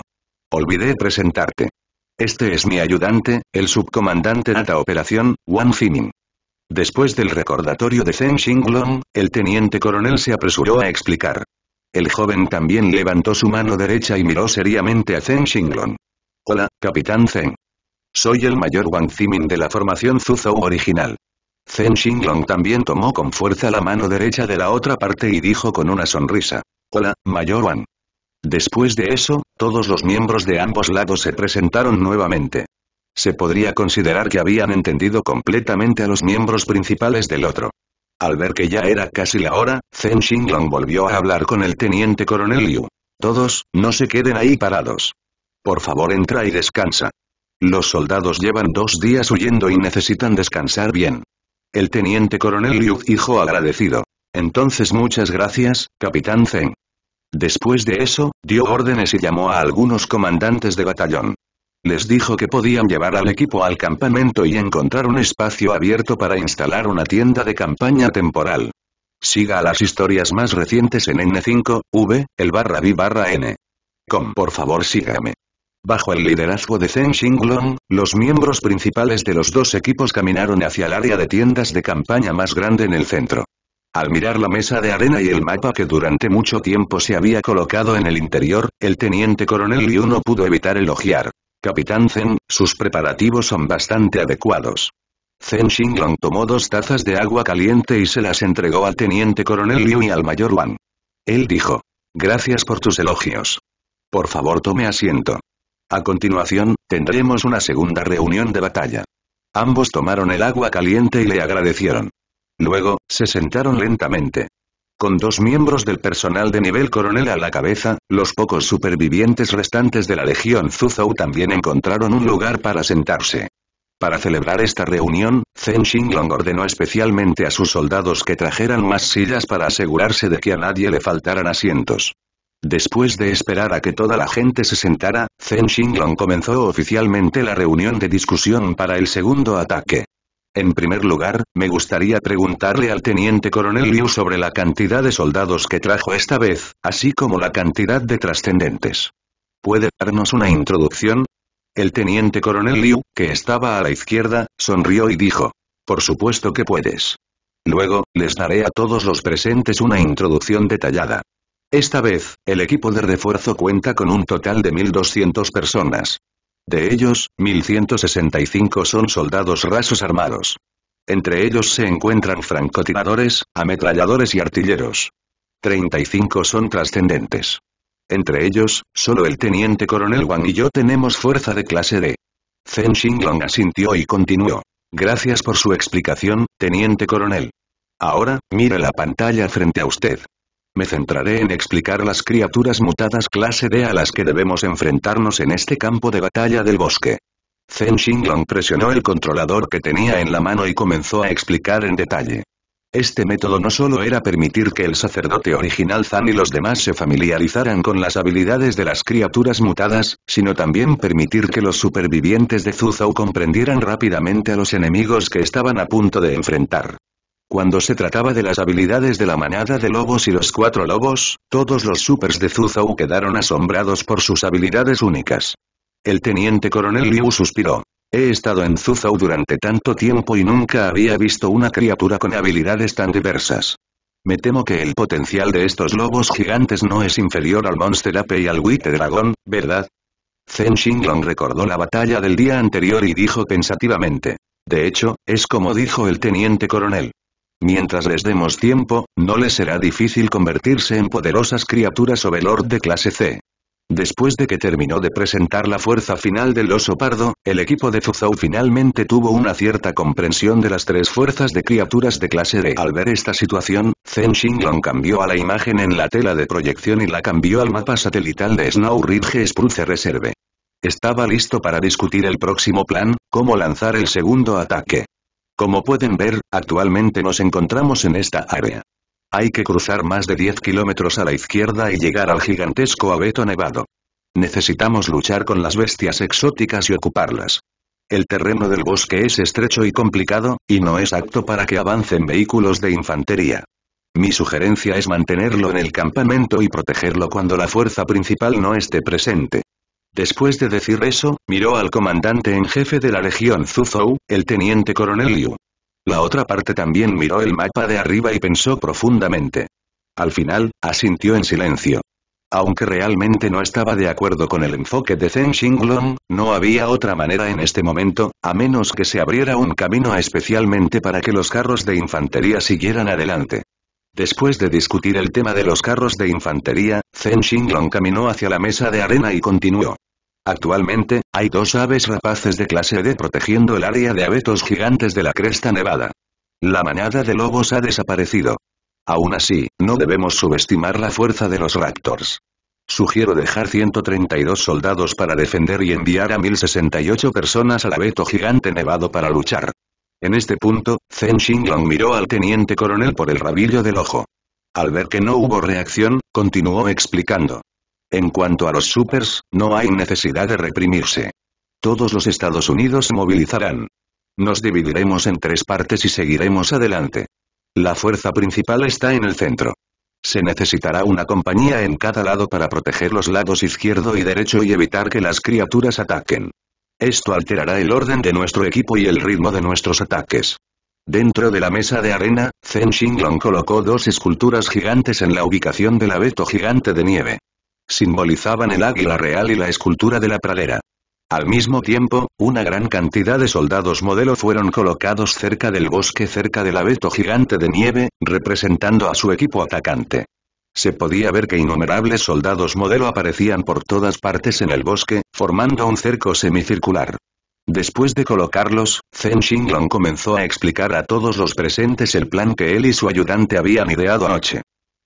Olvidé presentarte. Este es mi ayudante, el subcomandante de la Operación, Wang Fiming. Después del recordatorio de Zheng Xinglong, el teniente coronel se apresuró a explicar. El joven también levantó su mano derecha y miró seriamente a Zheng Xinglong. Hola, capitán Zheng. Soy el mayor Wang Zimin de la formación Zuzhou original. Zheng Xinglong también tomó con fuerza la mano derecha de la otra parte y dijo con una sonrisa. Hola, Mayor Wan. Después de eso, todos los miembros de ambos lados se presentaron nuevamente. Se podría considerar que habían entendido completamente a los miembros principales del otro. Al ver que ya era casi la hora, Zen Xinglong volvió a hablar con el teniente coronel Liu. Todos, no se queden ahí parados. Por favor entra y descansa. Los soldados llevan dos días huyendo y necesitan descansar bien. El teniente coronel Liu dijo agradecido. Entonces muchas gracias, capitán Zen. Después de eso, dio órdenes y llamó a algunos comandantes de batallón. Les dijo que podían llevar al equipo al campamento y encontrar un espacio abierto para instalar una tienda de campaña temporal. Siga las historias más recientes en N5, V, el barra B barra N. Com por favor sígame. Bajo el liderazgo de Zeng Xinglong, los miembros principales de los dos equipos caminaron hacia el área de tiendas de campaña más grande en el centro. Al mirar la mesa de arena y el mapa que durante mucho tiempo se había colocado en el interior, el teniente coronel Liu no pudo evitar elogiar. Capitán Zen, sus preparativos son bastante adecuados. Zen Xinglong tomó dos tazas de agua caliente y se las entregó al teniente coronel Liu y al mayor Wang. Él dijo. Gracias por tus elogios. Por favor tome asiento. A continuación, tendremos una segunda reunión de batalla. Ambos tomaron el agua caliente y le agradecieron. Luego, se sentaron lentamente. Con dos miembros del personal de nivel coronel a la cabeza, los pocos supervivientes restantes de la Legión Zuzou también encontraron un lugar para sentarse. Para celebrar esta reunión, Zhen Xinglong ordenó especialmente a sus soldados que trajeran más sillas para asegurarse de que a nadie le faltaran asientos. Después de esperar a que toda la gente se sentara, Zhen Xinglong comenzó oficialmente la reunión de discusión para el segundo ataque. En primer lugar, me gustaría preguntarle al teniente coronel Liu sobre la cantidad de soldados que trajo esta vez, así como la cantidad de trascendentes. ¿Puede darnos una introducción? El teniente coronel Liu, que estaba a la izquierda, sonrió y dijo, por supuesto que puedes. Luego, les daré a todos los presentes una introducción detallada. Esta vez, el equipo de refuerzo cuenta con un total de 1.200 personas. De ellos, 1165 son soldados rasos armados. Entre ellos se encuentran francotiradores, ametralladores y artilleros. 35 son trascendentes. Entre ellos, solo el teniente coronel Wang y yo tenemos fuerza de clase D. Zhen Xinglong asintió y continuó. Gracias por su explicación, teniente coronel. Ahora, mire la pantalla frente a usted. Me centraré en explicar las criaturas mutadas clase D a las que debemos enfrentarnos en este campo de batalla del bosque. Zen Xinglong presionó el controlador que tenía en la mano y comenzó a explicar en detalle. Este método no solo era permitir que el sacerdote original Zan y los demás se familiarizaran con las habilidades de las criaturas mutadas, sino también permitir que los supervivientes de Zuzhou comprendieran rápidamente a los enemigos que estaban a punto de enfrentar. Cuando se trataba de las habilidades de la manada de lobos y los cuatro lobos, todos los supers de Zuzou quedaron asombrados por sus habilidades únicas. El teniente coronel Liu suspiró. He estado en Zuzou durante tanto tiempo y nunca había visto una criatura con habilidades tan diversas. Me temo que el potencial de estos lobos gigantes no es inferior al Monster Ape y al Witte Dragón, ¿verdad? Zen Xinglong recordó la batalla del día anterior y dijo pensativamente. De hecho, es como dijo el teniente coronel. Mientras les demos tiempo, no les será difícil convertirse en poderosas criaturas Lord de clase C. Después de que terminó de presentar la fuerza final del oso pardo, el equipo de Fuzhou finalmente tuvo una cierta comprensión de las tres fuerzas de criaturas de clase D. Al ver esta situación, Zhen Xinglong cambió a la imagen en la tela de proyección y la cambió al mapa satelital de Snow Ridge Spruce Reserve. Estaba listo para discutir el próximo plan, cómo lanzar el segundo ataque. Como pueden ver, actualmente nos encontramos en esta área. Hay que cruzar más de 10 kilómetros a la izquierda y llegar al gigantesco abeto nevado. Necesitamos luchar con las bestias exóticas y ocuparlas. El terreno del bosque es estrecho y complicado, y no es apto para que avancen vehículos de infantería. Mi sugerencia es mantenerlo en el campamento y protegerlo cuando la fuerza principal no esté presente. Después de decir eso, miró al comandante en jefe de la Legión Zuzhou, el teniente coronel Liu. La otra parte también miró el mapa de arriba y pensó profundamente. Al final, asintió en silencio. Aunque realmente no estaba de acuerdo con el enfoque de Zhen Xinglong, no había otra manera en este momento, a menos que se abriera un camino especialmente para que los carros de infantería siguieran adelante. Después de discutir el tema de los carros de infantería, Zhen Xinglong caminó hacia la mesa de arena y continuó. Actualmente, hay dos aves rapaces de clase D protegiendo el área de abetos gigantes de la cresta nevada. La manada de lobos ha desaparecido. Aún así, no debemos subestimar la fuerza de los Raptors. Sugiero dejar 132 soldados para defender y enviar a 1068 personas al abeto gigante nevado para luchar. En este punto, Zhen Xinglong miró al teniente coronel por el rabillo del ojo. Al ver que no hubo reacción, continuó explicando. En cuanto a los supers, no hay necesidad de reprimirse. Todos los Estados Unidos se movilizarán. Nos dividiremos en tres partes y seguiremos adelante. La fuerza principal está en el centro. Se necesitará una compañía en cada lado para proteger los lados izquierdo y derecho y evitar que las criaturas ataquen. Esto alterará el orden de nuestro equipo y el ritmo de nuestros ataques. Dentro de la mesa de arena, Zen Xinglong colocó dos esculturas gigantes en la ubicación del abeto gigante de nieve. Simbolizaban el águila real y la escultura de la pradera. Al mismo tiempo, una gran cantidad de soldados modelo fueron colocados cerca del bosque cerca del abeto gigante de nieve, representando a su equipo atacante. Se podía ver que innumerables soldados modelo aparecían por todas partes en el bosque, formando un cerco semicircular. Después de colocarlos, Zhen Xinglong comenzó a explicar a todos los presentes el plan que él y su ayudante habían ideado anoche.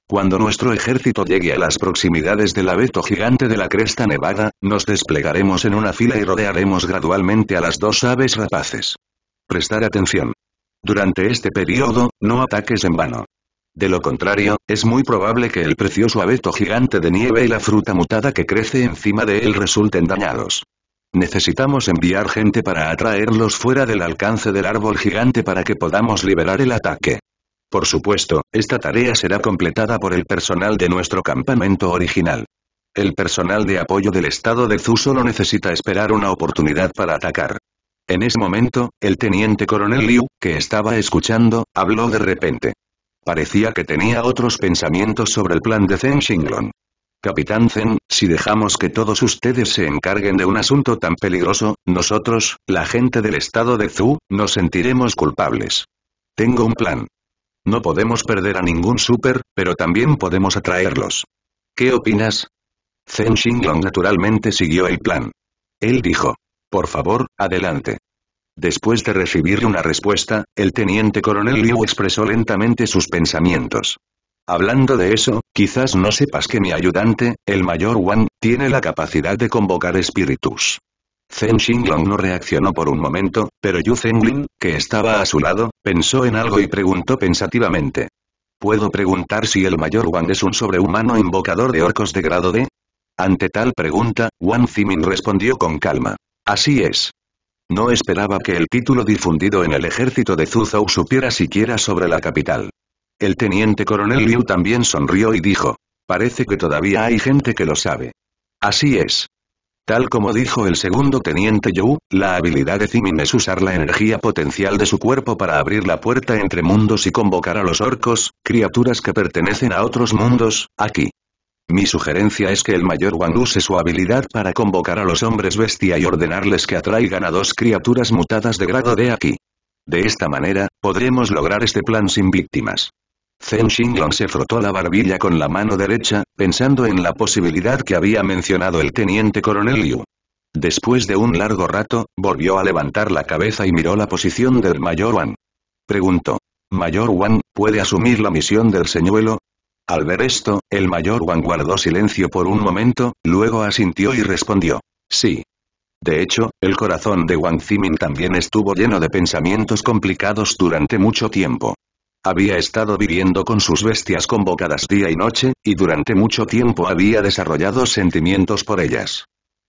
Cuando nuestro ejército llegue a las proximidades del abeto gigante de la cresta nevada, nos desplegaremos en una fila y rodearemos gradualmente a las dos aves rapaces. Prestar atención. Durante este periodo, no ataques en vano. De lo contrario, es muy probable que el precioso abeto gigante de nieve y la fruta mutada que crece encima de él resulten dañados. Necesitamos enviar gente para atraerlos fuera del alcance del árbol gigante para que podamos liberar el ataque. Por supuesto, esta tarea será completada por el personal de nuestro campamento original. El personal de apoyo del estado de Zu solo necesita esperar una oportunidad para atacar. En ese momento, el teniente coronel Liu, que estaba escuchando, habló de repente. Parecía que tenía otros pensamientos sobre el plan de Zen Shinglon. Capitán Zen, si dejamos que todos ustedes se encarguen de un asunto tan peligroso, nosotros, la gente del estado de Zhu, nos sentiremos culpables. Tengo un plan. No podemos perder a ningún super, pero también podemos atraerlos. ¿Qué opinas? Zen Shinglong naturalmente siguió el plan. Él dijo. Por favor, adelante. Después de recibir una respuesta, el teniente coronel Liu expresó lentamente sus pensamientos. Hablando de eso, quizás no sepas que mi ayudante, el mayor Wang, tiene la capacidad de convocar espíritus. Zhen Xinglong no reaccionó por un momento, pero Yu Zhenglin, que estaba a su lado, pensó en algo y preguntó pensativamente. ¿Puedo preguntar si el mayor Wang es un sobrehumano invocador de orcos de grado D? Ante tal pregunta, Wang Zimin respondió con calma. Así es. No esperaba que el título difundido en el ejército de Zuzhou supiera siquiera sobre la capital. El teniente coronel Liu también sonrió y dijo. Parece que todavía hay gente que lo sabe. Así es. Tal como dijo el segundo teniente Yu, la habilidad de Zimin es usar la energía potencial de su cuerpo para abrir la puerta entre mundos y convocar a los orcos, criaturas que pertenecen a otros mundos, aquí. Mi sugerencia es que el mayor Wang use su habilidad para convocar a los hombres bestia y ordenarles que atraigan a dos criaturas mutadas de grado de aquí. De esta manera, podremos lograr este plan sin víctimas. Zen Xinglong se frotó la barbilla con la mano derecha, pensando en la posibilidad que había mencionado el teniente coronel Liu. Después de un largo rato, volvió a levantar la cabeza y miró la posición del mayor Wang. Preguntó. Mayor Wang, ¿puede asumir la misión del señuelo? Al ver esto, el mayor Wang guardó silencio por un momento, luego asintió y respondió. Sí. De hecho, el corazón de Wang Zimin también estuvo lleno de pensamientos complicados durante mucho tiempo. Había estado viviendo con sus bestias convocadas día y noche, y durante mucho tiempo había desarrollado sentimientos por ellas.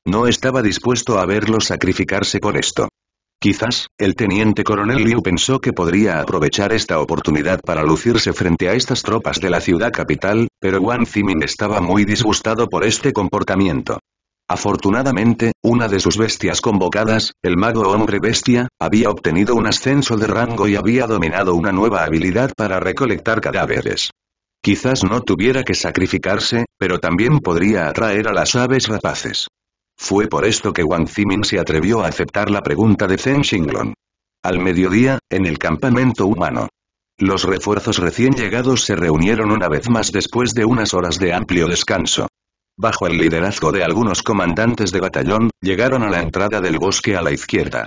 No estaba dispuesto a verlos sacrificarse por esto. Quizás, el teniente coronel Liu pensó que podría aprovechar esta oportunidad para lucirse frente a estas tropas de la ciudad capital, pero Wang Zimin estaba muy disgustado por este comportamiento. Afortunadamente, una de sus bestias convocadas, el mago hombre bestia, había obtenido un ascenso de rango y había dominado una nueva habilidad para recolectar cadáveres. Quizás no tuviera que sacrificarse, pero también podría atraer a las aves rapaces. Fue por esto que Wang Zimin se atrevió a aceptar la pregunta de Zheng Xinglong. Al mediodía, en el campamento humano. Los refuerzos recién llegados se reunieron una vez más después de unas horas de amplio descanso. Bajo el liderazgo de algunos comandantes de batallón, llegaron a la entrada del bosque a la izquierda.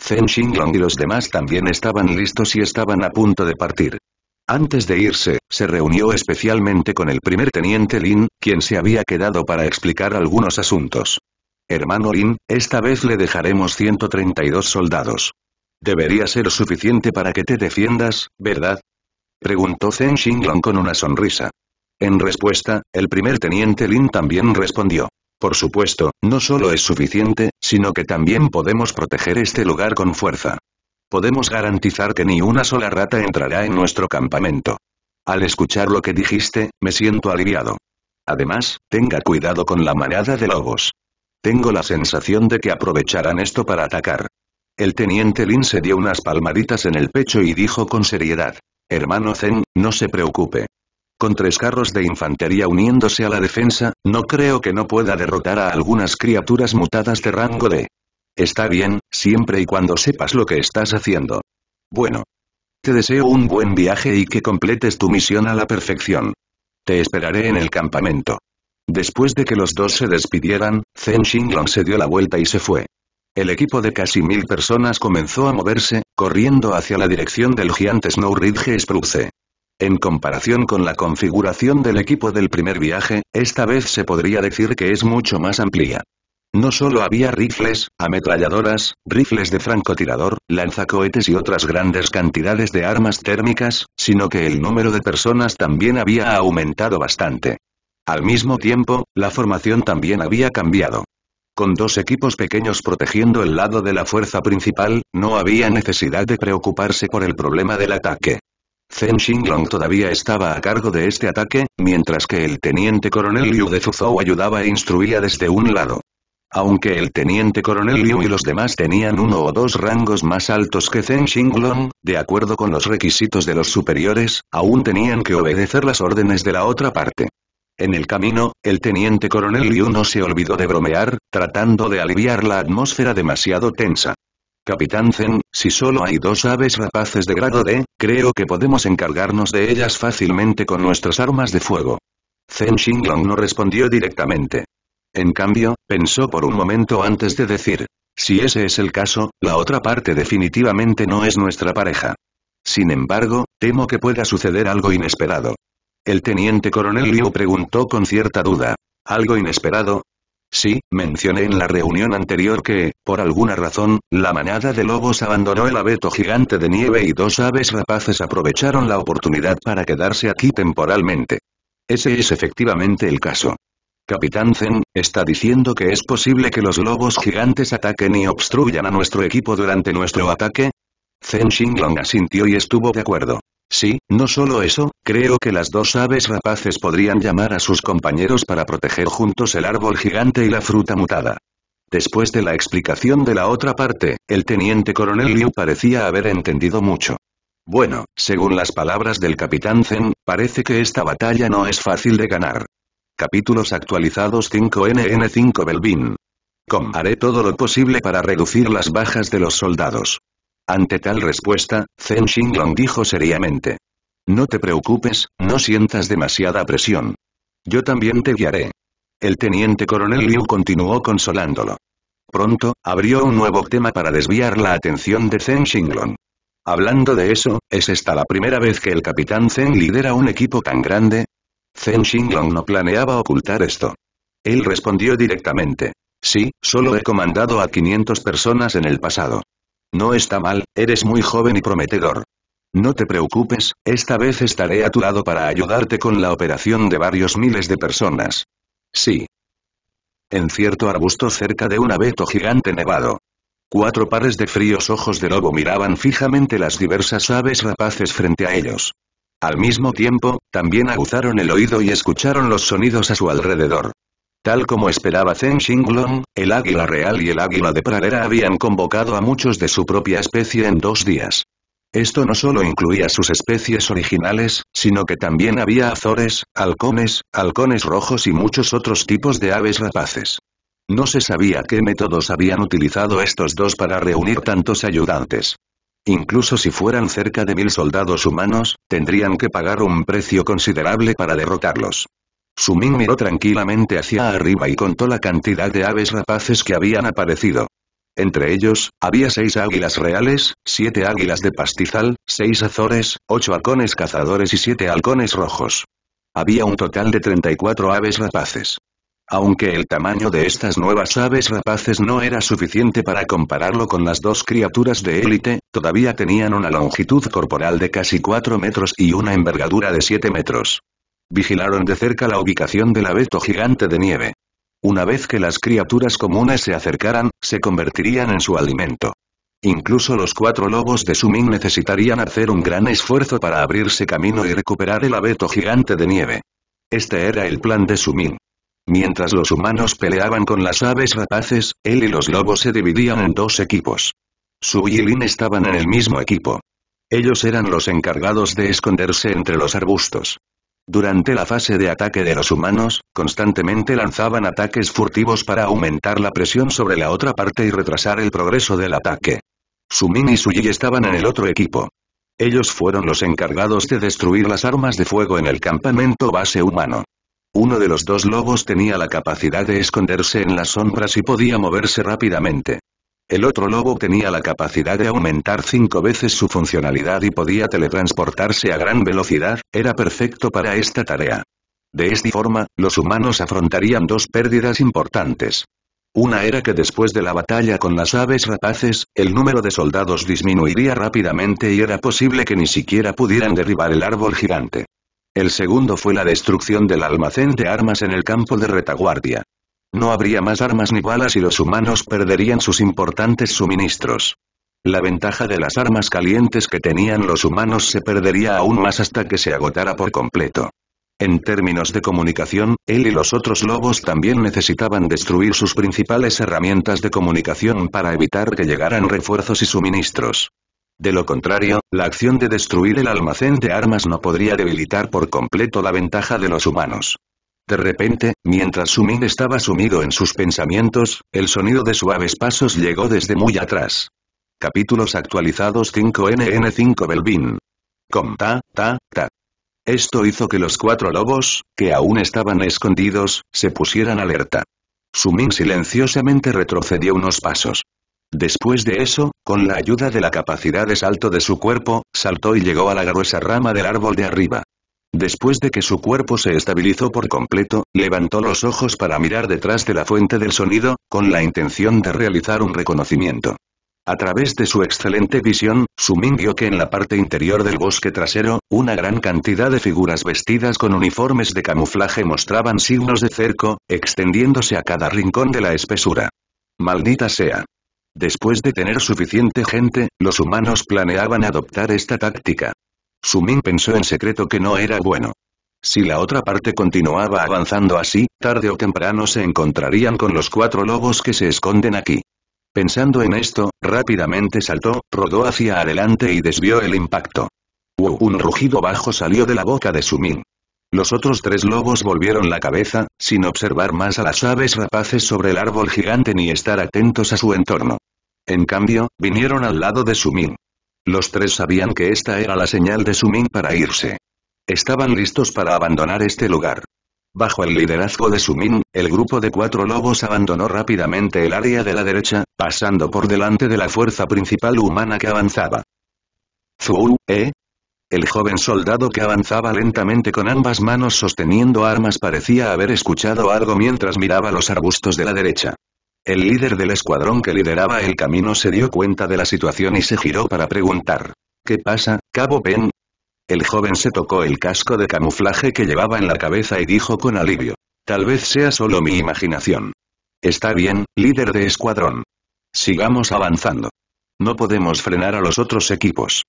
Zheng Xinglong y los demás también estaban listos y estaban a punto de partir. Antes de irse, se reunió especialmente con el primer teniente Lin, quien se había quedado para explicar algunos asuntos. Hermano Lin, esta vez le dejaremos 132 soldados. Debería ser suficiente para que te defiendas, ¿verdad? Preguntó Zhen Xinglong con una sonrisa. En respuesta, el primer teniente Lin también respondió. Por supuesto, no solo es suficiente, sino que también podemos proteger este lugar con fuerza. Podemos garantizar que ni una sola rata entrará en nuestro campamento. Al escuchar lo que dijiste, me siento aliviado. Además, tenga cuidado con la manada de lobos. Tengo la sensación de que aprovecharán esto para atacar. El teniente Lin se dio unas palmaditas en el pecho y dijo con seriedad. Hermano Zen, no se preocupe. Con tres carros de infantería uniéndose a la defensa, no creo que no pueda derrotar a algunas criaturas mutadas de rango D. Está bien, siempre y cuando sepas lo que estás haciendo. Bueno. Te deseo un buen viaje y que completes tu misión a la perfección. Te esperaré en el campamento. Después de que los dos se despidieran, Zhen Xinglong se dio la vuelta y se fue. El equipo de casi mil personas comenzó a moverse, corriendo hacia la dirección del gigante Snow Ridge Spruce. En comparación con la configuración del equipo del primer viaje, esta vez se podría decir que es mucho más amplia. No solo había rifles, ametralladoras, rifles de francotirador, lanzacohetes y otras grandes cantidades de armas térmicas, sino que el número de personas también había aumentado bastante. Al mismo tiempo, la formación también había cambiado. Con dos equipos pequeños protegiendo el lado de la fuerza principal, no había necesidad de preocuparse por el problema del ataque. Zhen Xinglong todavía estaba a cargo de este ataque, mientras que el teniente coronel Liu de Zhuzhou ayudaba e instruía desde un lado. Aunque el teniente coronel Liu y los demás tenían uno o dos rangos más altos que Zhen Xinglong, de acuerdo con los requisitos de los superiores, aún tenían que obedecer las órdenes de la otra parte. En el camino, el teniente coronel Liu no se olvidó de bromear, tratando de aliviar la atmósfera demasiado tensa. Capitán Zen, si solo hay dos aves rapaces de grado D, creo que podemos encargarnos de ellas fácilmente con nuestras armas de fuego. Zen Xinglong no respondió directamente. En cambio, pensó por un momento antes de decir, si ese es el caso, la otra parte definitivamente no es nuestra pareja. Sin embargo, temo que pueda suceder algo inesperado. El teniente coronel Liu preguntó con cierta duda. ¿Algo inesperado? Sí, mencioné en la reunión anterior que, por alguna razón, la manada de lobos abandonó el abeto gigante de nieve y dos aves rapaces aprovecharon la oportunidad para quedarse aquí temporalmente. Ese es efectivamente el caso. Capitán Zen, está diciendo que es posible que los lobos gigantes ataquen y obstruyan a nuestro equipo durante nuestro ataque? Zen Xinglong asintió y estuvo de acuerdo. Sí, no solo eso, creo que las dos aves rapaces podrían llamar a sus compañeros para proteger juntos el árbol gigante y la fruta mutada. Después de la explicación de la otra parte, el teniente coronel Liu parecía haber entendido mucho. Bueno, según las palabras del capitán Zen, parece que esta batalla no es fácil de ganar. Capítulos actualizados 5NN5 Belvin. haré todo lo posible para reducir las bajas de los soldados. Ante tal respuesta, Zen Xinglong dijo seriamente. No te preocupes, no sientas demasiada presión. Yo también te guiaré. El teniente coronel Liu continuó consolándolo. Pronto, abrió un nuevo tema para desviar la atención de Zen Xinglong. Hablando de eso, ¿es esta la primera vez que el capitán Zen lidera un equipo tan grande? Zen Xinglong no planeaba ocultar esto. Él respondió directamente. Sí, solo he comandado a 500 personas en el pasado. No está mal, eres muy joven y prometedor. No te preocupes, esta vez estaré a tu lado para ayudarte con la operación de varios miles de personas. Sí. En cierto arbusto cerca de un abeto gigante nevado. Cuatro pares de fríos ojos de lobo miraban fijamente las diversas aves rapaces frente a ellos. Al mismo tiempo, también aguzaron el oído y escucharon los sonidos a su alrededor. Tal como esperaba Zheng Xinglong, el águila real y el águila de pradera habían convocado a muchos de su propia especie en dos días. Esto no solo incluía sus especies originales, sino que también había azores, halcones, halcones rojos y muchos otros tipos de aves rapaces. No se sabía qué métodos habían utilizado estos dos para reunir tantos ayudantes. Incluso si fueran cerca de mil soldados humanos, tendrían que pagar un precio considerable para derrotarlos. Sumin miró tranquilamente hacia arriba y contó la cantidad de aves rapaces que habían aparecido. Entre ellos, había seis águilas reales, siete águilas de pastizal, seis azores, ocho halcones cazadores y siete halcones rojos. Había un total de 34 aves rapaces. Aunque el tamaño de estas nuevas aves rapaces no era suficiente para compararlo con las dos criaturas de élite, todavía tenían una longitud corporal de casi 4 metros y una envergadura de 7 metros. Vigilaron de cerca la ubicación del abeto gigante de nieve. Una vez que las criaturas comunes se acercaran, se convertirían en su alimento. Incluso los cuatro lobos de Sumin necesitarían hacer un gran esfuerzo para abrirse camino y recuperar el abeto gigante de nieve. Este era el plan de Sumin. Mientras los humanos peleaban con las aves rapaces, él y los lobos se dividían en dos equipos. Su y Lin estaban en el mismo equipo. Ellos eran los encargados de esconderse entre los arbustos. Durante la fase de ataque de los humanos, constantemente lanzaban ataques furtivos para aumentar la presión sobre la otra parte y retrasar el progreso del ataque. Sumin y Suji estaban en el otro equipo. Ellos fueron los encargados de destruir las armas de fuego en el campamento base humano. Uno de los dos lobos tenía la capacidad de esconderse en las sombras y podía moverse rápidamente. El otro lobo tenía la capacidad de aumentar cinco veces su funcionalidad y podía teletransportarse a gran velocidad, era perfecto para esta tarea. De esta forma, los humanos afrontarían dos pérdidas importantes. Una era que después de la batalla con las aves rapaces, el número de soldados disminuiría rápidamente y era posible que ni siquiera pudieran derribar el árbol gigante. El segundo fue la destrucción del almacén de armas en el campo de retaguardia. No habría más armas ni balas y los humanos perderían sus importantes suministros. La ventaja de las armas calientes que tenían los humanos se perdería aún más hasta que se agotara por completo. En términos de comunicación, él y los otros lobos también necesitaban destruir sus principales herramientas de comunicación para evitar que llegaran refuerzos y suministros. De lo contrario, la acción de destruir el almacén de armas no podría debilitar por completo la ventaja de los humanos. De repente, mientras Sumin estaba sumido en sus pensamientos, el sonido de suaves pasos llegó desde muy atrás. Capítulos actualizados 5NN5 Belvin. Com ta, ta, ta. Esto hizo que los cuatro lobos, que aún estaban escondidos, se pusieran alerta. Sumin silenciosamente retrocedió unos pasos. Después de eso, con la ayuda de la capacidad de salto de su cuerpo, saltó y llegó a la gruesa rama del árbol de arriba. Después de que su cuerpo se estabilizó por completo, levantó los ojos para mirar detrás de la fuente del sonido, con la intención de realizar un reconocimiento. A través de su excelente visión, Sumin vio que en la parte interior del bosque trasero, una gran cantidad de figuras vestidas con uniformes de camuflaje mostraban signos de cerco, extendiéndose a cada rincón de la espesura. Maldita sea. Después de tener suficiente gente, los humanos planeaban adoptar esta táctica. Sumin pensó en secreto que no era bueno. Si la otra parte continuaba avanzando así, tarde o temprano se encontrarían con los cuatro lobos que se esconden aquí. Pensando en esto, rápidamente saltó, rodó hacia adelante y desvió el impacto. Un rugido bajo salió de la boca de Sumin. Los otros tres lobos volvieron la cabeza, sin observar más a las aves rapaces sobre el árbol gigante ni estar atentos a su entorno. En cambio, vinieron al lado de Sumin. Los tres sabían que esta era la señal de Sumin para irse. Estaban listos para abandonar este lugar. Bajo el liderazgo de Sumin, el grupo de cuatro lobos abandonó rápidamente el área de la derecha, pasando por delante de la fuerza principal humana que avanzaba. Zhu, ¿eh? El joven soldado que avanzaba lentamente con ambas manos sosteniendo armas parecía haber escuchado algo mientras miraba los arbustos de la derecha. El líder del escuadrón que lideraba el camino se dio cuenta de la situación y se giró para preguntar. ¿Qué pasa, Cabo Ben? El joven se tocó el casco de camuflaje que llevaba en la cabeza y dijo con alivio. Tal vez sea solo mi imaginación. Está bien, líder de escuadrón. Sigamos avanzando. No podemos frenar a los otros equipos.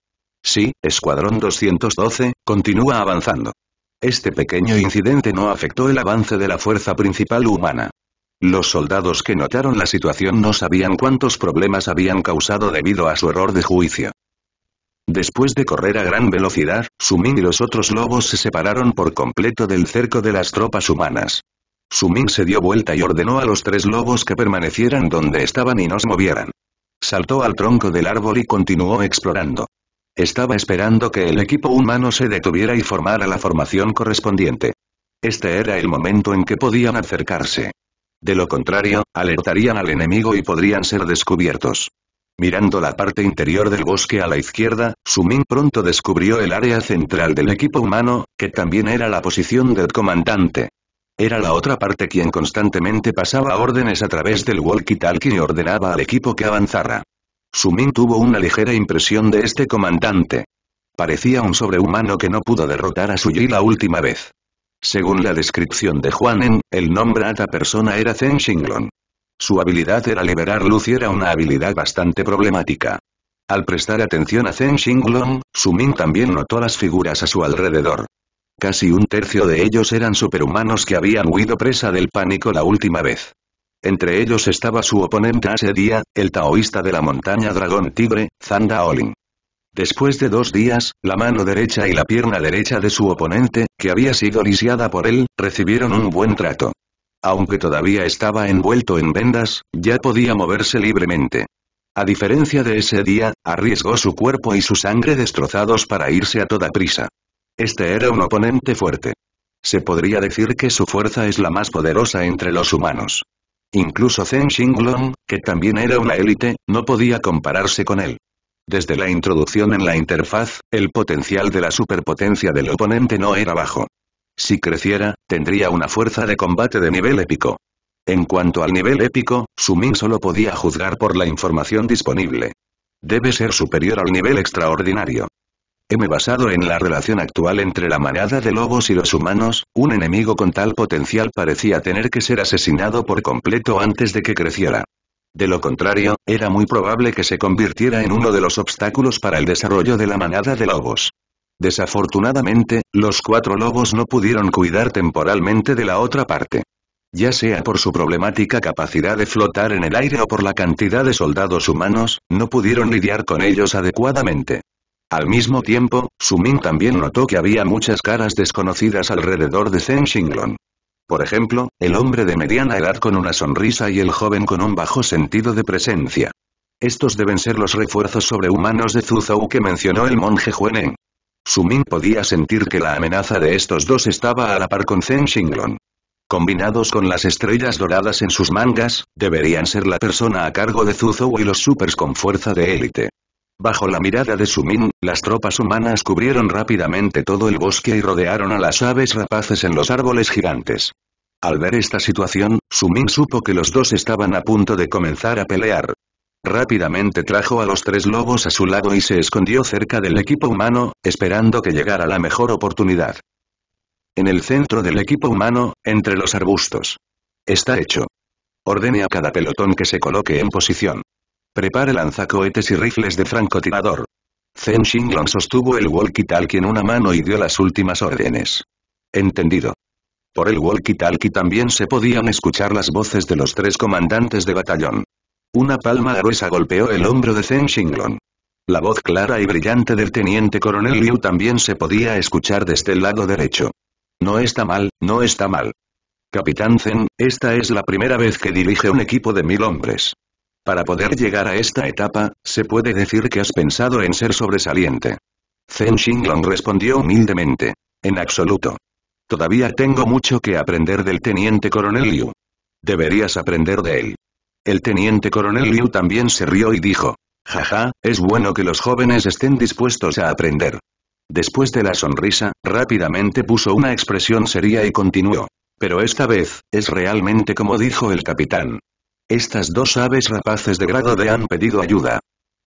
Sí, Escuadrón 212, continúa avanzando. Este pequeño incidente no afectó el avance de la fuerza principal humana. Los soldados que notaron la situación no sabían cuántos problemas habían causado debido a su error de juicio. Después de correr a gran velocidad, Sumin y los otros lobos se separaron por completo del cerco de las tropas humanas. Sumin se dio vuelta y ordenó a los tres lobos que permanecieran donde estaban y no se movieran. Saltó al tronco del árbol y continuó explorando. Estaba esperando que el equipo humano se detuviera y formara la formación correspondiente. Este era el momento en que podían acercarse. De lo contrario, alertarían al enemigo y podrían ser descubiertos. Mirando la parte interior del bosque a la izquierda, Sumin pronto descubrió el área central del equipo humano, que también era la posición del comandante. Era la otra parte quien constantemente pasaba órdenes a través del walkie-talkie y ordenaba al equipo que avanzara. Sumin tuvo una ligera impresión de este comandante. Parecía un sobrehumano que no pudo derrotar a Suyi la última vez. Según la descripción de Juanen, el nombre a persona era Zen Xinglong. Su habilidad era liberar luz y era una habilidad bastante problemática. Al prestar atención a Zen Xinglong, Su Min también notó las figuras a su alrededor. Casi un tercio de ellos eran superhumanos que habían huido presa del pánico la última vez. Entre ellos estaba su oponente ese día, el taoísta de la montaña dragón tigre, Zanda Olin. Después de dos días, la mano derecha y la pierna derecha de su oponente, que había sido lisiada por él, recibieron un buen trato. Aunque todavía estaba envuelto en vendas, ya podía moverse libremente. A diferencia de ese día, arriesgó su cuerpo y su sangre destrozados para irse a toda prisa. Este era un oponente fuerte. Se podría decir que su fuerza es la más poderosa entre los humanos. Incluso Zhen Xinglong, que también era una élite, no podía compararse con él. Desde la introducción en la interfaz, el potencial de la superpotencia del oponente no era bajo. Si creciera, tendría una fuerza de combate de nivel épico. En cuanto al nivel épico, Sumin solo podía juzgar por la información disponible. Debe ser superior al nivel extraordinario. M basado en la relación actual entre la manada de lobos y los humanos, un enemigo con tal potencial parecía tener que ser asesinado por completo antes de que creciera. De lo contrario, era muy probable que se convirtiera en uno de los obstáculos para el desarrollo de la manada de lobos. Desafortunadamente, los cuatro lobos no pudieron cuidar temporalmente de la otra parte. Ya sea por su problemática capacidad de flotar en el aire o por la cantidad de soldados humanos, no pudieron lidiar con ellos adecuadamente. Al mismo tiempo, Sumin también notó que había muchas caras desconocidas alrededor de Zen Shinglon. Por ejemplo, el hombre de mediana edad con una sonrisa y el joven con un bajo sentido de presencia. Estos deben ser los refuerzos sobrehumanos de Zuzou que mencionó el monje Su Sumin podía sentir que la amenaza de estos dos estaba a la par con Zen Shinglon. Combinados con las estrellas doradas en sus mangas, deberían ser la persona a cargo de Zuzhou y los supers con fuerza de élite. Bajo la mirada de Sumin, las tropas humanas cubrieron rápidamente todo el bosque y rodearon a las aves rapaces en los árboles gigantes. Al ver esta situación, Sumin supo que los dos estaban a punto de comenzar a pelear. Rápidamente trajo a los tres lobos a su lado y se escondió cerca del equipo humano, esperando que llegara la mejor oportunidad. En el centro del equipo humano, entre los arbustos. Está hecho. Ordene a cada pelotón que se coloque en posición. «Prepare lanzacohetes y rifles de francotirador. Zen Xinglong sostuvo el walkie-talkie en una mano y dio las últimas órdenes. Entendido. Por el walkie-talkie también se podían escuchar las voces de los tres comandantes de batallón. Una palma gruesa golpeó el hombro de Zen Xinglong. La voz clara y brillante del teniente coronel Liu también se podía escuchar desde el lado derecho. No está mal, no está mal. Capitán Zen, esta es la primera vez que dirige un equipo de mil hombres. Para poder llegar a esta etapa, se puede decir que has pensado en ser sobresaliente. Zen Xinglong respondió humildemente. En absoluto. Todavía tengo mucho que aprender del teniente coronel Liu. Deberías aprender de él. El teniente coronel Liu también se rió y dijo. Jaja, es bueno que los jóvenes estén dispuestos a aprender. Después de la sonrisa, rápidamente puso una expresión seria y continuó. Pero esta vez, es realmente como dijo el capitán. Estas dos aves rapaces de grado D han pedido ayuda.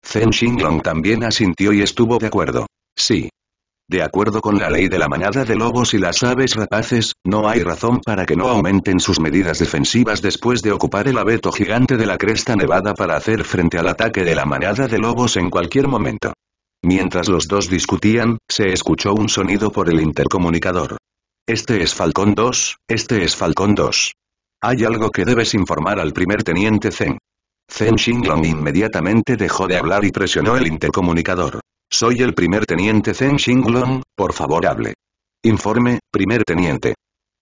Zen Xinglong también asintió y estuvo de acuerdo. Sí. De acuerdo con la ley de la manada de lobos y las aves rapaces, no hay razón para que no aumenten sus medidas defensivas después de ocupar el abeto gigante de la cresta nevada para hacer frente al ataque de la manada de lobos en cualquier momento. Mientras los dos discutían, se escuchó un sonido por el intercomunicador. Este es Falcón 2, este es Falcón 2. Hay algo que debes informar al primer teniente Zen. Zen Xinglong inmediatamente dejó de hablar y presionó el intercomunicador. Soy el primer teniente Zen Xinglong, por favor hable. Informe, primer teniente.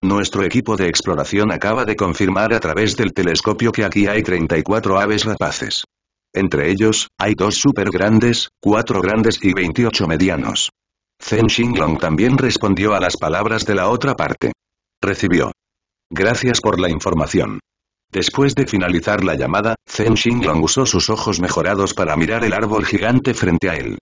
Nuestro equipo de exploración acaba de confirmar a través del telescopio que aquí hay 34 aves rapaces. Entre ellos, hay dos super grandes, cuatro grandes y 28 medianos. Zen Xinglong también respondió a las palabras de la otra parte. Recibió. Gracias por la información. Después de finalizar la llamada, Zen Xinglong usó sus ojos mejorados para mirar el árbol gigante frente a él.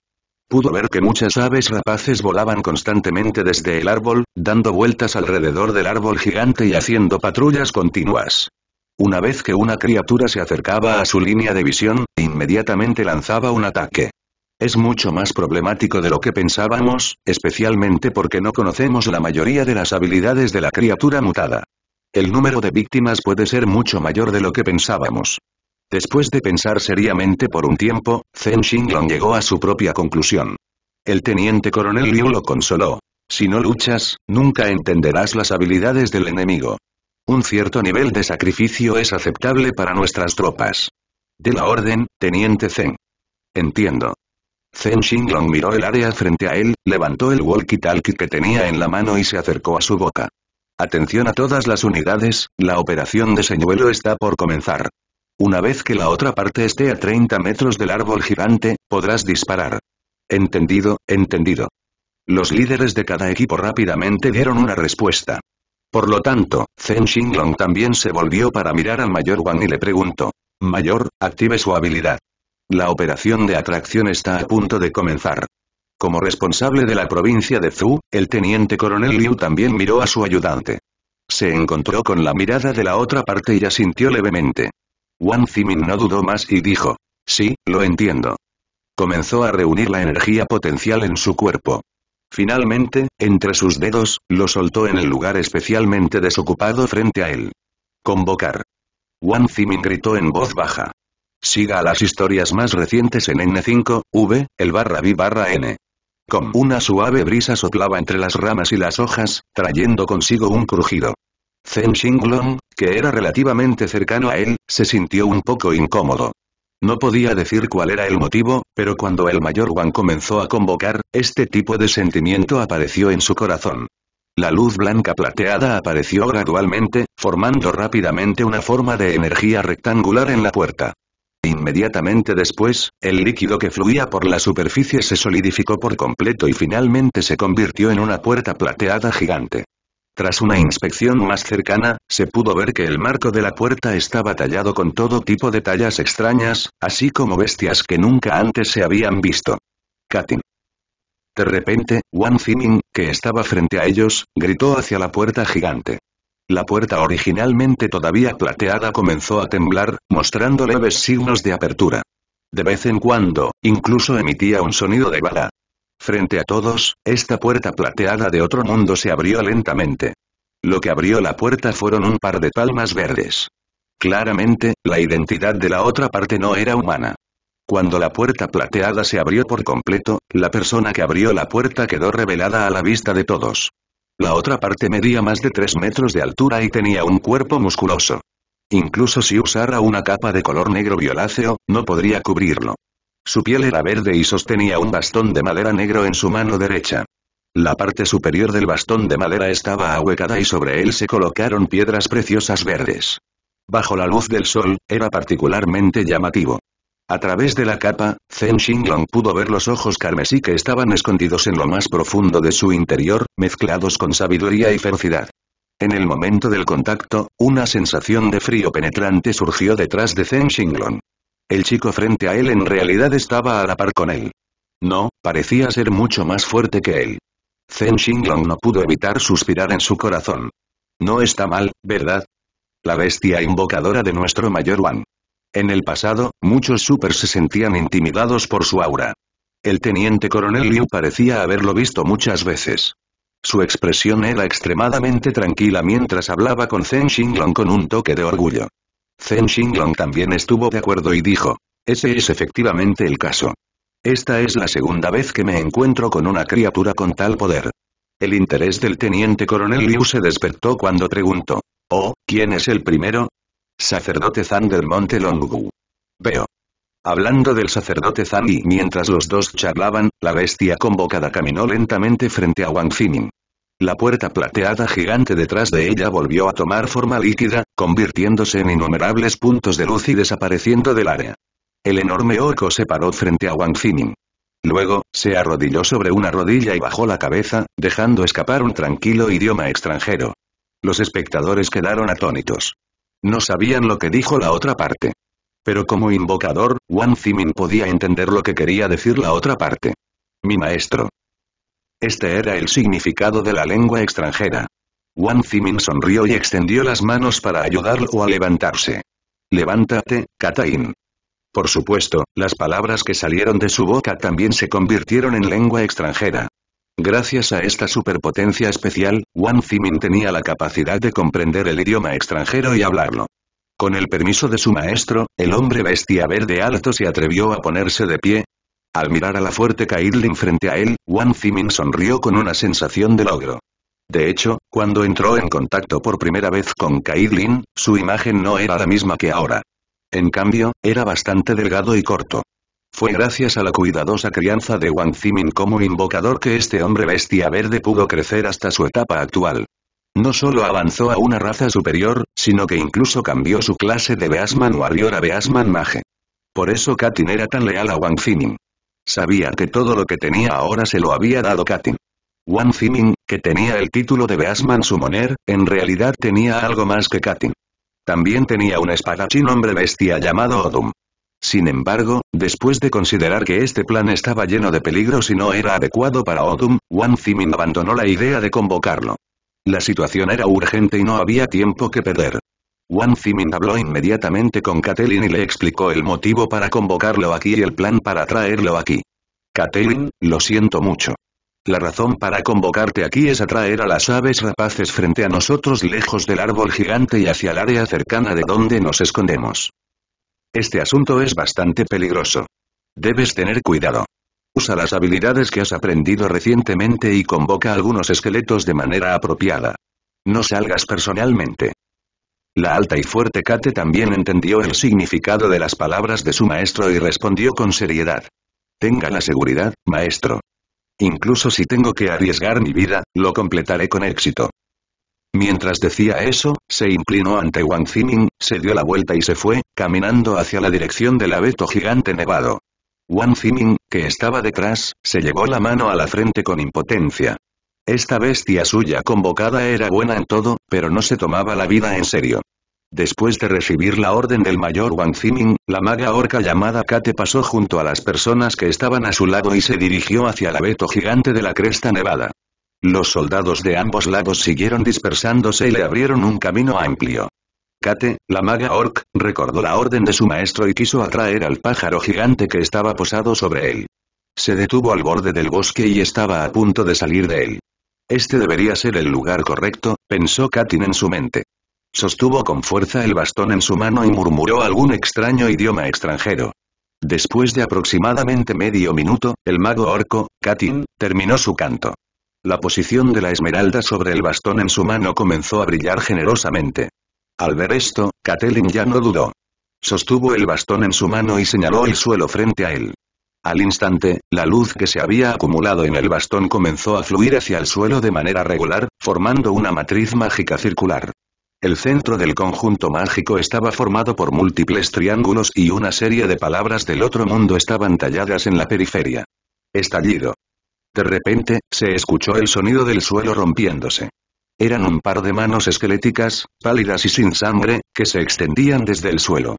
Pudo ver que muchas aves rapaces volaban constantemente desde el árbol, dando vueltas alrededor del árbol gigante y haciendo patrullas continuas. Una vez que una criatura se acercaba a su línea de visión, inmediatamente lanzaba un ataque. Es mucho más problemático de lo que pensábamos, especialmente porque no conocemos la mayoría de las habilidades de la criatura mutada. El número de víctimas puede ser mucho mayor de lo que pensábamos. Después de pensar seriamente por un tiempo, Zen Xinglong llegó a su propia conclusión. El teniente coronel Liu lo consoló. Si no luchas, nunca entenderás las habilidades del enemigo. Un cierto nivel de sacrificio es aceptable para nuestras tropas. De la orden, teniente Zen. Entiendo. Zen Xinglong miró el área frente a él, levantó el walkie-talkie que tenía en la mano y se acercó a su boca. Atención a todas las unidades, la operación de señuelo está por comenzar. Una vez que la otra parte esté a 30 metros del árbol gigante, podrás disparar. Entendido, entendido. Los líderes de cada equipo rápidamente dieron una respuesta. Por lo tanto, Zen Xinglong también se volvió para mirar al Mayor Wang y le preguntó. Mayor, active su habilidad. La operación de atracción está a punto de comenzar. Como responsable de la provincia de Zhu, el teniente coronel Liu también miró a su ayudante. Se encontró con la mirada de la otra parte y asintió levemente. Wang Zimin no dudó más y dijo. Sí, lo entiendo. Comenzó a reunir la energía potencial en su cuerpo. Finalmente, entre sus dedos, lo soltó en el lugar especialmente desocupado frente a él. Convocar. Wang Zimin gritó en voz baja. Siga a las historias más recientes en N5, V, el barra B barra N. Con una suave brisa soplaba entre las ramas y las hojas, trayendo consigo un crujido. Zen Xinglong, que era relativamente cercano a él, se sintió un poco incómodo. No podía decir cuál era el motivo, pero cuando el mayor Wang comenzó a convocar, este tipo de sentimiento apareció en su corazón. La luz blanca plateada apareció gradualmente, formando rápidamente una forma de energía rectangular en la puerta. Inmediatamente después, el líquido que fluía por la superficie se solidificó por completo y finalmente se convirtió en una puerta plateada gigante. Tras una inspección más cercana, se pudo ver que el marco de la puerta estaba tallado con todo tipo de tallas extrañas, así como bestias que nunca antes se habían visto. Katin. De repente, Wang Ziming, que estaba frente a ellos, gritó hacia la puerta gigante. La puerta originalmente todavía plateada comenzó a temblar, mostrando leves signos de apertura. De vez en cuando, incluso emitía un sonido de bala. Frente a todos, esta puerta plateada de otro mundo se abrió lentamente. Lo que abrió la puerta fueron un par de palmas verdes. Claramente, la identidad de la otra parte no era humana. Cuando la puerta plateada se abrió por completo, la persona que abrió la puerta quedó revelada a la vista de todos. La otra parte medía más de 3 metros de altura y tenía un cuerpo musculoso. Incluso si usara una capa de color negro violáceo, no podría cubrirlo. Su piel era verde y sostenía un bastón de madera negro en su mano derecha. La parte superior del bastón de madera estaba ahuecada y sobre él se colocaron piedras preciosas verdes. Bajo la luz del sol, era particularmente llamativo. A través de la capa, Zen Xinglong pudo ver los ojos carmesí que estaban escondidos en lo más profundo de su interior, mezclados con sabiduría y ferocidad. En el momento del contacto, una sensación de frío penetrante surgió detrás de Zen Xinglong. El chico frente a él en realidad estaba a la par con él. No, parecía ser mucho más fuerte que él. Zen Xinglong no pudo evitar suspirar en su corazón. No está mal, ¿verdad? La bestia invocadora de nuestro mayor Wan. En el pasado, muchos supers se sentían intimidados por su aura. El teniente coronel Liu parecía haberlo visto muchas veces. Su expresión era extremadamente tranquila mientras hablaba con Zhen Xinglong con un toque de orgullo. Zhen Xinglong también estuvo de acuerdo y dijo, ese es efectivamente el caso. Esta es la segunda vez que me encuentro con una criatura con tal poder. El interés del teniente coronel Liu se despertó cuando preguntó, oh, ¿quién es el primero? Sacerdote Zan del Monte LONGGU. Veo. Hablando del sacerdote Zan y mientras los dos charlaban, la bestia convocada caminó lentamente frente a Wang Zimin. La puerta plateada gigante detrás de ella volvió a tomar forma líquida, convirtiéndose en innumerables puntos de luz y desapareciendo del área. El enorme orco se paró frente a Wang Zimin. Luego, se arrodilló sobre una rodilla y bajó la cabeza, dejando escapar un tranquilo idioma extranjero. Los espectadores quedaron atónitos. No sabían lo que dijo la otra parte. Pero como invocador, Wang Zimin podía entender lo que quería decir la otra parte. Mi maestro. Este era el significado de la lengua extranjera. Wang Zimin sonrió y extendió las manos para ayudarlo a levantarse. Levántate, Katain. Por supuesto, las palabras que salieron de su boca también se convirtieron en lengua extranjera. Gracias a esta superpotencia especial, Wang Zimin tenía la capacidad de comprender el idioma extranjero y hablarlo. Con el permiso de su maestro, el hombre bestia verde alto se atrevió a ponerse de pie. Al mirar a la fuerte Kaidlin frente a él, Wang Zimin sonrió con una sensación de logro. De hecho, cuando entró en contacto por primera vez con Kaidlin, su imagen no era la misma que ahora. En cambio, era bastante delgado y corto. Fue gracias a la cuidadosa crianza de Wang Zimin como invocador que este hombre bestia verde pudo crecer hasta su etapa actual. No solo avanzó a una raza superior, sino que incluso cambió su clase de Beasman Warrior a Beasman Mage. Por eso Katin era tan leal a Wang Zimin. Sabía que todo lo que tenía ahora se lo había dado Katin. Wang Zimin, que tenía el título de Beasman Sumoner, en realidad tenía algo más que Katin. También tenía un espadachín hombre bestia llamado Odum. Sin embargo, después de considerar que este plan estaba lleno de peligros y no era adecuado para Odum, Wan Zimin abandonó la idea de convocarlo. La situación era urgente y no había tiempo que perder. Wan Zimin habló inmediatamente con Catelyn y le explicó el motivo para convocarlo aquí y el plan para traerlo aquí. Catelyn, lo siento mucho. La razón para convocarte aquí es atraer a las aves rapaces frente a nosotros lejos del árbol gigante y hacia el área cercana de donde nos escondemos. Este asunto es bastante peligroso. Debes tener cuidado. Usa las habilidades que has aprendido recientemente y convoca algunos esqueletos de manera apropiada. No salgas personalmente. La alta y fuerte Kate también entendió el significado de las palabras de su maestro y respondió con seriedad. Tenga la seguridad, maestro. Incluso si tengo que arriesgar mi vida, lo completaré con éxito. Mientras decía eso, se inclinó ante Wang Ziming, se dio la vuelta y se fue, caminando hacia la dirección del abeto gigante nevado. Wang Ziming, que estaba detrás, se llevó la mano a la frente con impotencia. Esta bestia suya convocada era buena en todo, pero no se tomaba la vida en serio. Después de recibir la orden del mayor Wang Ziming, la maga orca llamada Kate pasó junto a las personas que estaban a su lado y se dirigió hacia el abeto gigante de la cresta nevada. Los soldados de ambos lados siguieron dispersándose y le abrieron un camino amplio. Kate, la maga orc, recordó la orden de su maestro y quiso atraer al pájaro gigante que estaba posado sobre él. Se detuvo al borde del bosque y estaba a punto de salir de él. Este debería ser el lugar correcto, pensó Katin en su mente. Sostuvo con fuerza el bastón en su mano y murmuró algún extraño idioma extranjero. Después de aproximadamente medio minuto, el mago orco, Katin, terminó su canto. La posición de la esmeralda sobre el bastón en su mano comenzó a brillar generosamente. Al ver esto, Catelyn ya no dudó. Sostuvo el bastón en su mano y señaló el suelo frente a él. Al instante, la luz que se había acumulado en el bastón comenzó a fluir hacia el suelo de manera regular, formando una matriz mágica circular. El centro del conjunto mágico estaba formado por múltiples triángulos y una serie de palabras del otro mundo estaban talladas en la periferia. Estallido. De repente, se escuchó el sonido del suelo rompiéndose. Eran un par de manos esqueléticas, pálidas y sin sangre, que se extendían desde el suelo.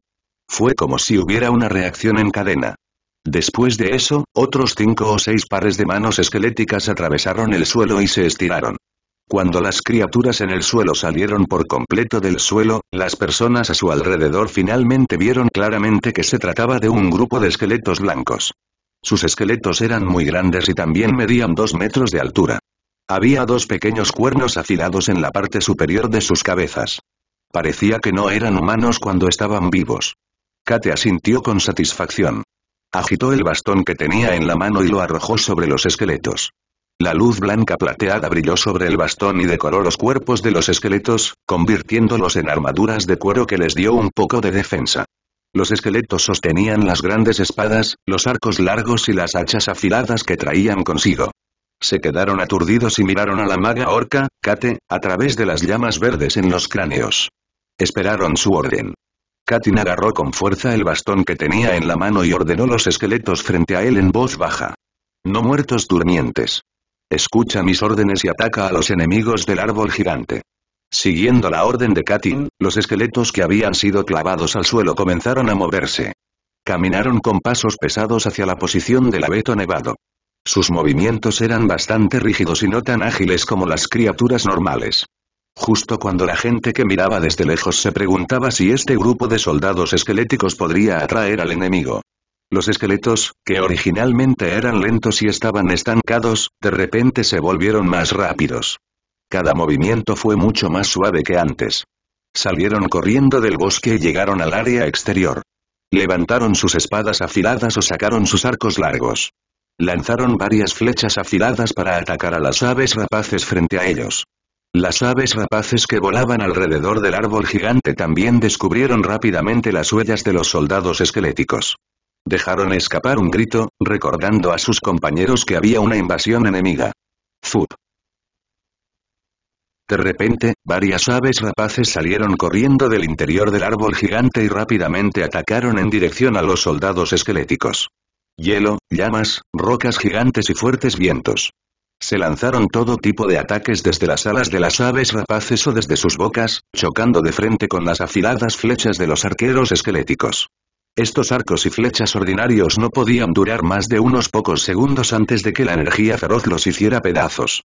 Fue como si hubiera una reacción en cadena. Después de eso, otros cinco o seis pares de manos esqueléticas atravesaron el suelo y se estiraron. Cuando las criaturas en el suelo salieron por completo del suelo, las personas a su alrededor finalmente vieron claramente que se trataba de un grupo de esqueletos blancos. Sus esqueletos eran muy grandes y también medían dos metros de altura. Había dos pequeños cuernos afilados en la parte superior de sus cabezas. Parecía que no eran humanos cuando estaban vivos. Kate asintió con satisfacción. Agitó el bastón que tenía en la mano y lo arrojó sobre los esqueletos. La luz blanca plateada brilló sobre el bastón y decoró los cuerpos de los esqueletos, convirtiéndolos en armaduras de cuero que les dio un poco de defensa. Los esqueletos sostenían las grandes espadas, los arcos largos y las hachas afiladas que traían consigo. Se quedaron aturdidos y miraron a la maga orca, Kate, a través de las llamas verdes en los cráneos. Esperaron su orden. Katin agarró con fuerza el bastón que tenía en la mano y ordenó los esqueletos frente a él en voz baja. No muertos durmientes. Escucha mis órdenes y ataca a los enemigos del árbol gigante. Siguiendo la orden de Katyn, los esqueletos que habían sido clavados al suelo comenzaron a moverse. Caminaron con pasos pesados hacia la posición del abeto nevado. Sus movimientos eran bastante rígidos y no tan ágiles como las criaturas normales. Justo cuando la gente que miraba desde lejos se preguntaba si este grupo de soldados esqueléticos podría atraer al enemigo. Los esqueletos, que originalmente eran lentos y estaban estancados, de repente se volvieron más rápidos. Cada movimiento fue mucho más suave que antes. Salieron corriendo del bosque y llegaron al área exterior. Levantaron sus espadas afiladas o sacaron sus arcos largos. Lanzaron varias flechas afiladas para atacar a las aves rapaces frente a ellos. Las aves rapaces que volaban alrededor del árbol gigante también descubrieron rápidamente las huellas de los soldados esqueléticos. Dejaron escapar un grito, recordando a sus compañeros que había una invasión enemiga. Zup. De repente, varias aves rapaces salieron corriendo del interior del árbol gigante y rápidamente atacaron en dirección a los soldados esqueléticos. Hielo, llamas, rocas gigantes y fuertes vientos. Se lanzaron todo tipo de ataques desde las alas de las aves rapaces o desde sus bocas, chocando de frente con las afiladas flechas de los arqueros esqueléticos. Estos arcos y flechas ordinarios no podían durar más de unos pocos segundos antes de que la energía feroz los hiciera pedazos.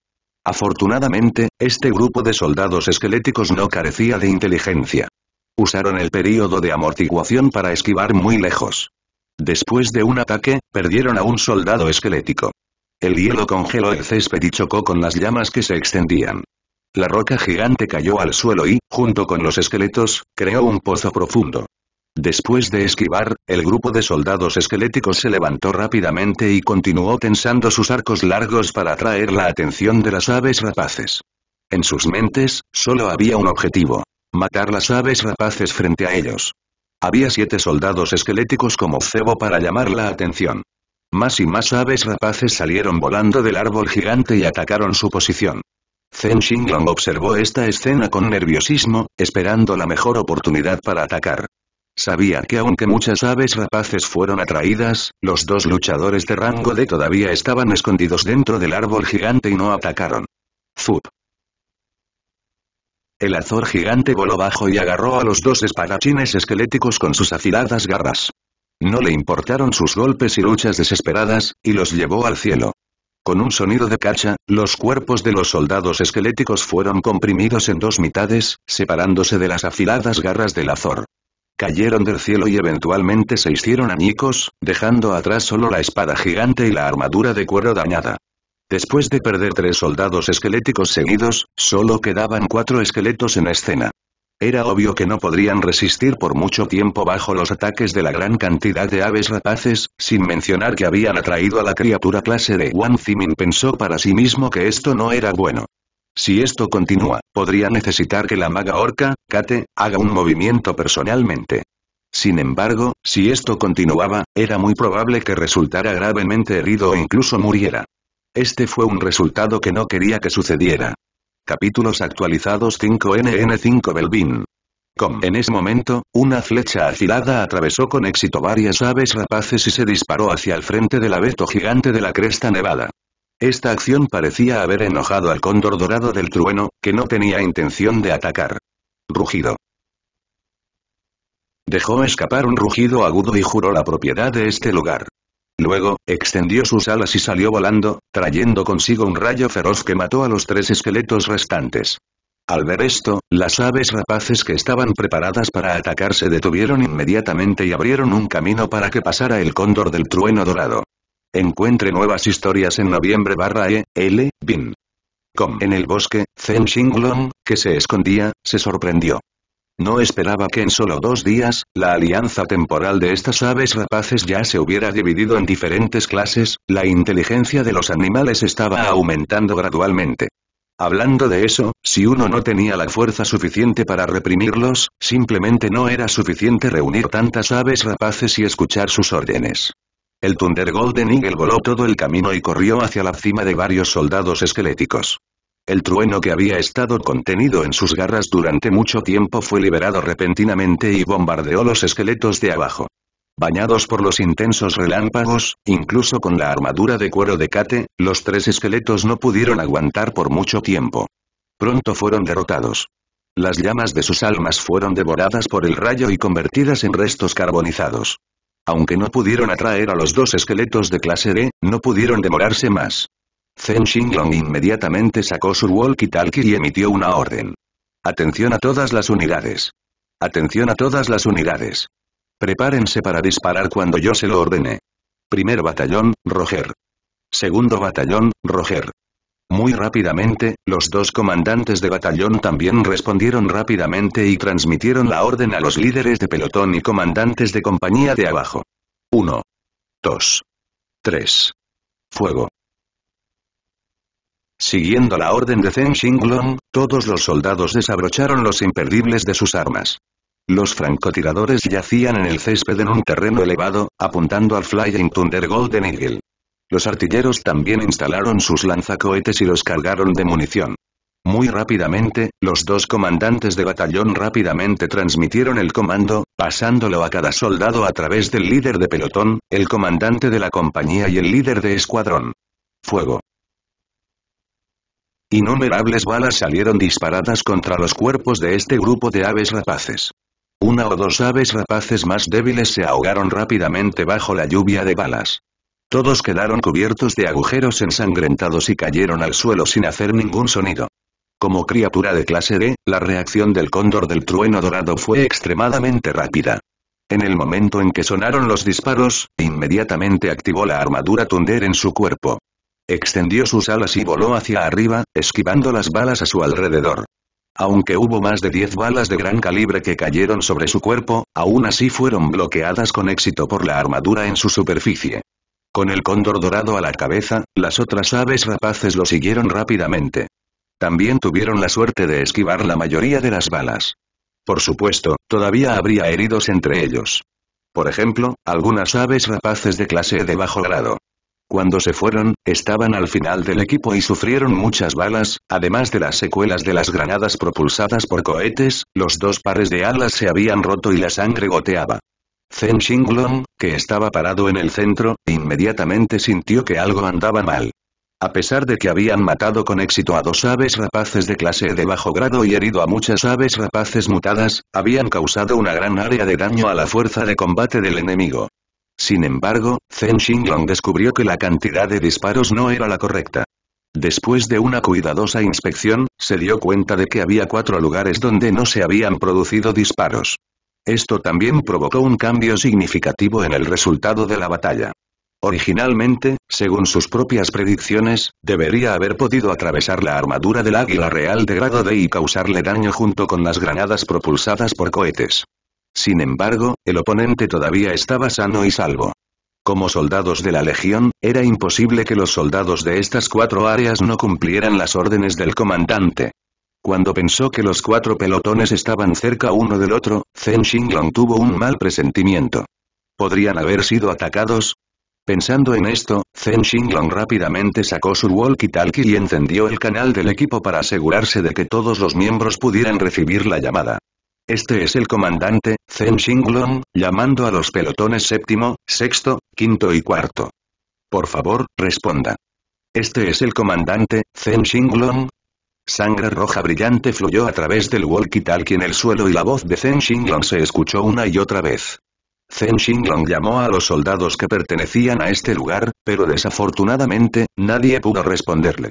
Afortunadamente, este grupo de soldados esqueléticos no carecía de inteligencia. Usaron el período de amortiguación para esquivar muy lejos. Después de un ataque, perdieron a un soldado esquelético. El hielo congeló el césped y chocó con las llamas que se extendían. La roca gigante cayó al suelo y, junto con los esqueletos, creó un pozo profundo. Después de esquivar, el grupo de soldados esqueléticos se levantó rápidamente y continuó tensando sus arcos largos para atraer la atención de las aves rapaces. En sus mentes, solo había un objetivo. Matar las aves rapaces frente a ellos. Había siete soldados esqueléticos como cebo para llamar la atención. Más y más aves rapaces salieron volando del árbol gigante y atacaron su posición. Zen Xinglong observó esta escena con nerviosismo, esperando la mejor oportunidad para atacar. Sabía que aunque muchas aves rapaces fueron atraídas, los dos luchadores de rango D todavía estaban escondidos dentro del árbol gigante y no atacaron. Zup. El azor gigante voló bajo y agarró a los dos espadachines esqueléticos con sus afiladas garras. No le importaron sus golpes y luchas desesperadas, y los llevó al cielo. Con un sonido de cacha, los cuerpos de los soldados esqueléticos fueron comprimidos en dos mitades, separándose de las afiladas garras del azor cayeron del cielo y eventualmente se hicieron añicos, dejando atrás solo la espada gigante y la armadura de cuero dañada. Después de perder tres soldados esqueléticos seguidos, solo quedaban cuatro esqueletos en escena. Era obvio que no podrían resistir por mucho tiempo bajo los ataques de la gran cantidad de aves rapaces, sin mencionar que habían atraído a la criatura clase de Wang Zimin pensó para sí mismo que esto no era bueno. Si esto continúa, podría necesitar que la maga orca, Kate, haga un movimiento personalmente. Sin embargo, si esto continuaba, era muy probable que resultara gravemente herido o e incluso muriera. Este fue un resultado que no quería que sucediera. Capítulos actualizados 5NN5 Belvin. En ese momento, una flecha afilada atravesó con éxito varias aves rapaces y se disparó hacia el frente del abeto gigante de la cresta nevada. Esta acción parecía haber enojado al cóndor dorado del trueno, que no tenía intención de atacar. Rugido. Dejó escapar un rugido agudo y juró la propiedad de este lugar. Luego, extendió sus alas y salió volando, trayendo consigo un rayo feroz que mató a los tres esqueletos restantes. Al ver esto, las aves rapaces que estaban preparadas para atacar se detuvieron inmediatamente y abrieron un camino para que pasara el cóndor del trueno dorado. Encuentre nuevas historias en noviembre barra e, l, bin. Com. En el bosque, Zen Xinglong, que se escondía, se sorprendió. No esperaba que en solo dos días, la alianza temporal de estas aves rapaces ya se hubiera dividido en diferentes clases, la inteligencia de los animales estaba aumentando gradualmente. Hablando de eso, si uno no tenía la fuerza suficiente para reprimirlos, simplemente no era suficiente reunir tantas aves rapaces y escuchar sus órdenes. El Thunder Golden Eagle voló todo el camino y corrió hacia la cima de varios soldados esqueléticos. El trueno que había estado contenido en sus garras durante mucho tiempo fue liberado repentinamente y bombardeó los esqueletos de abajo. Bañados por los intensos relámpagos, incluso con la armadura de cuero de Kate, los tres esqueletos no pudieron aguantar por mucho tiempo. Pronto fueron derrotados. Las llamas de sus almas fueron devoradas por el rayo y convertidas en restos carbonizados. Aunque no pudieron atraer a los dos esqueletos de clase D, no pudieron demorarse más. Zen Xinglong inmediatamente sacó su walkie-talkie y emitió una orden. Atención a todas las unidades. Atención a todas las unidades. Prepárense para disparar cuando yo se lo ordene. Primer batallón, Roger. Segundo batallón, Roger. Muy rápidamente, los dos comandantes de batallón también respondieron rápidamente y transmitieron la orden a los líderes de pelotón y comandantes de compañía de abajo. 1. 2. 3. Fuego. Siguiendo la orden de Zheng Xinglong, todos los soldados desabrocharon los imperdibles de sus armas. Los francotiradores yacían en el césped en un terreno elevado, apuntando al Flying Thunder Golden Eagle. Los artilleros también instalaron sus lanzacohetes y los cargaron de munición. Muy rápidamente, los dos comandantes de batallón rápidamente transmitieron el comando, pasándolo a cada soldado a través del líder de pelotón, el comandante de la compañía y el líder de escuadrón. Fuego. Innumerables balas salieron disparadas contra los cuerpos de este grupo de aves rapaces. Una o dos aves rapaces más débiles se ahogaron rápidamente bajo la lluvia de balas. Todos quedaron cubiertos de agujeros ensangrentados y cayeron al suelo sin hacer ningún sonido. Como criatura de clase D, la reacción del cóndor del trueno dorado fue extremadamente rápida. En el momento en que sonaron los disparos, inmediatamente activó la armadura tunder en su cuerpo. Extendió sus alas y voló hacia arriba, esquivando las balas a su alrededor. Aunque hubo más de 10 balas de gran calibre que cayeron sobre su cuerpo, aún así fueron bloqueadas con éxito por la armadura en su superficie. Con el cóndor dorado a la cabeza, las otras aves rapaces lo siguieron rápidamente. También tuvieron la suerte de esquivar la mayoría de las balas. Por supuesto, todavía habría heridos entre ellos. Por ejemplo, algunas aves rapaces de clase de bajo grado. Cuando se fueron, estaban al final del equipo y sufrieron muchas balas, además de las secuelas de las granadas propulsadas por cohetes, los dos pares de alas se habían roto y la sangre goteaba. Zhen Xinglong, que estaba parado en el centro, inmediatamente sintió que algo andaba mal. A pesar de que habían matado con éxito a dos aves rapaces de clase de bajo grado y herido a muchas aves rapaces mutadas, habían causado una gran área de daño a la fuerza de combate del enemigo. Sin embargo, Zhen Xinglong descubrió que la cantidad de disparos no era la correcta. Después de una cuidadosa inspección, se dio cuenta de que había cuatro lugares donde no se habían producido disparos. Esto también provocó un cambio significativo en el resultado de la batalla. Originalmente, según sus propias predicciones, debería haber podido atravesar la armadura del águila real de grado D y causarle daño junto con las granadas propulsadas por cohetes. Sin embargo, el oponente todavía estaba sano y salvo. Como soldados de la Legión, era imposible que los soldados de estas cuatro áreas no cumplieran las órdenes del comandante. Cuando pensó que los cuatro pelotones estaban cerca uno del otro, Zhen Xinglong tuvo un mal presentimiento. ¿Podrían haber sido atacados? Pensando en esto, Zhen Xinglong rápidamente sacó su walkie-talkie y encendió el canal del equipo para asegurarse de que todos los miembros pudieran recibir la llamada. Este es el comandante, Zhen Xinglong, llamando a los pelotones séptimo, sexto, quinto y cuarto. Por favor, responda. Este es el comandante, Zhen Xinglong, Sangre roja brillante fluyó a través del walkie-talkie en el suelo y la voz de Zhen Xinglong se escuchó una y otra vez. Zhen Xinglong llamó a los soldados que pertenecían a este lugar, pero desafortunadamente, nadie pudo responderle.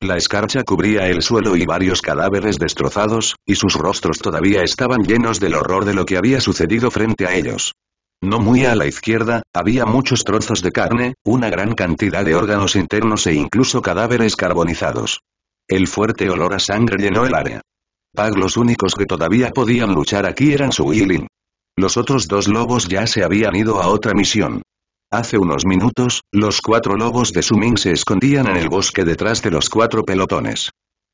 La escarcha cubría el suelo y varios cadáveres destrozados, y sus rostros todavía estaban llenos del horror de lo que había sucedido frente a ellos. No muy a la izquierda, había muchos trozos de carne, una gran cantidad de órganos internos e incluso cadáveres carbonizados. El fuerte olor a sangre llenó el área. Pag los únicos que todavía podían luchar aquí eran su Yilin. Los otros dos lobos ya se habían ido a otra misión. Hace unos minutos, los cuatro lobos de Suming se escondían en el bosque detrás de los cuatro pelotones.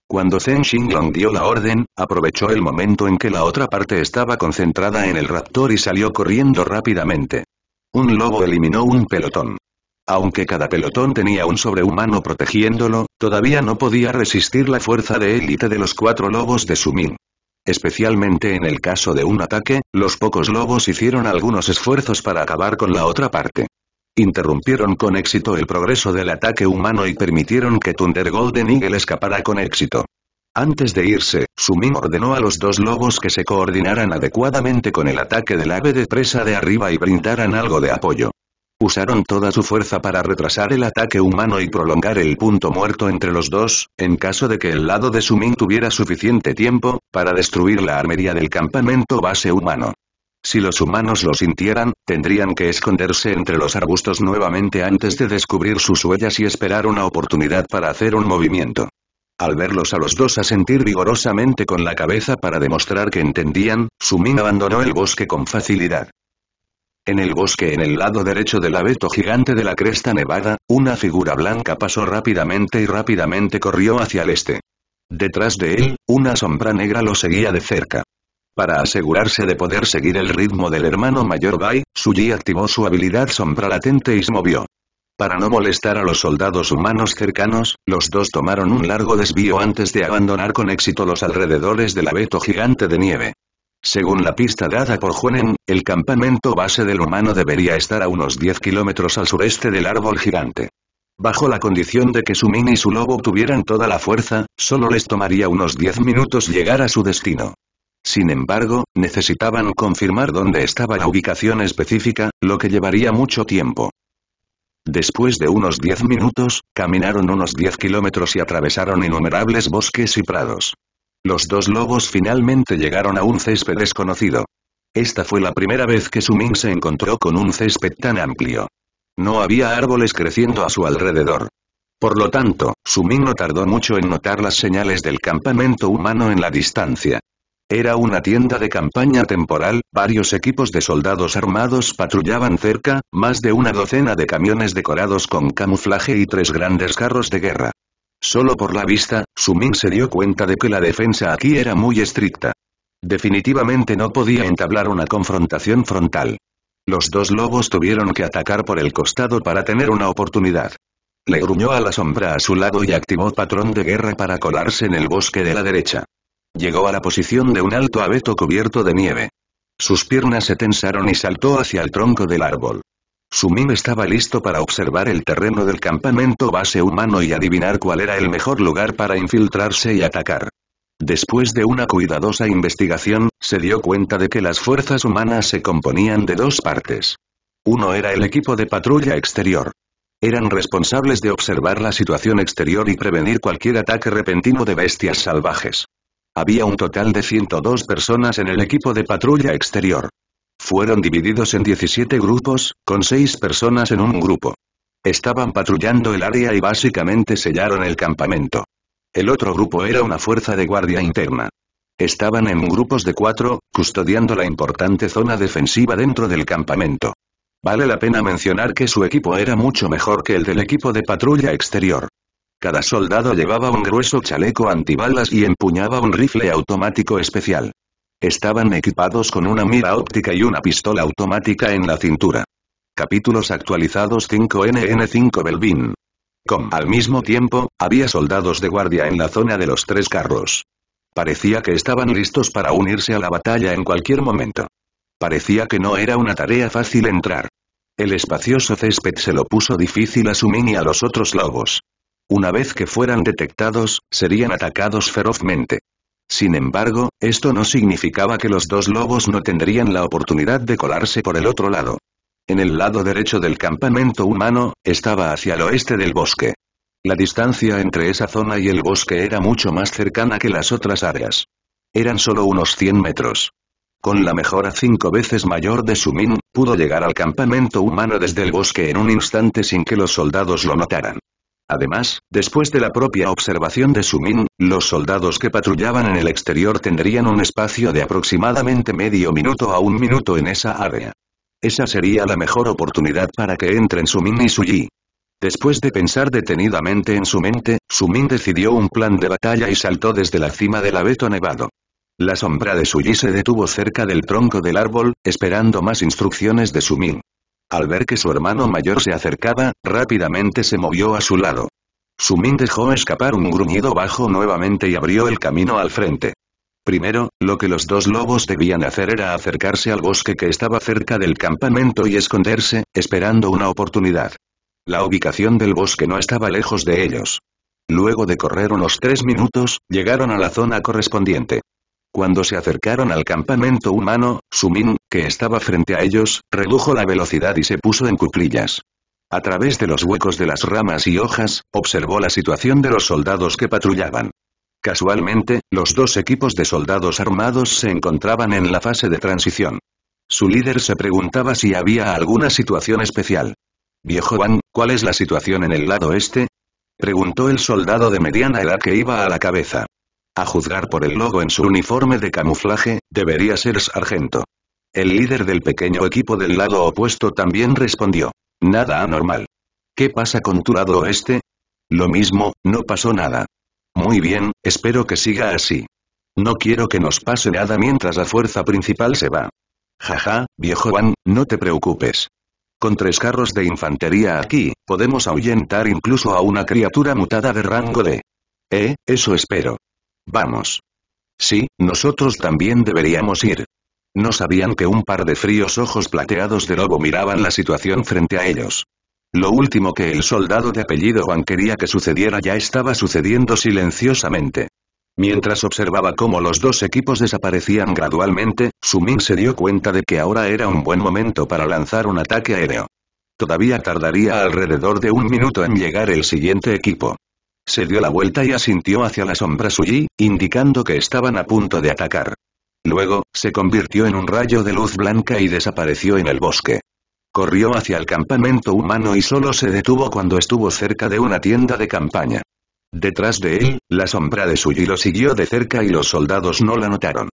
Cuando Zheng Xinglong dio la orden, aprovechó el momento en que la otra parte estaba concentrada en el raptor y salió corriendo rápidamente. Un lobo eliminó un pelotón. Aunque cada pelotón tenía un sobrehumano protegiéndolo, todavía no podía resistir la fuerza de élite de los cuatro lobos de Sumin. Especialmente en el caso de un ataque, los pocos lobos hicieron algunos esfuerzos para acabar con la otra parte. Interrumpieron con éxito el progreso del ataque humano y permitieron que Thunder Golden Eagle escapara con éxito. Antes de irse, Sumin ordenó a los dos lobos que se coordinaran adecuadamente con el ataque del ave de presa de arriba y brindaran algo de apoyo usaron toda su fuerza para retrasar el ataque humano y prolongar el punto muerto entre los dos, en caso de que el lado de Sumin tuviera suficiente tiempo, para destruir la armería del campamento base humano. Si los humanos lo sintieran, tendrían que esconderse entre los arbustos nuevamente antes de descubrir sus huellas y esperar una oportunidad para hacer un movimiento. Al verlos a los dos asentir vigorosamente con la cabeza para demostrar que entendían, Sumin abandonó el bosque con facilidad. En el bosque en el lado derecho del abeto gigante de la cresta nevada, una figura blanca pasó rápidamente y rápidamente corrió hacia el este. Detrás de él, una sombra negra lo seguía de cerca. Para asegurarse de poder seguir el ritmo del hermano mayor Bai, Suji activó su habilidad sombra latente y se movió. Para no molestar a los soldados humanos cercanos, los dos tomaron un largo desvío antes de abandonar con éxito los alrededores del abeto gigante de nieve. Según la pista dada por Juanen, el campamento base del humano debería estar a unos 10 kilómetros al sureste del árbol gigante. Bajo la condición de que su mini y su lobo tuvieran toda la fuerza, solo les tomaría unos 10 minutos llegar a su destino. Sin embargo, necesitaban confirmar dónde estaba la ubicación específica, lo que llevaría mucho tiempo. Después de unos 10 minutos, caminaron unos 10 kilómetros y atravesaron innumerables bosques y prados. Los dos lobos finalmente llegaron a un césped desconocido. Esta fue la primera vez que Suming se encontró con un césped tan amplio. No había árboles creciendo a su alrededor. Por lo tanto, Suming no tardó mucho en notar las señales del campamento humano en la distancia. Era una tienda de campaña temporal, varios equipos de soldados armados patrullaban cerca, más de una docena de camiones decorados con camuflaje y tres grandes carros de guerra. Solo por la vista, Sumin se dio cuenta de que la defensa aquí era muy estricta. Definitivamente no podía entablar una confrontación frontal. Los dos lobos tuvieron que atacar por el costado para tener una oportunidad. Le gruñó a la sombra a su lado y activó patrón de guerra para colarse en el bosque de la derecha. Llegó a la posición de un alto abeto cubierto de nieve. Sus piernas se tensaron y saltó hacia el tronco del árbol. Sumim estaba listo para observar el terreno del campamento base humano y adivinar cuál era el mejor lugar para infiltrarse y atacar. Después de una cuidadosa investigación, se dio cuenta de que las fuerzas humanas se componían de dos partes. Uno era el equipo de patrulla exterior. Eran responsables de observar la situación exterior y prevenir cualquier ataque repentino de bestias salvajes. Había un total de 102 personas en el equipo de patrulla exterior. Fueron divididos en 17 grupos, con 6 personas en un grupo. Estaban patrullando el área y básicamente sellaron el campamento. El otro grupo era una fuerza de guardia interna. Estaban en grupos de cuatro, custodiando la importante zona defensiva dentro del campamento. Vale la pena mencionar que su equipo era mucho mejor que el del equipo de patrulla exterior. Cada soldado llevaba un grueso chaleco antibalas y empuñaba un rifle automático especial. Estaban equipados con una mira óptica y una pistola automática en la cintura. Capítulos actualizados 5NN5 Belvin. Com. Al mismo tiempo, había soldados de guardia en la zona de los tres carros. Parecía que estaban listos para unirse a la batalla en cualquier momento. Parecía que no era una tarea fácil entrar. El espacioso césped se lo puso difícil a Sumin y a los otros lobos. Una vez que fueran detectados, serían atacados ferozmente. Sin embargo, esto no significaba que los dos lobos no tendrían la oportunidad de colarse por el otro lado. En el lado derecho del campamento humano, estaba hacia el oeste del bosque. La distancia entre esa zona y el bosque era mucho más cercana que las otras áreas. Eran solo unos 100 metros. Con la mejora cinco veces mayor de Sumin, pudo llegar al campamento humano desde el bosque en un instante sin que los soldados lo notaran. Además, después de la propia observación de Sumin, los soldados que patrullaban en el exterior tendrían un espacio de aproximadamente medio minuto a un minuto en esa área. Esa sería la mejor oportunidad para que entren Sumin y Suyi. Después de pensar detenidamente en su mente, Sumin decidió un plan de batalla y saltó desde la cima del abeto nevado. La sombra de Suyi se detuvo cerca del tronco del árbol, esperando más instrucciones de Sumin. Al ver que su hermano mayor se acercaba, rápidamente se movió a su lado. Sumin dejó escapar un gruñido bajo nuevamente y abrió el camino al frente. Primero, lo que los dos lobos debían hacer era acercarse al bosque que estaba cerca del campamento y esconderse, esperando una oportunidad. La ubicación del bosque no estaba lejos de ellos. Luego de correr unos tres minutos, llegaron a la zona correspondiente. Cuando se acercaron al campamento humano, Sumin, que estaba frente a ellos, redujo la velocidad y se puso en cuclillas. A través de los huecos de las ramas y hojas, observó la situación de los soldados que patrullaban. Casualmente, los dos equipos de soldados armados se encontraban en la fase de transición. Su líder se preguntaba si había alguna situación especial. Viejo Juan, ¿cuál es la situación en el lado este? Preguntó el soldado de mediana edad que iba a la cabeza. A juzgar por el logo en su uniforme de camuflaje, debería ser sargento. El líder del pequeño equipo del lado opuesto también respondió. Nada anormal. ¿Qué pasa con tu lado oeste? Lo mismo, no pasó nada. Muy bien, espero que siga así. No quiero que nos pase nada mientras la fuerza principal se va. Jaja, viejo Juan, no te preocupes. Con tres carros de infantería aquí, podemos ahuyentar incluso a una criatura mutada de rango D. Eh, eso espero. Vamos. Sí, nosotros también deberíamos ir. No sabían que un par de fríos ojos plateados de lobo miraban la situación frente a ellos. Lo último que el soldado de apellido Juan quería que sucediera ya estaba sucediendo silenciosamente. Mientras observaba cómo los dos equipos desaparecían gradualmente, Sumin se dio cuenta de que ahora era un buen momento para lanzar un ataque aéreo. Todavía tardaría alrededor de un minuto en llegar el siguiente equipo. Se dio la vuelta y asintió hacia la sombra Suyi, indicando que estaban a punto de atacar. Luego, se convirtió en un rayo de luz blanca y desapareció en el bosque. Corrió hacia el campamento humano y solo se detuvo cuando estuvo cerca de una tienda de campaña. Detrás de él, la sombra de Suyi lo siguió de cerca y los soldados no la notaron.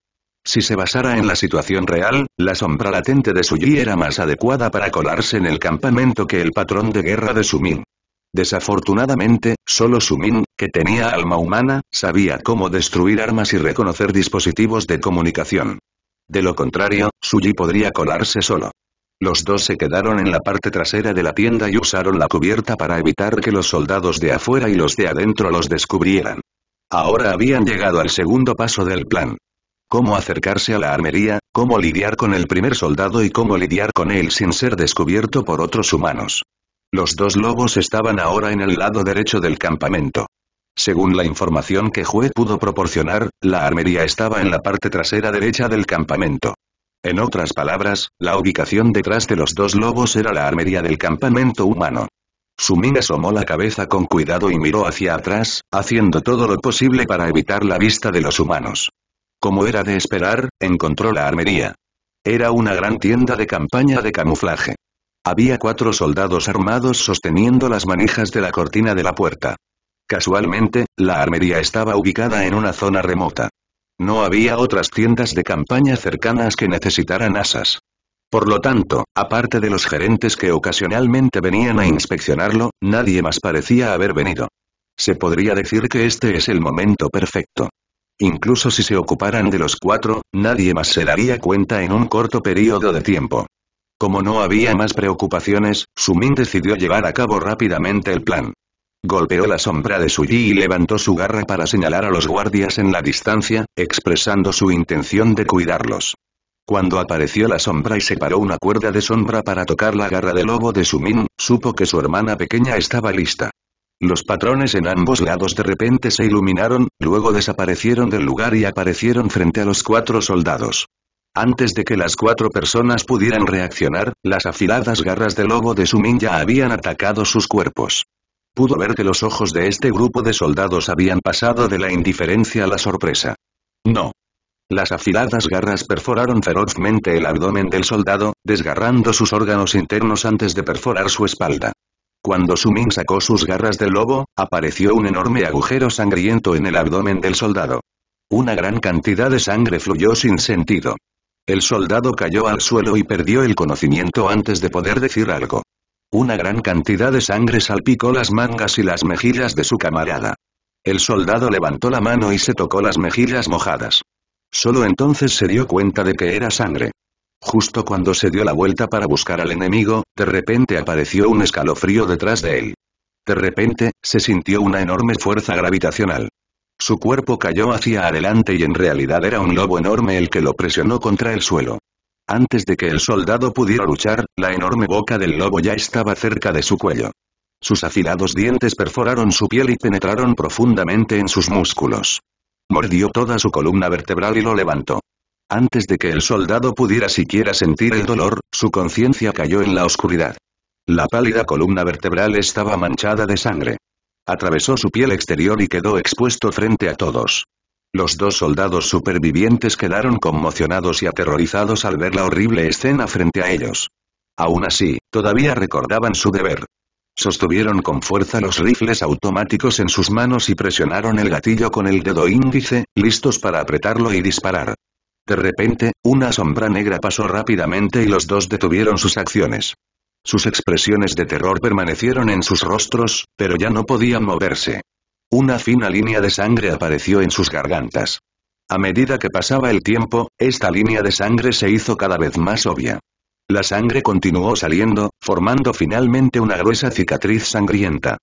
Si se basara en la situación real, la sombra latente de Suyi era más adecuada para colarse en el campamento que el patrón de guerra de Sumin. Desafortunadamente, solo Sumin, que tenía alma humana, sabía cómo destruir armas y reconocer dispositivos de comunicación. De lo contrario, Suji podría colarse solo. Los dos se quedaron en la parte trasera de la tienda y usaron la cubierta para evitar que los soldados de afuera y los de adentro los descubrieran. Ahora habían llegado al segundo paso del plan. Cómo acercarse a la armería, cómo lidiar con el primer soldado y cómo lidiar con él sin ser descubierto por otros humanos. Los dos lobos estaban ahora en el lado derecho del campamento. Según la información que Jue pudo proporcionar, la armería estaba en la parte trasera derecha del campamento. En otras palabras, la ubicación detrás de los dos lobos era la armería del campamento humano. Sumin asomó la cabeza con cuidado y miró hacia atrás, haciendo todo lo posible para evitar la vista de los humanos. Como era de esperar, encontró la armería. Era una gran tienda de campaña de camuflaje. Había cuatro soldados armados sosteniendo las manijas de la cortina de la puerta. Casualmente, la armería estaba ubicada en una zona remota. No había otras tiendas de campaña cercanas que necesitaran asas. Por lo tanto, aparte de los gerentes que ocasionalmente venían a inspeccionarlo, nadie más parecía haber venido. Se podría decir que este es el momento perfecto. Incluso si se ocuparan de los cuatro, nadie más se daría cuenta en un corto periodo de tiempo. Como no había más preocupaciones, Sumin decidió llevar a cabo rápidamente el plan. Golpeó la sombra de Suji y levantó su garra para señalar a los guardias en la distancia, expresando su intención de cuidarlos. Cuando apareció la sombra y separó una cuerda de sombra para tocar la garra de lobo de Sumin, supo que su hermana pequeña estaba lista. Los patrones en ambos lados de repente se iluminaron, luego desaparecieron del lugar y aparecieron frente a los cuatro soldados. Antes de que las cuatro personas pudieran reaccionar, las afiladas garras de lobo de Sumin ya habían atacado sus cuerpos. Pudo ver que los ojos de este grupo de soldados habían pasado de la indiferencia a la sorpresa. No. Las afiladas garras perforaron ferozmente el abdomen del soldado, desgarrando sus órganos internos antes de perforar su espalda. Cuando Sumin sacó sus garras de lobo, apareció un enorme agujero sangriento en el abdomen del soldado. Una gran cantidad de sangre fluyó sin sentido. El soldado cayó al suelo y perdió el conocimiento antes de poder decir algo. Una gran cantidad de sangre salpicó las mangas y las mejillas de su camarada. El soldado levantó la mano y se tocó las mejillas mojadas. Solo entonces se dio cuenta de que era sangre. Justo cuando se dio la vuelta para buscar al enemigo, de repente apareció un escalofrío detrás de él. De repente, se sintió una enorme fuerza gravitacional. Su cuerpo cayó hacia adelante y en realidad era un lobo enorme el que lo presionó contra el suelo. Antes de que el soldado pudiera luchar, la enorme boca del lobo ya estaba cerca de su cuello. Sus afilados dientes perforaron su piel y penetraron profundamente en sus músculos. Mordió toda su columna vertebral y lo levantó. Antes de que el soldado pudiera siquiera sentir el dolor, su conciencia cayó en la oscuridad. La pálida columna vertebral estaba manchada de sangre. Atravesó su piel exterior y quedó expuesto frente a todos. Los dos soldados supervivientes quedaron conmocionados y aterrorizados al ver la horrible escena frente a ellos. Aún así, todavía recordaban su deber. Sostuvieron con fuerza los rifles automáticos en sus manos y presionaron el gatillo con el dedo índice, listos para apretarlo y disparar. De repente, una sombra negra pasó rápidamente y los dos detuvieron sus acciones. Sus expresiones de terror permanecieron en sus rostros, pero ya no podían moverse. Una fina línea de sangre apareció en sus gargantas. A medida que pasaba el tiempo, esta línea de sangre se hizo cada vez más obvia. La sangre continuó saliendo, formando finalmente una gruesa cicatriz sangrienta.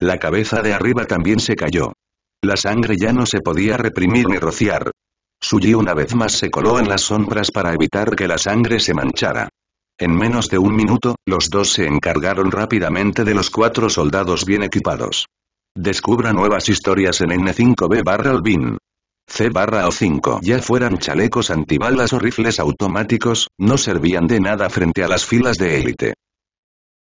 La cabeza de arriba también se cayó. La sangre ya no se podía reprimir ni rociar. Suyi una vez más se coló en las sombras para evitar que la sangre se manchara. En menos de un minuto, los dos se encargaron rápidamente de los cuatro soldados bien equipados. Descubra nuevas historias en N5B barra Albin. C barra o 5 ya fueran chalecos antibalas o rifles automáticos, no servían de nada frente a las filas de élite.